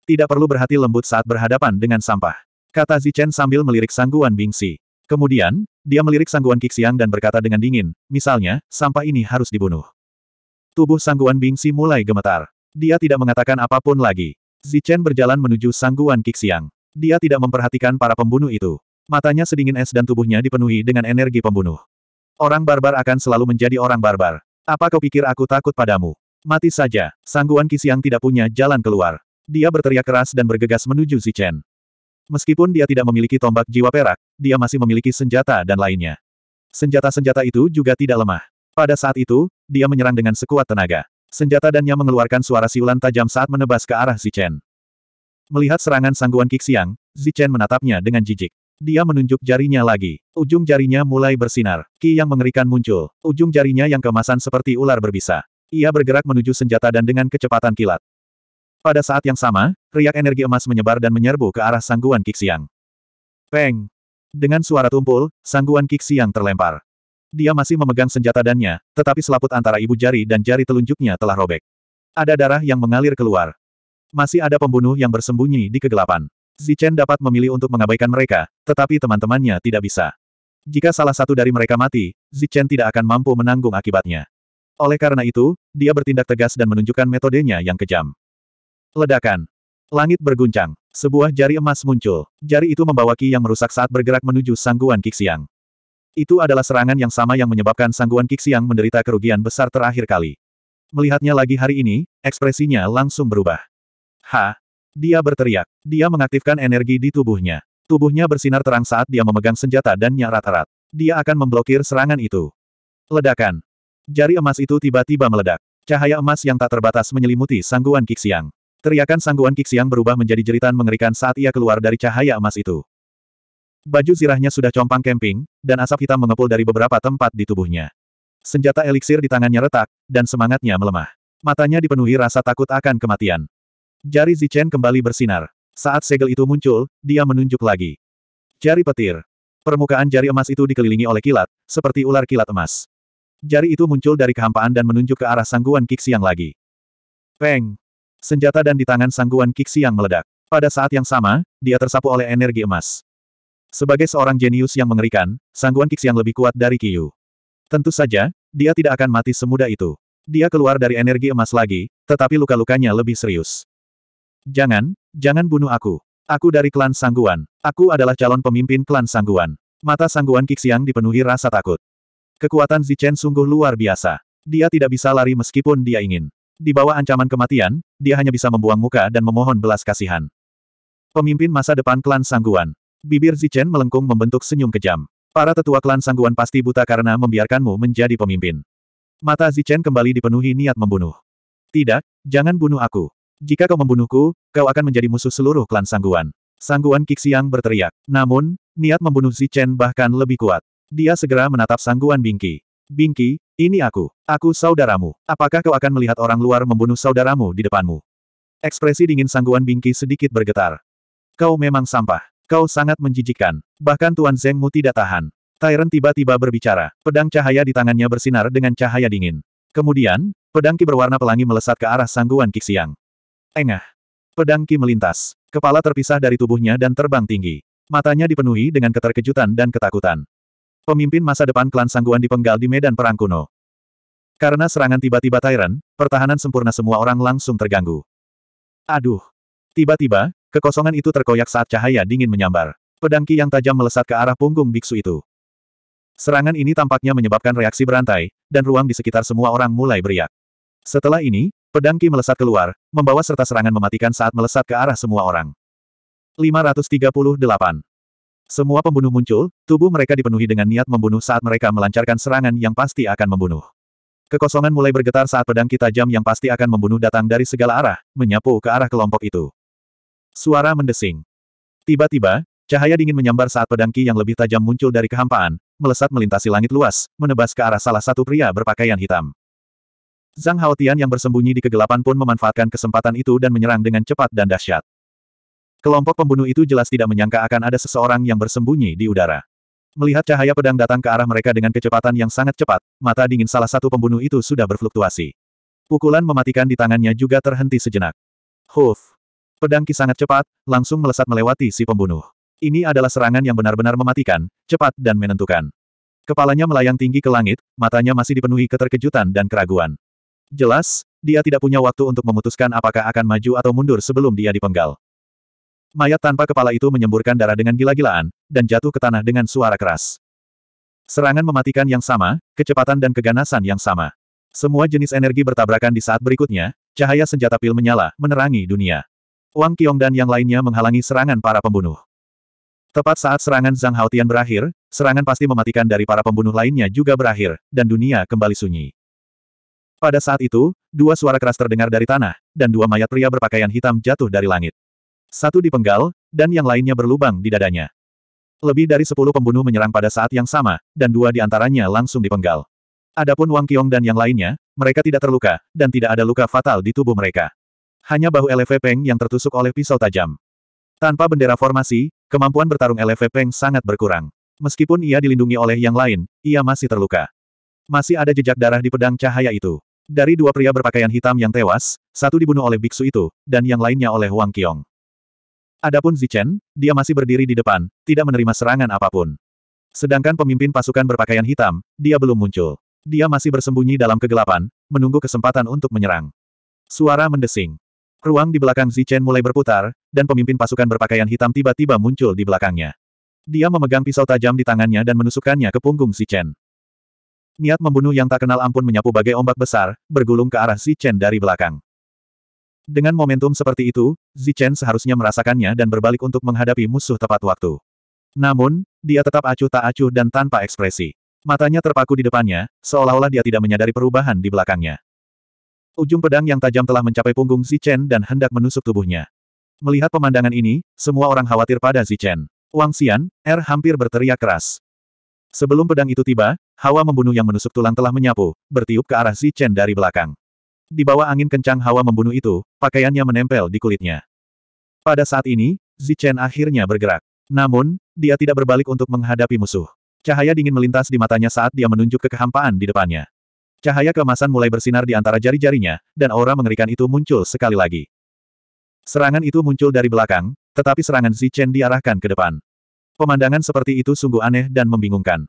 Tidak perlu berhati lembut saat berhadapan dengan sampah. Kata Zichen sambil melirik sangguan Bingsi. Kemudian, dia melirik sangguan Kixiang dan berkata dengan dingin, misalnya, sampah ini harus dibunuh. Tubuh Sangguan Bingsi mulai gemetar. Dia tidak mengatakan apapun lagi. Zichen berjalan menuju Sangguan Kixiang. Dia tidak memperhatikan para pembunuh itu. Matanya sedingin es dan tubuhnya dipenuhi dengan energi pembunuh. Orang barbar akan selalu menjadi orang barbar. Apa kau pikir aku takut padamu? Mati saja. Sangguan Kixiang tidak punya jalan keluar. Dia berteriak keras dan bergegas menuju Zichen. Meskipun dia tidak memiliki tombak jiwa perak, dia masih memiliki senjata dan lainnya. Senjata-senjata itu juga tidak lemah. Pada saat itu, dia menyerang dengan sekuat tenaga. Senjata dan nya mengeluarkan suara siulan tajam saat menebas ke arah Zichen. Melihat serangan sangguan Kixiang, Zichen menatapnya dengan jijik. Dia menunjuk jarinya lagi. Ujung jarinya mulai bersinar. Ki yang mengerikan muncul. Ujung jarinya yang kemasan seperti ular berbisa. Ia bergerak menuju senjata dan dengan kecepatan kilat. Pada saat yang sama, riak energi emas menyebar dan menyerbu ke arah sangguan Kixiang. Peng! Dengan suara tumpul, sangguan Kixiang terlempar. Dia masih memegang senjata dannya, tetapi selaput antara ibu jari dan jari telunjuknya telah robek. Ada darah yang mengalir keluar. Masih ada pembunuh yang bersembunyi di kegelapan. Zichen dapat memilih untuk mengabaikan mereka, tetapi teman-temannya tidak bisa. Jika salah satu dari mereka mati, Zichen tidak akan mampu menanggung akibatnya. Oleh karena itu, dia bertindak tegas dan menunjukkan metodenya yang kejam. Ledakan. Langit berguncang. Sebuah jari emas muncul. Jari itu membawa ki yang merusak saat bergerak menuju sangguan Kixiang. Itu adalah serangan yang sama yang menyebabkan Sangguan Qixiang menderita kerugian besar terakhir kali. Melihatnya lagi hari ini, ekspresinya langsung berubah. Ha! Dia berteriak. Dia mengaktifkan energi di tubuhnya. Tubuhnya bersinar terang saat dia memegang senjata dan nyarat erat Dia akan memblokir serangan itu. Ledakan. Jari emas itu tiba-tiba meledak. Cahaya emas yang tak terbatas menyelimuti Sangguan Qixiang. Teriakan Sangguan Qixiang berubah menjadi jeritan mengerikan saat ia keluar dari cahaya emas itu. Baju zirahnya sudah compang kemping, dan asap hitam mengepul dari beberapa tempat di tubuhnya. Senjata eliksir di tangannya retak, dan semangatnya melemah. Matanya dipenuhi rasa takut akan kematian. Jari Zichen kembali bersinar. Saat segel itu muncul, dia menunjuk lagi. Jari petir. Permukaan jari emas itu dikelilingi oleh kilat, seperti ular kilat emas. Jari itu muncul dari kehampaan dan menunjuk ke arah sangguan Kiksi yang lagi. Peng! Senjata dan di tangan sangguan Kiksi yang meledak. Pada saat yang sama, dia tersapu oleh energi emas. Sebagai seorang jenius yang mengerikan, sangguan Kixiang lebih kuat dari Kiyu. Tentu saja, dia tidak akan mati semudah itu. Dia keluar dari energi emas lagi, tetapi luka-lukanya lebih serius. Jangan, jangan bunuh aku. Aku dari klan Sangguan. Aku adalah calon pemimpin klan Sangguan. Mata Sangguan Kixiang dipenuhi rasa takut. Kekuatan Zichen sungguh luar biasa. Dia tidak bisa lari meskipun dia ingin. Di bawah ancaman kematian, dia hanya bisa membuang muka dan memohon belas kasihan. Pemimpin masa depan klan Sangguan. Bibir Zichen melengkung membentuk senyum kejam. Para tetua klan sangguan pasti buta karena membiarkanmu menjadi pemimpin. Mata Zichen kembali dipenuhi niat membunuh. Tidak, jangan bunuh aku. Jika kau membunuhku, kau akan menjadi musuh seluruh klan sangguan. Sangguan Kixiang berteriak. Namun, niat membunuh Zichen bahkan lebih kuat. Dia segera menatap sangguan Bingki. Bingki, ini aku. Aku saudaramu. Apakah kau akan melihat orang luar membunuh saudaramu di depanmu? Ekspresi dingin sangguan Bingki sedikit bergetar. Kau memang sampah. Kau sangat menjijikan. Bahkan Tuan Zengmu tidak tahan. Tyrant tiba-tiba berbicara. Pedang cahaya di tangannya bersinar dengan cahaya dingin. Kemudian, pedang ki berwarna pelangi melesat ke arah sangguan Ki Siang. Engah. Pedang ki melintas. Kepala terpisah dari tubuhnya dan terbang tinggi. Matanya dipenuhi dengan keterkejutan dan ketakutan. Pemimpin masa depan klan sangguan dipenggal di medan perang kuno. Karena serangan tiba-tiba Tyrant, pertahanan sempurna semua orang langsung terganggu. Aduh. Tiba-tiba, Kekosongan itu terkoyak saat cahaya dingin menyambar. Pedangki yang tajam melesat ke arah punggung biksu itu. Serangan ini tampaknya menyebabkan reaksi berantai, dan ruang di sekitar semua orang mulai beriak. Setelah ini, pedangki melesat keluar, membawa serta serangan mematikan saat melesat ke arah semua orang. 538. Semua pembunuh muncul, tubuh mereka dipenuhi dengan niat membunuh saat mereka melancarkan serangan yang pasti akan membunuh. Kekosongan mulai bergetar saat pedangki tajam yang pasti akan membunuh datang dari segala arah, menyapu ke arah kelompok itu. Suara mendesing. Tiba-tiba, cahaya dingin menyambar saat pedang Ki yang lebih tajam muncul dari kehampaan, melesat melintasi langit luas, menebas ke arah salah satu pria berpakaian hitam. Zhang Haotian yang bersembunyi di kegelapan pun memanfaatkan kesempatan itu dan menyerang dengan cepat dan dahsyat. Kelompok pembunuh itu jelas tidak menyangka akan ada seseorang yang bersembunyi di udara. Melihat cahaya pedang datang ke arah mereka dengan kecepatan yang sangat cepat, mata dingin salah satu pembunuh itu sudah berfluktuasi. Pukulan mematikan di tangannya juga terhenti sejenak. Huf! Pedang Ki sangat cepat, langsung melesat melewati si pembunuh. Ini adalah serangan yang benar-benar mematikan, cepat dan menentukan. Kepalanya melayang tinggi ke langit, matanya masih dipenuhi keterkejutan dan keraguan. Jelas, dia tidak punya waktu untuk memutuskan apakah akan maju atau mundur sebelum dia dipenggal. Mayat tanpa kepala itu menyemburkan darah dengan gila-gilaan, dan jatuh ke tanah dengan suara keras. Serangan mematikan yang sama, kecepatan dan keganasan yang sama. Semua jenis energi bertabrakan di saat berikutnya, cahaya senjata pil menyala, menerangi dunia. Wang Qiong dan yang lainnya menghalangi serangan para pembunuh. Tepat saat serangan Zhang Haotian berakhir, serangan pasti mematikan dari para pembunuh lainnya juga berakhir, dan dunia kembali sunyi. Pada saat itu, dua suara keras terdengar dari tanah, dan dua mayat pria berpakaian hitam jatuh dari langit. Satu dipenggal, dan yang lainnya berlubang di dadanya. Lebih dari sepuluh pembunuh menyerang pada saat yang sama, dan dua di antaranya langsung dipenggal. Adapun Wang Qiong dan yang lainnya, mereka tidak terluka, dan tidak ada luka fatal di tubuh mereka hanya bahu LV Peng yang tertusuk oleh pisau tajam. Tanpa bendera formasi, kemampuan bertarung LV Peng sangat berkurang. Meskipun ia dilindungi oleh yang lain, ia masih terluka. Masih ada jejak darah di pedang cahaya itu. Dari dua pria berpakaian hitam yang tewas, satu dibunuh oleh biksu itu, dan yang lainnya oleh Wang Qiong. Adapun Zichen, dia masih berdiri di depan, tidak menerima serangan apapun. Sedangkan pemimpin pasukan berpakaian hitam, dia belum muncul. Dia masih bersembunyi dalam kegelapan, menunggu kesempatan untuk menyerang. Suara mendesing. Ruang di belakang Zichen mulai berputar, dan pemimpin pasukan berpakaian hitam tiba-tiba muncul di belakangnya. Dia memegang pisau tajam di tangannya dan menusukkannya ke punggung Zichen. Niat membunuh yang tak kenal ampun menyapu bagai ombak besar, bergulung ke arah Zichen dari belakang. Dengan momentum seperti itu, Zichen seharusnya merasakannya dan berbalik untuk menghadapi musuh tepat waktu. Namun, dia tetap acuh tak acuh dan tanpa ekspresi. Matanya terpaku di depannya, seolah-olah dia tidak menyadari perubahan di belakangnya. Ujung pedang yang tajam telah mencapai punggung Zichen dan hendak menusuk tubuhnya. Melihat pemandangan ini, semua orang khawatir pada Zichen. Wang Xian, Er hampir berteriak keras. Sebelum pedang itu tiba, hawa membunuh yang menusuk tulang telah menyapu, bertiup ke arah Zichen dari belakang. Di bawah angin kencang hawa membunuh itu, pakaiannya menempel di kulitnya. Pada saat ini, Zichen akhirnya bergerak. Namun, dia tidak berbalik untuk menghadapi musuh. Cahaya dingin melintas di matanya saat dia menunjuk ke kehampaan di depannya. Cahaya kemasan mulai bersinar di antara jari-jarinya, dan aura mengerikan itu muncul sekali lagi. Serangan itu muncul dari belakang, tetapi serangan Zichen diarahkan ke depan. Pemandangan seperti itu sungguh aneh dan membingungkan.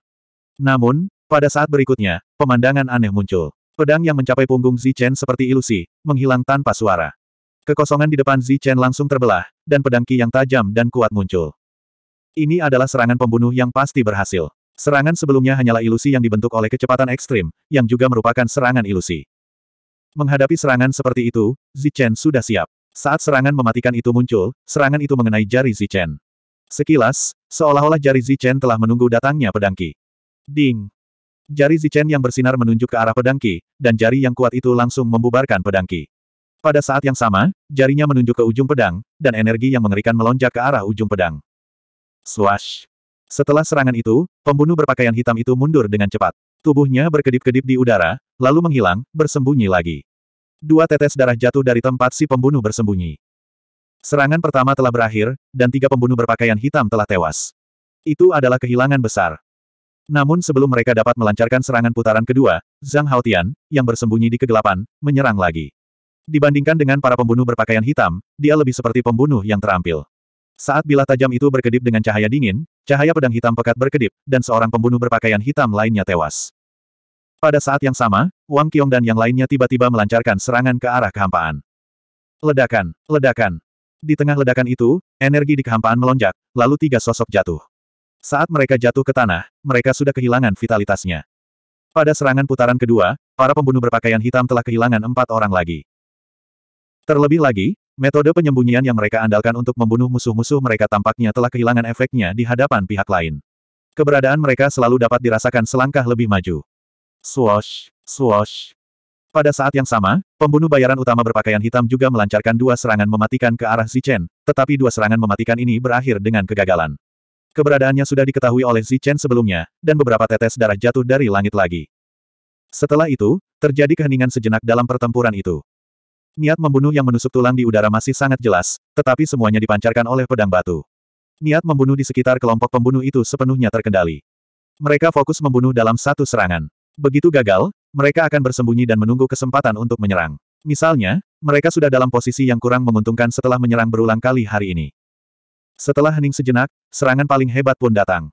Namun, pada saat berikutnya, pemandangan aneh muncul. Pedang yang mencapai punggung Zichen seperti ilusi, menghilang tanpa suara. Kekosongan di depan Zichen langsung terbelah, dan pedang Qi yang tajam dan kuat muncul. Ini adalah serangan pembunuh yang pasti berhasil. Serangan sebelumnya hanyalah ilusi yang dibentuk oleh kecepatan ekstrim, yang juga merupakan serangan ilusi. Menghadapi serangan seperti itu, Zichen sudah siap. Saat serangan mematikan itu muncul, serangan itu mengenai jari Zichen. Sekilas, seolah-olah jari Zichen telah menunggu datangnya pedangki. Ding! Jari Zichen yang bersinar menunjuk ke arah pedangki, dan jari yang kuat itu langsung membubarkan pedangki. Pada saat yang sama, jarinya menunjuk ke ujung pedang, dan energi yang mengerikan melonjak ke arah ujung pedang. Swash! Setelah serangan itu, pembunuh berpakaian hitam itu mundur dengan cepat. Tubuhnya berkedip-kedip di udara, lalu menghilang, bersembunyi lagi. Dua tetes darah jatuh dari tempat si pembunuh bersembunyi. Serangan pertama telah berakhir, dan tiga pembunuh berpakaian hitam telah tewas. Itu adalah kehilangan besar. Namun sebelum mereka dapat melancarkan serangan putaran kedua, Zhang Haotian, yang bersembunyi di kegelapan, menyerang lagi. Dibandingkan dengan para pembunuh berpakaian hitam, dia lebih seperti pembunuh yang terampil. Saat bilah tajam itu berkedip dengan cahaya dingin, cahaya pedang hitam pekat berkedip, dan seorang pembunuh berpakaian hitam lainnya tewas. Pada saat yang sama, Wang Qiong dan yang lainnya tiba-tiba melancarkan serangan ke arah kehampaan. Ledakan, ledakan. Di tengah ledakan itu, energi di kehampaan melonjak, lalu tiga sosok jatuh. Saat mereka jatuh ke tanah, mereka sudah kehilangan vitalitasnya. Pada serangan putaran kedua, para pembunuh berpakaian hitam telah kehilangan empat orang lagi. Terlebih lagi, Metode penyembunyian yang mereka andalkan untuk membunuh musuh-musuh mereka tampaknya telah kehilangan efeknya di hadapan pihak lain. Keberadaan mereka selalu dapat dirasakan selangkah lebih maju. Swash, swash. Pada saat yang sama, pembunuh bayaran utama berpakaian hitam juga melancarkan dua serangan mematikan ke arah Zichen, tetapi dua serangan mematikan ini berakhir dengan kegagalan. Keberadaannya sudah diketahui oleh Zichen sebelumnya, dan beberapa tetes darah jatuh dari langit lagi. Setelah itu, terjadi keheningan sejenak dalam pertempuran itu. Niat membunuh yang menusuk tulang di udara masih sangat jelas, tetapi semuanya dipancarkan oleh pedang batu. Niat membunuh di sekitar kelompok pembunuh itu sepenuhnya terkendali. Mereka fokus membunuh dalam satu serangan. Begitu gagal, mereka akan bersembunyi dan menunggu kesempatan untuk menyerang. Misalnya, mereka sudah dalam posisi yang kurang menguntungkan setelah menyerang berulang kali hari ini. Setelah hening sejenak, serangan paling hebat pun datang.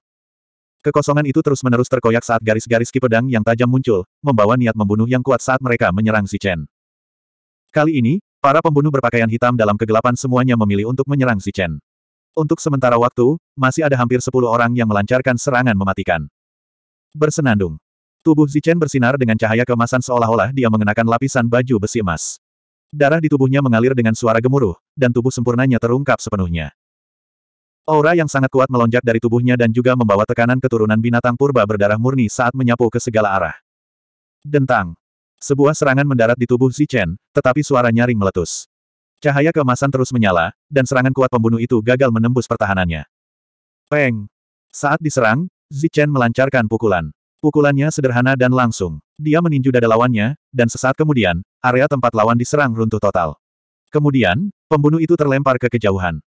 Kekosongan itu terus-menerus terkoyak saat garis-garis kipedang yang tajam muncul, membawa niat membunuh yang kuat saat mereka menyerang Si Chen. Kali ini, para pembunuh berpakaian hitam dalam kegelapan semuanya memilih untuk menyerang si Chen. Untuk sementara waktu, masih ada hampir sepuluh orang yang melancarkan serangan mematikan. Bersenandung. Tubuh Zichen bersinar dengan cahaya kemasan seolah-olah dia mengenakan lapisan baju besi emas. Darah di tubuhnya mengalir dengan suara gemuruh, dan tubuh sempurnanya terungkap sepenuhnya. Aura yang sangat kuat melonjak dari tubuhnya dan juga membawa tekanan keturunan binatang purba berdarah murni saat menyapu ke segala arah. Dentang. Sebuah serangan mendarat di tubuh Zichen, tetapi suara nyaring meletus. Cahaya keemasan terus menyala, dan serangan kuat pembunuh itu gagal menembus pertahanannya. Peng! Saat diserang, Zichen melancarkan pukulan. Pukulannya sederhana dan langsung. Dia meninju dada lawannya, dan sesaat kemudian, area tempat lawan diserang runtuh total. Kemudian, pembunuh itu terlempar ke kejauhan.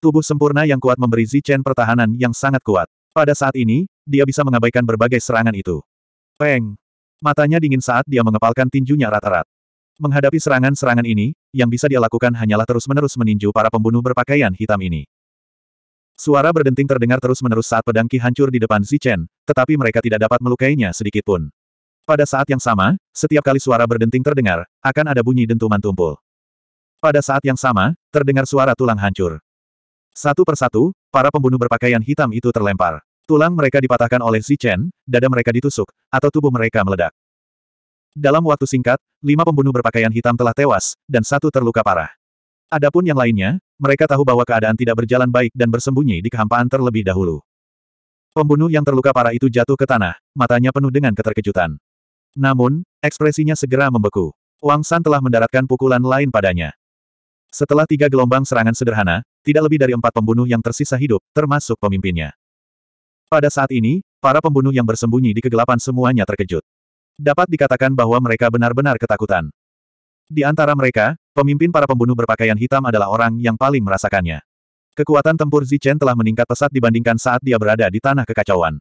Tubuh sempurna yang kuat memberi Zichen pertahanan yang sangat kuat. Pada saat ini, dia bisa mengabaikan berbagai serangan itu. Peng! Matanya dingin saat dia mengepalkan tinjunya rata-rat. Menghadapi serangan-serangan ini, yang bisa dia lakukan hanyalah terus-menerus meninju para pembunuh berpakaian hitam ini. Suara berdenting terdengar terus-menerus saat pedang Ki hancur di depan Zichen, tetapi mereka tidak dapat melukainya sedikit pun. Pada saat yang sama, setiap kali suara berdenting terdengar, akan ada bunyi dentuman tumpul. Pada saat yang sama, terdengar suara tulang hancur. Satu persatu, para pembunuh berpakaian hitam itu terlempar. Tulang mereka dipatahkan oleh Xi Chen, dada mereka ditusuk, atau tubuh mereka meledak. Dalam waktu singkat, lima pembunuh berpakaian hitam telah tewas, dan satu terluka parah. Adapun yang lainnya, mereka tahu bahwa keadaan tidak berjalan baik dan bersembunyi di kehampaan terlebih dahulu. Pembunuh yang terluka parah itu jatuh ke tanah, matanya penuh dengan keterkejutan. Namun, ekspresinya segera membeku. Wang San telah mendaratkan pukulan lain padanya. Setelah tiga gelombang serangan sederhana, tidak lebih dari empat pembunuh yang tersisa hidup, termasuk pemimpinnya. Pada saat ini, para pembunuh yang bersembunyi di kegelapan semuanya terkejut. Dapat dikatakan bahwa mereka benar-benar ketakutan. Di antara mereka, pemimpin para pembunuh berpakaian hitam adalah orang yang paling merasakannya. Kekuatan tempur Zichen telah meningkat pesat dibandingkan saat dia berada di tanah kekacauan.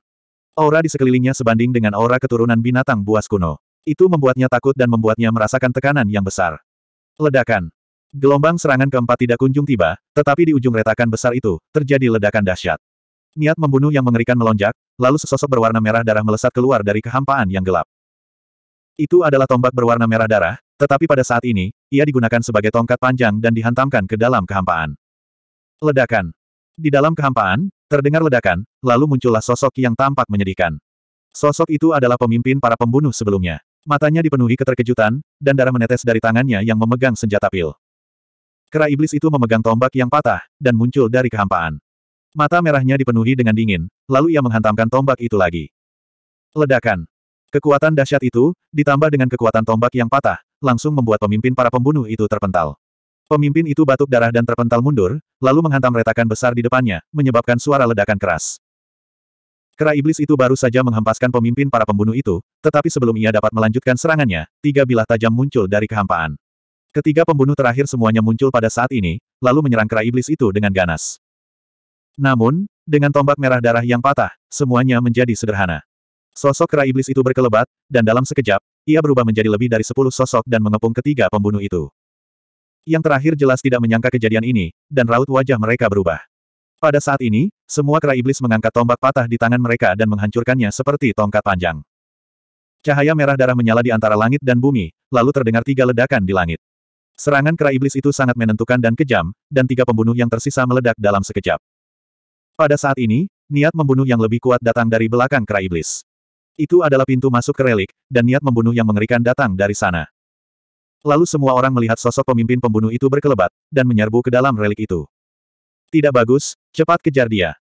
Aura di sekelilingnya sebanding dengan aura keturunan binatang buas kuno. Itu membuatnya takut dan membuatnya merasakan tekanan yang besar. Ledakan. Gelombang serangan keempat tidak kunjung tiba, tetapi di ujung retakan besar itu, terjadi ledakan dahsyat. Niat membunuh yang mengerikan melonjak, lalu sesosok berwarna merah darah melesat keluar dari kehampaan yang gelap. Itu adalah tombak berwarna merah darah, tetapi pada saat ini, ia digunakan sebagai tongkat panjang dan dihantamkan ke dalam kehampaan. Ledakan. Di dalam kehampaan, terdengar ledakan, lalu muncullah sosok yang tampak menyedihkan. Sosok itu adalah pemimpin para pembunuh sebelumnya. Matanya dipenuhi keterkejutan, dan darah menetes dari tangannya yang memegang senjata pil. Kera iblis itu memegang tombak yang patah, dan muncul dari kehampaan. Mata merahnya dipenuhi dengan dingin, lalu ia menghantamkan tombak itu lagi. Ledakan. Kekuatan dahsyat itu, ditambah dengan kekuatan tombak yang patah, langsung membuat pemimpin para pembunuh itu terpental. Pemimpin itu batuk darah dan terpental mundur, lalu menghantam retakan besar di depannya, menyebabkan suara ledakan keras. Kera iblis itu baru saja menghempaskan pemimpin para pembunuh itu, tetapi sebelum ia dapat melanjutkan serangannya, tiga bilah tajam muncul dari kehampaan. Ketiga pembunuh terakhir semuanya muncul pada saat ini, lalu menyerang kera iblis itu dengan ganas. Namun, dengan tombak merah darah yang patah, semuanya menjadi sederhana. Sosok kera iblis itu berkelebat, dan dalam sekejap, ia berubah menjadi lebih dari sepuluh sosok dan mengepung ketiga pembunuh itu. Yang terakhir jelas tidak menyangka kejadian ini, dan raut wajah mereka berubah. Pada saat ini, semua kera iblis mengangkat tombak patah di tangan mereka dan menghancurkannya seperti tongkat panjang. Cahaya merah darah menyala di antara langit dan bumi, lalu terdengar tiga ledakan di langit. Serangan kera iblis itu sangat menentukan dan kejam, dan tiga pembunuh yang tersisa meledak dalam sekejap. Pada saat ini, niat membunuh yang lebih kuat datang dari belakang kera iblis. Itu adalah pintu masuk ke relik, dan niat membunuh yang mengerikan datang dari sana. Lalu semua orang melihat sosok pemimpin pembunuh itu berkelebat, dan menyerbu ke dalam relik itu. Tidak bagus, cepat kejar dia.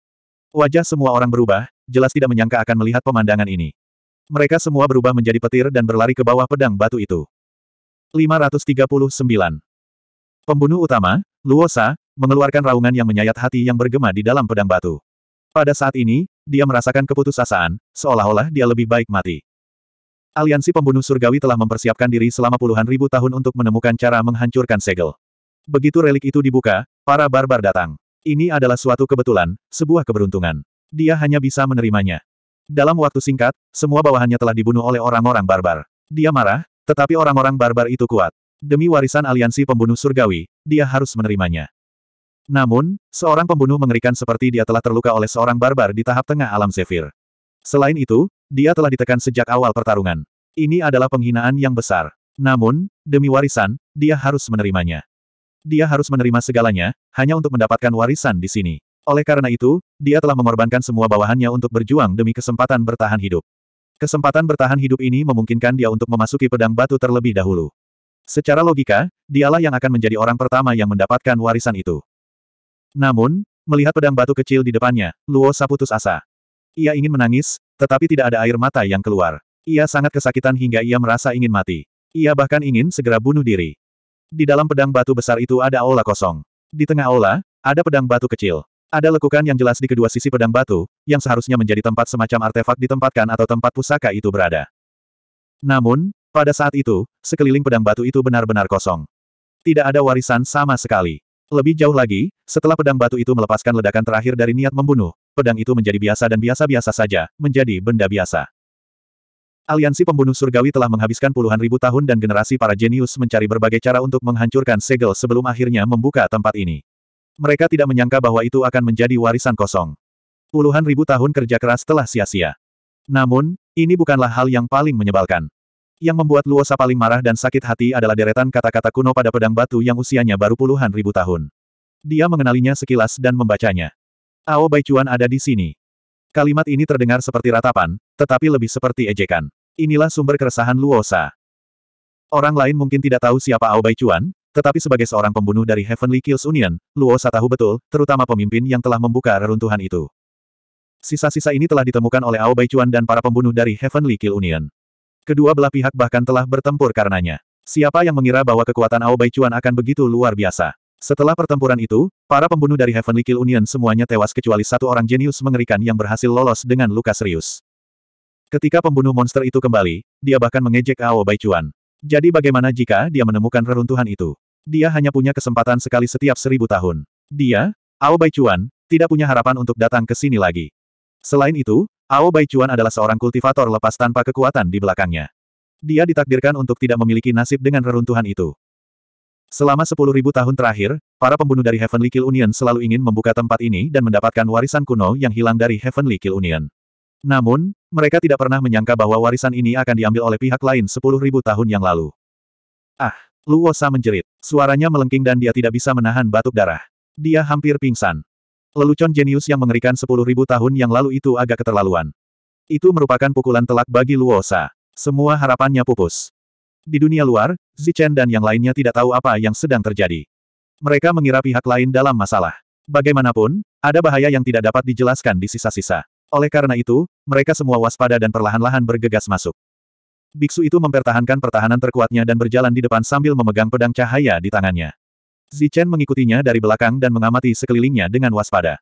Wajah semua orang berubah, jelas tidak menyangka akan melihat pemandangan ini. Mereka semua berubah menjadi petir dan berlari ke bawah pedang batu itu. 539. Pembunuh utama, Luosa, mengeluarkan raungan yang menyayat hati yang bergema di dalam pedang batu. Pada saat ini, dia merasakan keputusasaan, seolah-olah dia lebih baik mati. Aliansi Pembunuh Surgawi telah mempersiapkan diri selama puluhan ribu tahun untuk menemukan cara menghancurkan segel. Begitu relik itu dibuka, para barbar datang. Ini adalah suatu kebetulan, sebuah keberuntungan. Dia hanya bisa menerimanya. Dalam waktu singkat, semua bawahannya telah dibunuh oleh orang-orang barbar. Dia marah, tetapi orang-orang barbar itu kuat. Demi warisan aliansi pembunuh surgawi, dia harus menerimanya. Namun, seorang pembunuh mengerikan seperti dia telah terluka oleh seorang barbar di tahap tengah alam Zephyr. Selain itu, dia telah ditekan sejak awal pertarungan. Ini adalah penghinaan yang besar. Namun, demi warisan, dia harus menerimanya. Dia harus menerima segalanya, hanya untuk mendapatkan warisan di sini. Oleh karena itu, dia telah mengorbankan semua bawahannya untuk berjuang demi kesempatan bertahan hidup. Kesempatan bertahan hidup ini memungkinkan dia untuk memasuki pedang batu terlebih dahulu. Secara logika, dialah yang akan menjadi orang pertama yang mendapatkan warisan itu. Namun, melihat pedang batu kecil di depannya, Luo Sa putus asa. Ia ingin menangis, tetapi tidak ada air mata yang keluar. Ia sangat kesakitan hingga ia merasa ingin mati. Ia bahkan ingin segera bunuh diri. Di dalam pedang batu besar itu ada aula kosong. Di tengah aula, ada pedang batu kecil. Ada lekukan yang jelas di kedua sisi pedang batu, yang seharusnya menjadi tempat semacam artefak ditempatkan atau tempat pusaka itu berada. Namun, pada saat itu, sekeliling pedang batu itu benar-benar kosong. Tidak ada warisan sama sekali. Lebih jauh lagi, setelah pedang batu itu melepaskan ledakan terakhir dari niat membunuh, pedang itu menjadi biasa dan biasa-biasa saja, menjadi benda biasa. Aliansi Pembunuh Surgawi telah menghabiskan puluhan ribu tahun dan generasi para jenius mencari berbagai cara untuk menghancurkan segel sebelum akhirnya membuka tempat ini. Mereka tidak menyangka bahwa itu akan menjadi warisan kosong. Puluhan ribu tahun kerja keras telah sia-sia. Namun, ini bukanlah hal yang paling menyebalkan. Yang membuat Luosa paling marah dan sakit hati adalah deretan kata-kata kuno pada pedang batu yang usianya baru puluhan ribu tahun. Dia mengenalinya sekilas dan membacanya. Ao Baichuan ada di sini. Kalimat ini terdengar seperti ratapan, tetapi lebih seperti ejekan. Inilah sumber keresahan Luosa. Orang lain mungkin tidak tahu siapa Ao Baichuan, tetapi sebagai seorang pembunuh dari Heavenly Kills Union, Luosa tahu betul, terutama pemimpin yang telah membuka reruntuhan itu. Sisa-sisa ini telah ditemukan oleh Ao Baichuan dan para pembunuh dari Heavenly Kill Union. Kedua belah pihak bahkan telah bertempur karenanya. Siapa yang mengira bahwa kekuatan Ao Bai Chuan akan begitu luar biasa? Setelah pertempuran itu, para pembunuh dari Heavenly Kill Union semuanya tewas kecuali satu orang jenius mengerikan yang berhasil lolos dengan luka serius. Ketika pembunuh monster itu kembali, dia bahkan mengejek Ao Bai Chuan. Jadi bagaimana jika dia menemukan reruntuhan itu? Dia hanya punya kesempatan sekali setiap seribu tahun. Dia, Ao Bai Chuan, tidak punya harapan untuk datang ke sini lagi. Selain itu, Ao Baichuan adalah seorang kultivator lepas tanpa kekuatan di belakangnya. Dia ditakdirkan untuk tidak memiliki nasib dengan reruntuhan itu. Selama sepuluh ribu tahun terakhir, para pembunuh dari Heavenly Kill Union selalu ingin membuka tempat ini dan mendapatkan warisan kuno yang hilang dari Heavenly Kill Union. Namun, mereka tidak pernah menyangka bahwa warisan ini akan diambil oleh pihak lain sepuluh ribu tahun yang lalu. Ah, Luosa menjerit. Suaranya melengking dan dia tidak bisa menahan batuk darah. Dia hampir pingsan. Lelucon jenius yang mengerikan sepuluh ribu tahun yang lalu itu agak keterlaluan. Itu merupakan pukulan telak bagi Luosa. Semua harapannya pupus. Di dunia luar, Zichen dan yang lainnya tidak tahu apa yang sedang terjadi. Mereka mengira pihak lain dalam masalah. Bagaimanapun, ada bahaya yang tidak dapat dijelaskan di sisa-sisa. Oleh karena itu, mereka semua waspada dan perlahan-lahan bergegas masuk. Biksu itu mempertahankan pertahanan terkuatnya dan berjalan di depan sambil memegang pedang cahaya di tangannya. Zichen mengikutinya dari belakang dan mengamati sekelilingnya dengan waspada.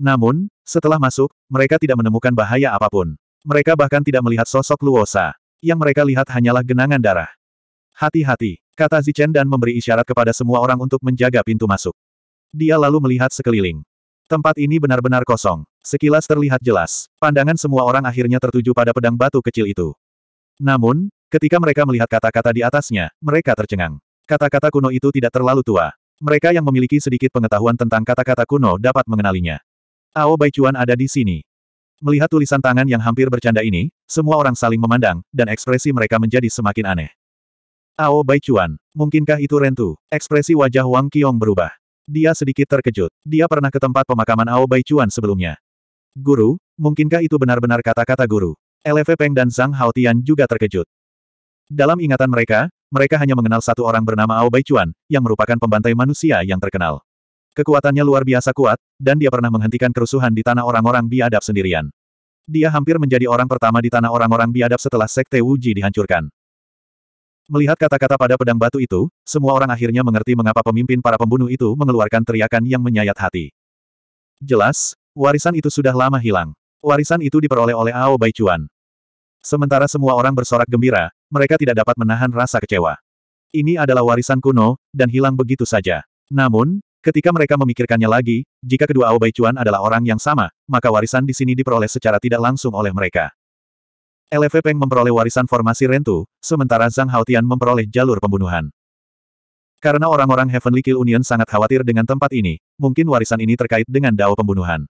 Namun, setelah masuk, mereka tidak menemukan bahaya apapun. Mereka bahkan tidak melihat sosok Luosa. Yang mereka lihat hanyalah genangan darah. Hati-hati, kata Zichen dan memberi isyarat kepada semua orang untuk menjaga pintu masuk. Dia lalu melihat sekeliling. Tempat ini benar-benar kosong. Sekilas terlihat jelas, pandangan semua orang akhirnya tertuju pada pedang batu kecil itu. Namun, ketika mereka melihat kata-kata di atasnya, mereka tercengang. Kata-kata kuno itu tidak terlalu tua. Mereka yang memiliki sedikit pengetahuan tentang kata-kata kuno dapat mengenalinya. Ao Baichuan ada di sini. Melihat tulisan tangan yang hampir bercanda ini, semua orang saling memandang, dan ekspresi mereka menjadi semakin aneh. Ao Baichuan, mungkinkah itu Rentu? Ekspresi wajah Wang Qiong berubah. Dia sedikit terkejut. Dia pernah ke tempat pemakaman Ao Baichuan sebelumnya. Guru, mungkinkah itu benar-benar kata-kata guru? LV Peng dan Zhang Haotian juga terkejut. Dalam ingatan mereka, mereka hanya mengenal satu orang bernama Ao Baichuan, yang merupakan pembantai manusia yang terkenal. Kekuatannya luar biasa kuat, dan dia pernah menghentikan kerusuhan di tanah orang-orang biadab sendirian. Dia hampir menjadi orang pertama di tanah orang-orang biadab setelah Sekte Wuji dihancurkan. Melihat kata-kata pada pedang batu itu, semua orang akhirnya mengerti mengapa pemimpin para pembunuh itu mengeluarkan teriakan yang menyayat hati. Jelas, warisan itu sudah lama hilang. Warisan itu diperoleh oleh Ao Baichuan. Sementara semua orang bersorak gembira, mereka tidak dapat menahan rasa kecewa. Ini adalah warisan kuno, dan hilang begitu saja. Namun, ketika mereka memikirkannya lagi, jika kedua Ao Baichuan adalah orang yang sama, maka warisan di sini diperoleh secara tidak langsung oleh mereka. LV Peng memperoleh warisan formasi Rentu, sementara Zhang Haotian memperoleh jalur pembunuhan. Karena orang-orang Heavenly Kill Union sangat khawatir dengan tempat ini, mungkin warisan ini terkait dengan dao pembunuhan.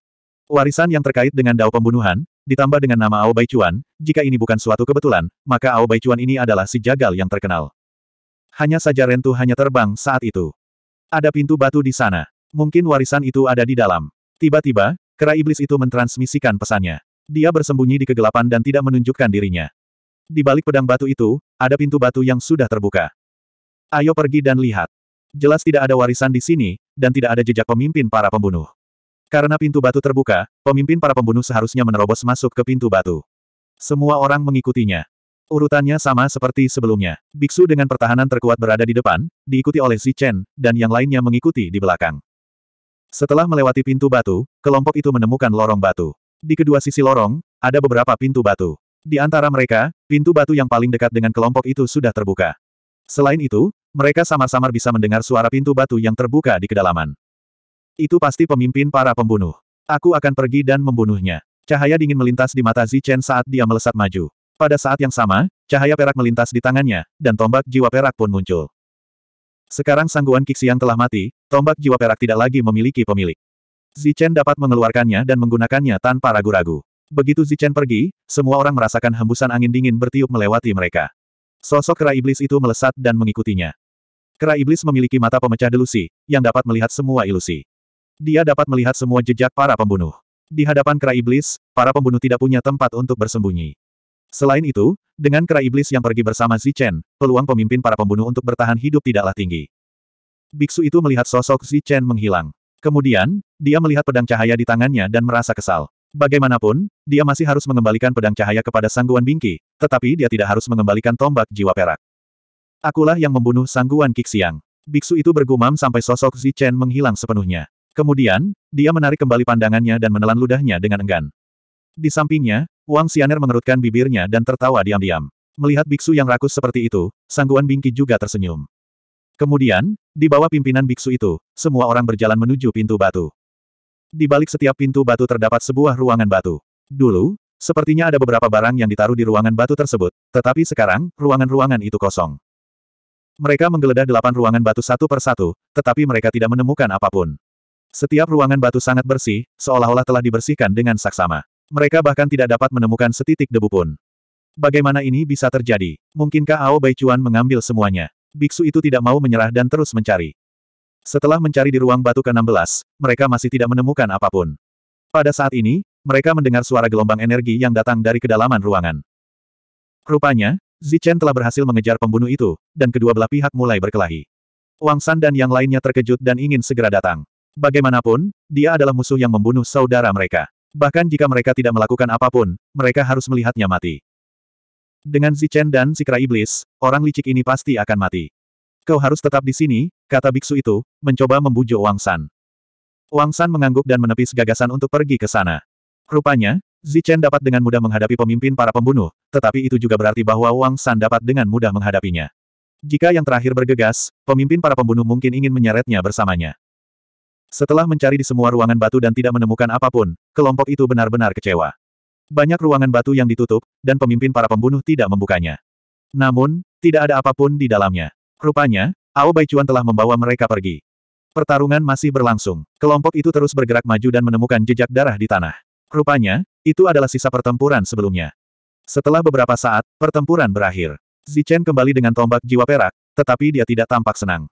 Warisan yang terkait dengan dao pembunuhan, ditambah dengan nama Ao Baichuan, jika ini bukan suatu kebetulan, maka Ao Baichuan ini adalah si jagal yang terkenal. Hanya saja Rentu hanya terbang saat itu. Ada pintu batu di sana. Mungkin warisan itu ada di dalam. Tiba-tiba, kera iblis itu mentransmisikan pesannya. Dia bersembunyi di kegelapan dan tidak menunjukkan dirinya. Di balik pedang batu itu, ada pintu batu yang sudah terbuka. Ayo pergi dan lihat. Jelas tidak ada warisan di sini, dan tidak ada jejak pemimpin para pembunuh. Karena pintu batu terbuka, pemimpin para pembunuh seharusnya menerobos masuk ke pintu batu. Semua orang mengikutinya. Urutannya sama seperti sebelumnya. Biksu dengan pertahanan terkuat berada di depan, diikuti oleh Xi Chen, dan yang lainnya mengikuti di belakang. Setelah melewati pintu batu, kelompok itu menemukan lorong batu. Di kedua sisi lorong, ada beberapa pintu batu. Di antara mereka, pintu batu yang paling dekat dengan kelompok itu sudah terbuka. Selain itu, mereka samar-samar bisa mendengar suara pintu batu yang terbuka di kedalaman. Itu pasti pemimpin para pembunuh. Aku akan pergi dan membunuhnya. Cahaya dingin melintas di mata Zichen saat dia melesat maju. Pada saat yang sama, cahaya perak melintas di tangannya, dan tombak jiwa perak pun muncul. Sekarang sangguan yang telah mati, tombak jiwa perak tidak lagi memiliki pemilik. Zichen dapat mengeluarkannya dan menggunakannya tanpa ragu-ragu. Begitu Zichen pergi, semua orang merasakan hembusan angin dingin bertiup melewati mereka. Sosok kera iblis itu melesat dan mengikutinya. Kera iblis memiliki mata pemecah delusi, yang dapat melihat semua ilusi. Dia dapat melihat semua jejak para pembunuh. Di hadapan kera iblis, para pembunuh tidak punya tempat untuk bersembunyi. Selain itu, dengan kera iblis yang pergi bersama Zichen, peluang pemimpin para pembunuh untuk bertahan hidup tidaklah tinggi. Biksu itu melihat sosok Zichen menghilang. Kemudian, dia melihat pedang cahaya di tangannya dan merasa kesal. Bagaimanapun, dia masih harus mengembalikan pedang cahaya kepada Sangguan Bingki, tetapi dia tidak harus mengembalikan tombak jiwa perak. Akulah yang membunuh Sangguan Kixiang. Biksu itu bergumam sampai sosok Zichen menghilang sepenuhnya. Kemudian, dia menarik kembali pandangannya dan menelan ludahnya dengan enggan. Di sampingnya, Wang Xianer mengerutkan bibirnya dan tertawa diam-diam. Melihat biksu yang rakus seperti itu, Sangguan Bingki juga tersenyum. Kemudian, di bawah pimpinan biksu itu, semua orang berjalan menuju pintu batu. Di balik setiap pintu batu terdapat sebuah ruangan batu. Dulu, sepertinya ada beberapa barang yang ditaruh di ruangan batu tersebut, tetapi sekarang, ruangan-ruangan itu kosong. Mereka menggeledah delapan ruangan batu satu per satu, tetapi mereka tidak menemukan apapun. Setiap ruangan batu sangat bersih, seolah-olah telah dibersihkan dengan saksama. Mereka bahkan tidak dapat menemukan setitik debu pun. Bagaimana ini bisa terjadi? Mungkinkah Ao Baichuan mengambil semuanya? Biksu itu tidak mau menyerah dan terus mencari. Setelah mencari di ruang batu ke-16, mereka masih tidak menemukan apapun. Pada saat ini, mereka mendengar suara gelombang energi yang datang dari kedalaman ruangan. Rupanya, Zichen telah berhasil mengejar pembunuh itu, dan kedua belah pihak mulai berkelahi. Wang San dan yang lainnya terkejut dan ingin segera datang. Bagaimanapun, dia adalah musuh yang membunuh saudara mereka. Bahkan jika mereka tidak melakukan apapun, mereka harus melihatnya mati. Dengan Zichen dan Sikra Iblis, orang licik ini pasti akan mati. Kau harus tetap di sini, kata biksu itu, mencoba membujuk Wang San. Wang San mengangguk dan menepis gagasan untuk pergi ke sana. Rupanya, Zichen dapat dengan mudah menghadapi pemimpin para pembunuh, tetapi itu juga berarti bahwa Wang San dapat dengan mudah menghadapinya. Jika yang terakhir bergegas, pemimpin para pembunuh mungkin ingin menyeretnya bersamanya. Setelah mencari di semua ruangan batu dan tidak menemukan apapun, kelompok itu benar-benar kecewa. Banyak ruangan batu yang ditutup, dan pemimpin para pembunuh tidak membukanya. Namun, tidak ada apapun di dalamnya. Rupanya, Ao Baichuan telah membawa mereka pergi. Pertarungan masih berlangsung. Kelompok itu terus bergerak maju dan menemukan jejak darah di tanah. Rupanya, itu adalah sisa pertempuran sebelumnya. Setelah beberapa saat, pertempuran berakhir. Zichen kembali dengan tombak jiwa perak, tetapi dia tidak tampak senang.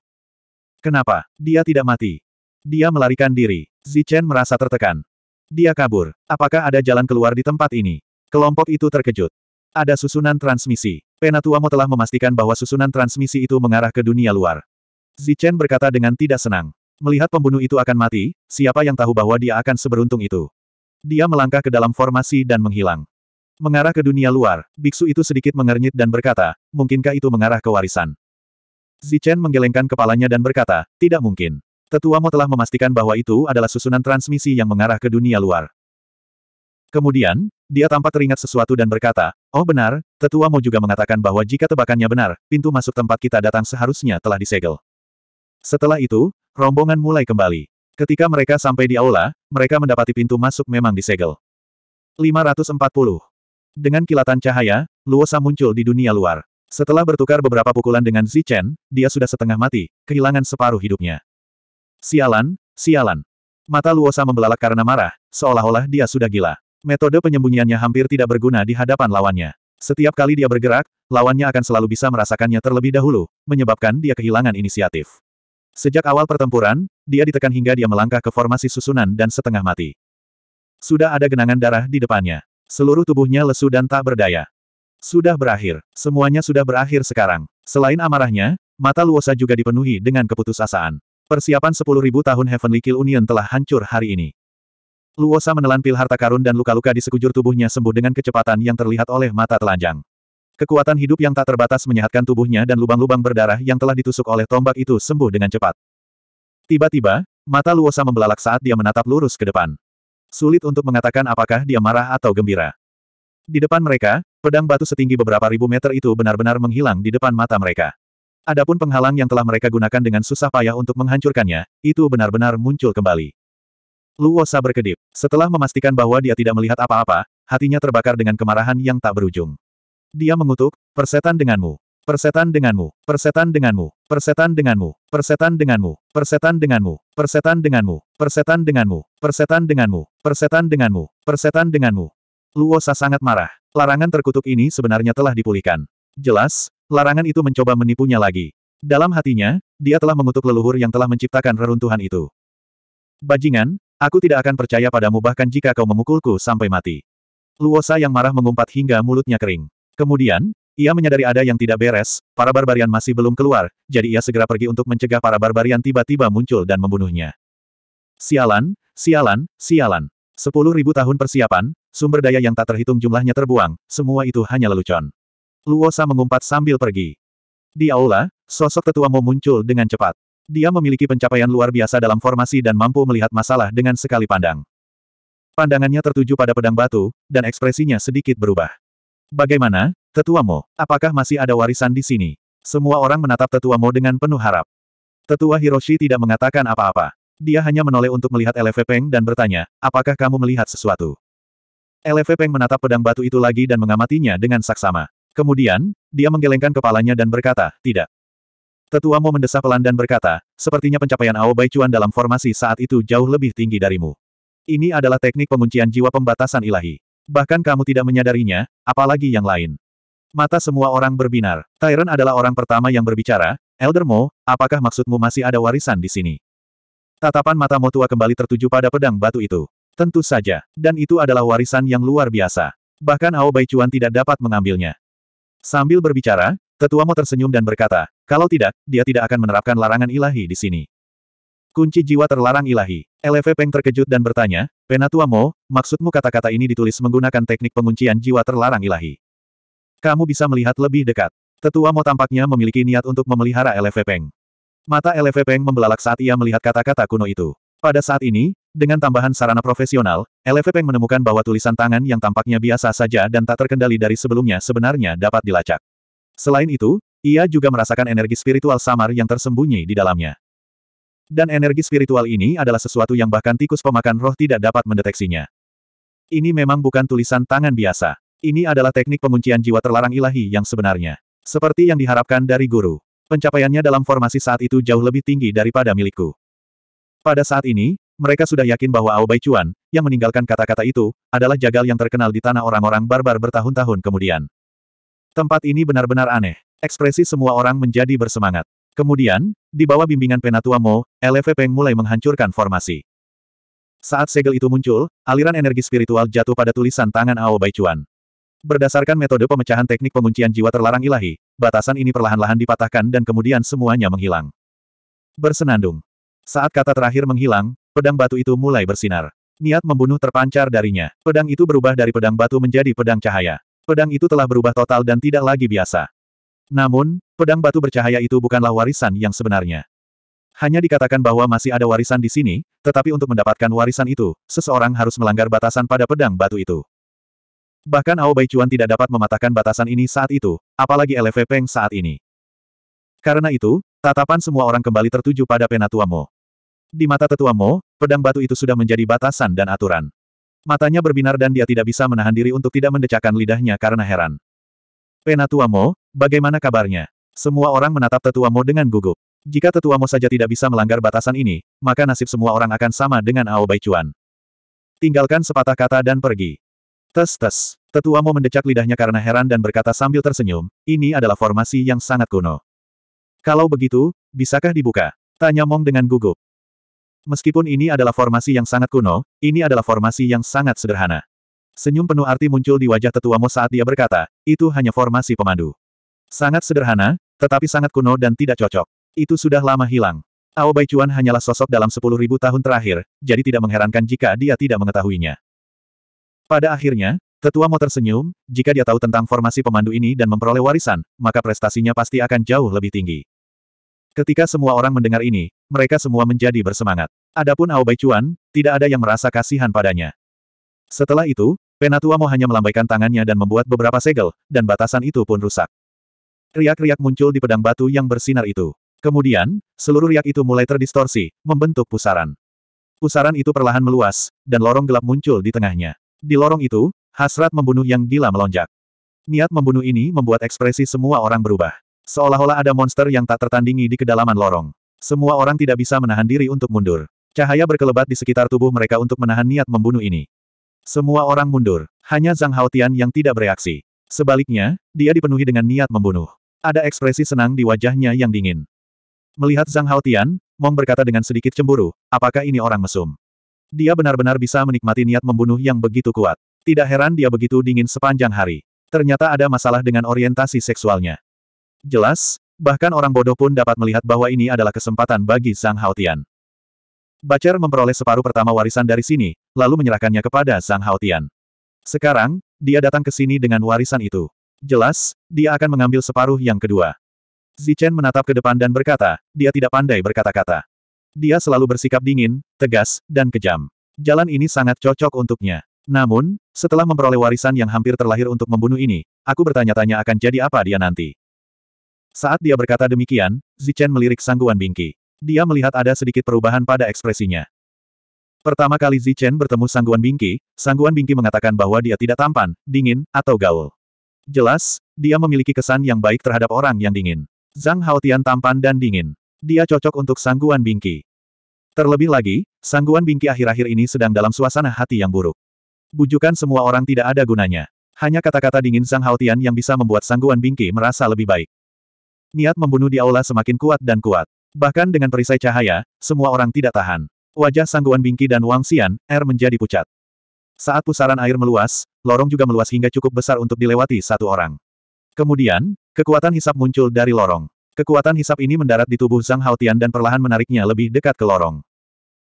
Kenapa? Dia tidak mati. Dia melarikan diri. Zichen merasa tertekan. Dia kabur. Apakah ada jalan keluar di tempat ini? Kelompok itu terkejut. Ada susunan transmisi. Penatuamo telah memastikan bahwa susunan transmisi itu mengarah ke dunia luar. Zichen berkata dengan tidak senang. Melihat pembunuh itu akan mati, siapa yang tahu bahwa dia akan seberuntung itu? Dia melangkah ke dalam formasi dan menghilang. Mengarah ke dunia luar, biksu itu sedikit mengernyit dan berkata, mungkinkah itu mengarah ke warisan? Zichen menggelengkan kepalanya dan berkata, tidak mungkin. Tetua Mo telah memastikan bahwa itu adalah susunan transmisi yang mengarah ke dunia luar. Kemudian, dia tampak teringat sesuatu dan berkata, Oh benar, Tetua Mo juga mengatakan bahwa jika tebakannya benar, pintu masuk tempat kita datang seharusnya telah disegel. Setelah itu, rombongan mulai kembali. Ketika mereka sampai di aula, mereka mendapati pintu masuk memang disegel. 540. Dengan kilatan cahaya, Luosa muncul di dunia luar. Setelah bertukar beberapa pukulan dengan Zichen, dia sudah setengah mati, kehilangan separuh hidupnya. Sialan, sialan. Mata Luosa membelalak karena marah, seolah-olah dia sudah gila. Metode penyembunyiannya hampir tidak berguna di hadapan lawannya. Setiap kali dia bergerak, lawannya akan selalu bisa merasakannya terlebih dahulu, menyebabkan dia kehilangan inisiatif. Sejak awal pertempuran, dia ditekan hingga dia melangkah ke formasi susunan dan setengah mati. Sudah ada genangan darah di depannya. Seluruh tubuhnya lesu dan tak berdaya. Sudah berakhir. Semuanya sudah berakhir sekarang. Selain amarahnya, mata Luosa juga dipenuhi dengan keputusasaan. Persiapan 10.000 tahun Heavenly Kill Union telah hancur hari ini. Luosa menelan pil harta karun dan luka-luka di sekujur tubuhnya sembuh dengan kecepatan yang terlihat oleh mata telanjang. Kekuatan hidup yang tak terbatas menyehatkan tubuhnya dan lubang-lubang berdarah yang telah ditusuk oleh tombak itu sembuh dengan cepat. Tiba-tiba, mata Luosa membelalak saat dia menatap lurus ke depan. Sulit untuk mengatakan apakah dia marah atau gembira. Di depan mereka, pedang batu setinggi beberapa ribu meter itu benar-benar menghilang di depan mata mereka. Adapun penghalang yang telah mereka gunakan dengan susah payah untuk menghancurkannya, itu benar-benar muncul kembali. Luosa berkedip. Setelah memastikan bahwa dia tidak melihat apa-apa, hatinya terbakar dengan kemarahan yang tak berujung. Dia mengutuk, persetan denganmu. Persetan denganmu, persetan denganmu, persetan denganmu, persetan denganmu, persetan denganmu, persetan denganmu, persetan denganmu, persetan denganmu, persetan denganmu, persetan denganmu. Luosa sangat marah. Larangan terkutuk ini sebenarnya telah dipulihkan. Jelas, Larangan itu mencoba menipunya lagi. Dalam hatinya, dia telah mengutuk leluhur yang telah menciptakan reruntuhan itu. Bajingan, aku tidak akan percaya padamu bahkan jika kau memukulku sampai mati. Luosa yang marah mengumpat hingga mulutnya kering. Kemudian, ia menyadari ada yang tidak beres, para barbarian masih belum keluar, jadi ia segera pergi untuk mencegah para barbarian tiba-tiba muncul dan membunuhnya. Sialan, sialan, sialan. Sepuluh ribu tahun persiapan, sumber daya yang tak terhitung jumlahnya terbuang, semua itu hanya lelucon. Luosa mengumpat sambil pergi. Di aula, sosok tetua Mo muncul dengan cepat. Dia memiliki pencapaian luar biasa dalam formasi dan mampu melihat masalah dengan sekali pandang. Pandangannya tertuju pada pedang batu, dan ekspresinya sedikit berubah. Bagaimana, Tetua Mo, apakah masih ada warisan di sini? Semua orang menatap Tetua Mo dengan penuh harap. Tetua Hiroshi tidak mengatakan apa-apa. Dia hanya menoleh untuk melihat LV Peng dan bertanya, apakah kamu melihat sesuatu? LV Peng menatap pedang batu itu lagi dan mengamatinya dengan saksama. Kemudian, dia menggelengkan kepalanya dan berkata, tidak. Tetua Mo mendesah pelan dan berkata, sepertinya pencapaian Ao Bai Chuan dalam formasi saat itu jauh lebih tinggi darimu. Ini adalah teknik penguncian jiwa pembatasan ilahi. Bahkan kamu tidak menyadarinya, apalagi yang lain. Mata semua orang berbinar. Tyrant adalah orang pertama yang berbicara, Elder Mo, apakah maksudmu masih ada warisan di sini? Tatapan mata Mo tua kembali tertuju pada pedang batu itu. Tentu saja, dan itu adalah warisan yang luar biasa. Bahkan Ao Bai Chuan tidak dapat mengambilnya. Sambil berbicara, Tetua Mo tersenyum dan berkata, kalau tidak, dia tidak akan menerapkan larangan ilahi di sini. Kunci jiwa terlarang ilahi. LV Peng terkejut dan bertanya, Penatua Mo, maksudmu kata-kata ini ditulis menggunakan teknik penguncian jiwa terlarang ilahi. Kamu bisa melihat lebih dekat. Tetua Mo tampaknya memiliki niat untuk memelihara LV Peng. Mata LV Peng membelalak saat ia melihat kata-kata kuno itu. Pada saat ini, dengan tambahan sarana profesional, Peng menemukan bahwa tulisan tangan yang tampaknya biasa saja dan tak terkendali dari sebelumnya sebenarnya dapat dilacak. Selain itu, ia juga merasakan energi spiritual samar yang tersembunyi di dalamnya. Dan energi spiritual ini adalah sesuatu yang bahkan tikus pemakan roh tidak dapat mendeteksinya. Ini memang bukan tulisan tangan biasa. Ini adalah teknik penguncian jiwa terlarang ilahi yang sebenarnya. Seperti yang diharapkan dari guru. Pencapaiannya dalam formasi saat itu jauh lebih tinggi daripada milikku. Pada saat ini, mereka sudah yakin bahwa Ao Bai Chuan, yang meninggalkan kata-kata itu, adalah jagal yang terkenal di tanah orang-orang barbar bertahun-tahun kemudian. Tempat ini benar-benar aneh. Ekspresi semua orang menjadi bersemangat. Kemudian, di bawah bimbingan Penatua Mo, LV Peng mulai menghancurkan formasi. Saat segel itu muncul, aliran energi spiritual jatuh pada tulisan tangan Ao Baichuan. Berdasarkan metode pemecahan teknik penguncian jiwa terlarang ilahi, batasan ini perlahan-lahan dipatahkan dan kemudian semuanya menghilang. Bersenandung. Saat kata terakhir menghilang, pedang batu itu mulai bersinar. Niat membunuh terpancar darinya. Pedang itu berubah dari pedang batu menjadi pedang cahaya. Pedang itu telah berubah total dan tidak lagi biasa. Namun, pedang batu bercahaya itu bukanlah warisan yang sebenarnya. Hanya dikatakan bahwa masih ada warisan di sini, tetapi untuk mendapatkan warisan itu, seseorang harus melanggar batasan pada pedang batu itu. Bahkan Ao Bai Cuan tidak dapat mematahkan batasan ini saat itu, apalagi LV Peng saat ini. Karena itu, tatapan semua orang kembali tertuju pada penatua Mo. Di mata tetua Mo, pedang batu itu sudah menjadi batasan dan aturan. Matanya berbinar dan dia tidak bisa menahan diri untuk tidak mendecakkan lidahnya karena heran. Penatua Mo, bagaimana kabarnya? Semua orang menatap tetua Mo dengan gugup. Jika tetua Mo saja tidak bisa melanggar batasan ini, maka nasib semua orang akan sama dengan Ao Baichuan. Tinggalkan sepatah kata dan pergi. Tes-tes. Tetua Mo mendecak lidahnya karena heran dan berkata sambil tersenyum, ini adalah formasi yang sangat kuno. Kalau begitu, bisakah dibuka? Tanya Mong dengan gugup. Meskipun ini adalah formasi yang sangat kuno, ini adalah formasi yang sangat sederhana. Senyum penuh arti muncul di wajah tetua Mo saat dia berkata, itu hanya formasi pemandu. Sangat sederhana, tetapi sangat kuno dan tidak cocok. Itu sudah lama hilang. Ao Chuan hanyalah sosok dalam sepuluh ribu tahun terakhir, jadi tidak mengherankan jika dia tidak mengetahuinya. Pada akhirnya, Tetua Mo tersenyum, jika dia tahu tentang formasi pemandu ini dan memperoleh warisan, maka prestasinya pasti akan jauh lebih tinggi. Ketika semua orang mendengar ini, mereka semua menjadi bersemangat. Adapun Ao Chuan, tidak ada yang merasa kasihan padanya. Setelah itu, Penatua Mo hanya melambaikan tangannya dan membuat beberapa segel, dan batasan itu pun rusak. Riak-riak muncul di pedang batu yang bersinar itu. Kemudian, seluruh riak itu mulai terdistorsi, membentuk pusaran. Pusaran itu perlahan meluas, dan lorong gelap muncul di tengahnya. Di lorong itu, hasrat membunuh yang gila melonjak. Niat membunuh ini membuat ekspresi semua orang berubah. Seolah-olah ada monster yang tak tertandingi di kedalaman lorong. Semua orang tidak bisa menahan diri untuk mundur. Cahaya berkelebat di sekitar tubuh mereka untuk menahan niat membunuh ini. Semua orang mundur, hanya Zhang Haotian yang tidak bereaksi. Sebaliknya, dia dipenuhi dengan niat membunuh. Ada ekspresi senang di wajahnya yang dingin. Melihat Zhang Haotian, Mong berkata dengan sedikit cemburu, apakah ini orang mesum? Dia benar-benar bisa menikmati niat membunuh yang begitu kuat. Tidak heran dia begitu dingin sepanjang hari. Ternyata ada masalah dengan orientasi seksualnya. Jelas, bahkan orang bodoh pun dapat melihat bahwa ini adalah kesempatan bagi sang Haotian. Bacer memperoleh separuh pertama warisan dari sini, lalu menyerahkannya kepada sang Haotian. Sekarang, dia datang ke sini dengan warisan itu. Jelas, dia akan mengambil separuh yang kedua. Zichen menatap ke depan dan berkata, dia tidak pandai berkata-kata. Dia selalu bersikap dingin, tegas, dan kejam. Jalan ini sangat cocok untuknya. Namun, setelah memperoleh warisan yang hampir terlahir untuk membunuh ini, aku bertanya-tanya akan jadi apa dia nanti. Saat dia berkata demikian, Zichen melirik sangguan Bingqi. Dia melihat ada sedikit perubahan pada ekspresinya. Pertama kali Zichen bertemu sangguan Bingqi, sangguan Bingqi mengatakan bahwa dia tidak tampan, dingin, atau gaul. Jelas, dia memiliki kesan yang baik terhadap orang yang dingin. Zhang Haotian tampan dan dingin. Dia cocok untuk sangguan Bingqi. Terlebih lagi, sangguan Bingqi akhir-akhir ini sedang dalam suasana hati yang buruk. Bujukan semua orang tidak ada gunanya. Hanya kata-kata dingin Zhang Haotian yang bisa membuat sangguan Bingqi merasa lebih baik. Niat membunuh di aula semakin kuat dan kuat. Bahkan dengan perisai cahaya, semua orang tidak tahan. Wajah Sangguan Bingki dan Wang Xian, air er menjadi pucat. Saat pusaran air meluas, lorong juga meluas hingga cukup besar untuk dilewati satu orang. Kemudian, kekuatan hisap muncul dari lorong. Kekuatan hisap ini mendarat di tubuh Zhang Haotian dan perlahan menariknya lebih dekat ke lorong.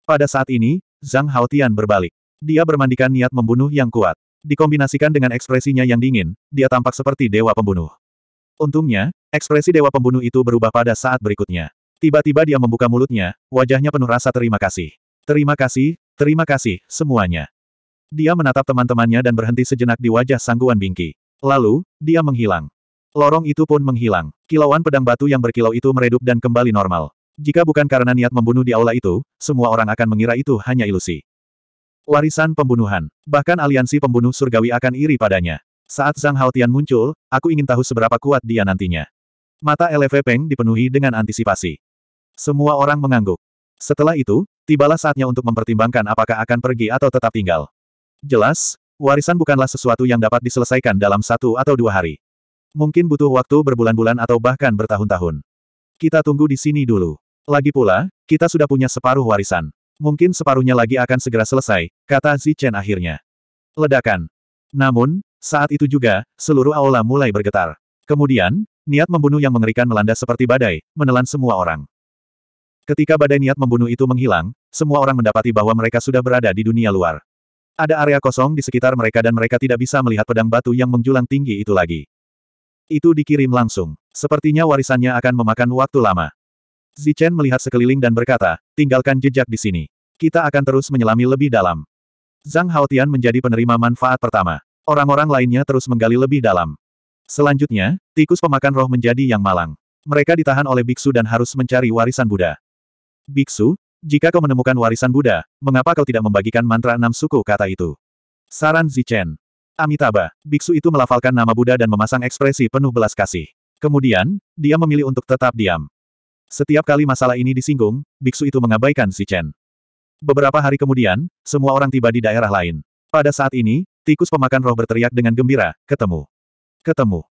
Pada saat ini, Zhang Haotian berbalik. Dia bermandikan niat membunuh yang kuat. Dikombinasikan dengan ekspresinya yang dingin, dia tampak seperti dewa pembunuh. Untungnya, Ekspresi dewa pembunuh itu berubah pada saat berikutnya. Tiba-tiba dia membuka mulutnya, wajahnya penuh rasa terima kasih. Terima kasih, terima kasih, semuanya. Dia menatap teman-temannya dan berhenti sejenak di wajah sangguan bingki. Lalu, dia menghilang. Lorong itu pun menghilang. Kilauan pedang batu yang berkilau itu meredup dan kembali normal. Jika bukan karena niat membunuh di aula itu, semua orang akan mengira itu hanya ilusi. Warisan pembunuhan. Bahkan aliansi pembunuh surgawi akan iri padanya. Saat Zhang Haotian muncul, aku ingin tahu seberapa kuat dia nantinya. Mata LV Peng dipenuhi dengan antisipasi. Semua orang mengangguk. Setelah itu, tibalah saatnya untuk mempertimbangkan apakah akan pergi atau tetap tinggal. Jelas, warisan bukanlah sesuatu yang dapat diselesaikan dalam satu atau dua hari. Mungkin butuh waktu berbulan-bulan atau bahkan bertahun-tahun. Kita tunggu di sini dulu. Lagi pula, kita sudah punya separuh warisan. Mungkin separuhnya lagi akan segera selesai, kata Zi Chen akhirnya. Ledakan. Namun, saat itu juga, seluruh aula mulai bergetar. Kemudian, Niat membunuh yang mengerikan melanda seperti badai, menelan semua orang. Ketika badai niat membunuh itu menghilang, semua orang mendapati bahwa mereka sudah berada di dunia luar. Ada area kosong di sekitar mereka dan mereka tidak bisa melihat pedang batu yang menjulang tinggi itu lagi. Itu dikirim langsung. Sepertinya warisannya akan memakan waktu lama. Zichen melihat sekeliling dan berkata, tinggalkan jejak di sini. Kita akan terus menyelami lebih dalam. Zhang Haotian menjadi penerima manfaat pertama. Orang-orang lainnya terus menggali lebih dalam. Selanjutnya, tikus pemakan roh menjadi yang malang. Mereka ditahan oleh biksu dan harus mencari warisan Buddha. Biksu, jika kau menemukan warisan Buddha, mengapa kau tidak membagikan mantra enam suku kata itu? Saran Zichen. Amitabha, biksu itu melafalkan nama Buddha dan memasang ekspresi penuh belas kasih. Kemudian, dia memilih untuk tetap diam. Setiap kali masalah ini disinggung, biksu itu mengabaikan Zichen. Beberapa hari kemudian, semua orang tiba di daerah lain. Pada saat ini, tikus pemakan roh berteriak dengan gembira, ketemu. Katamo.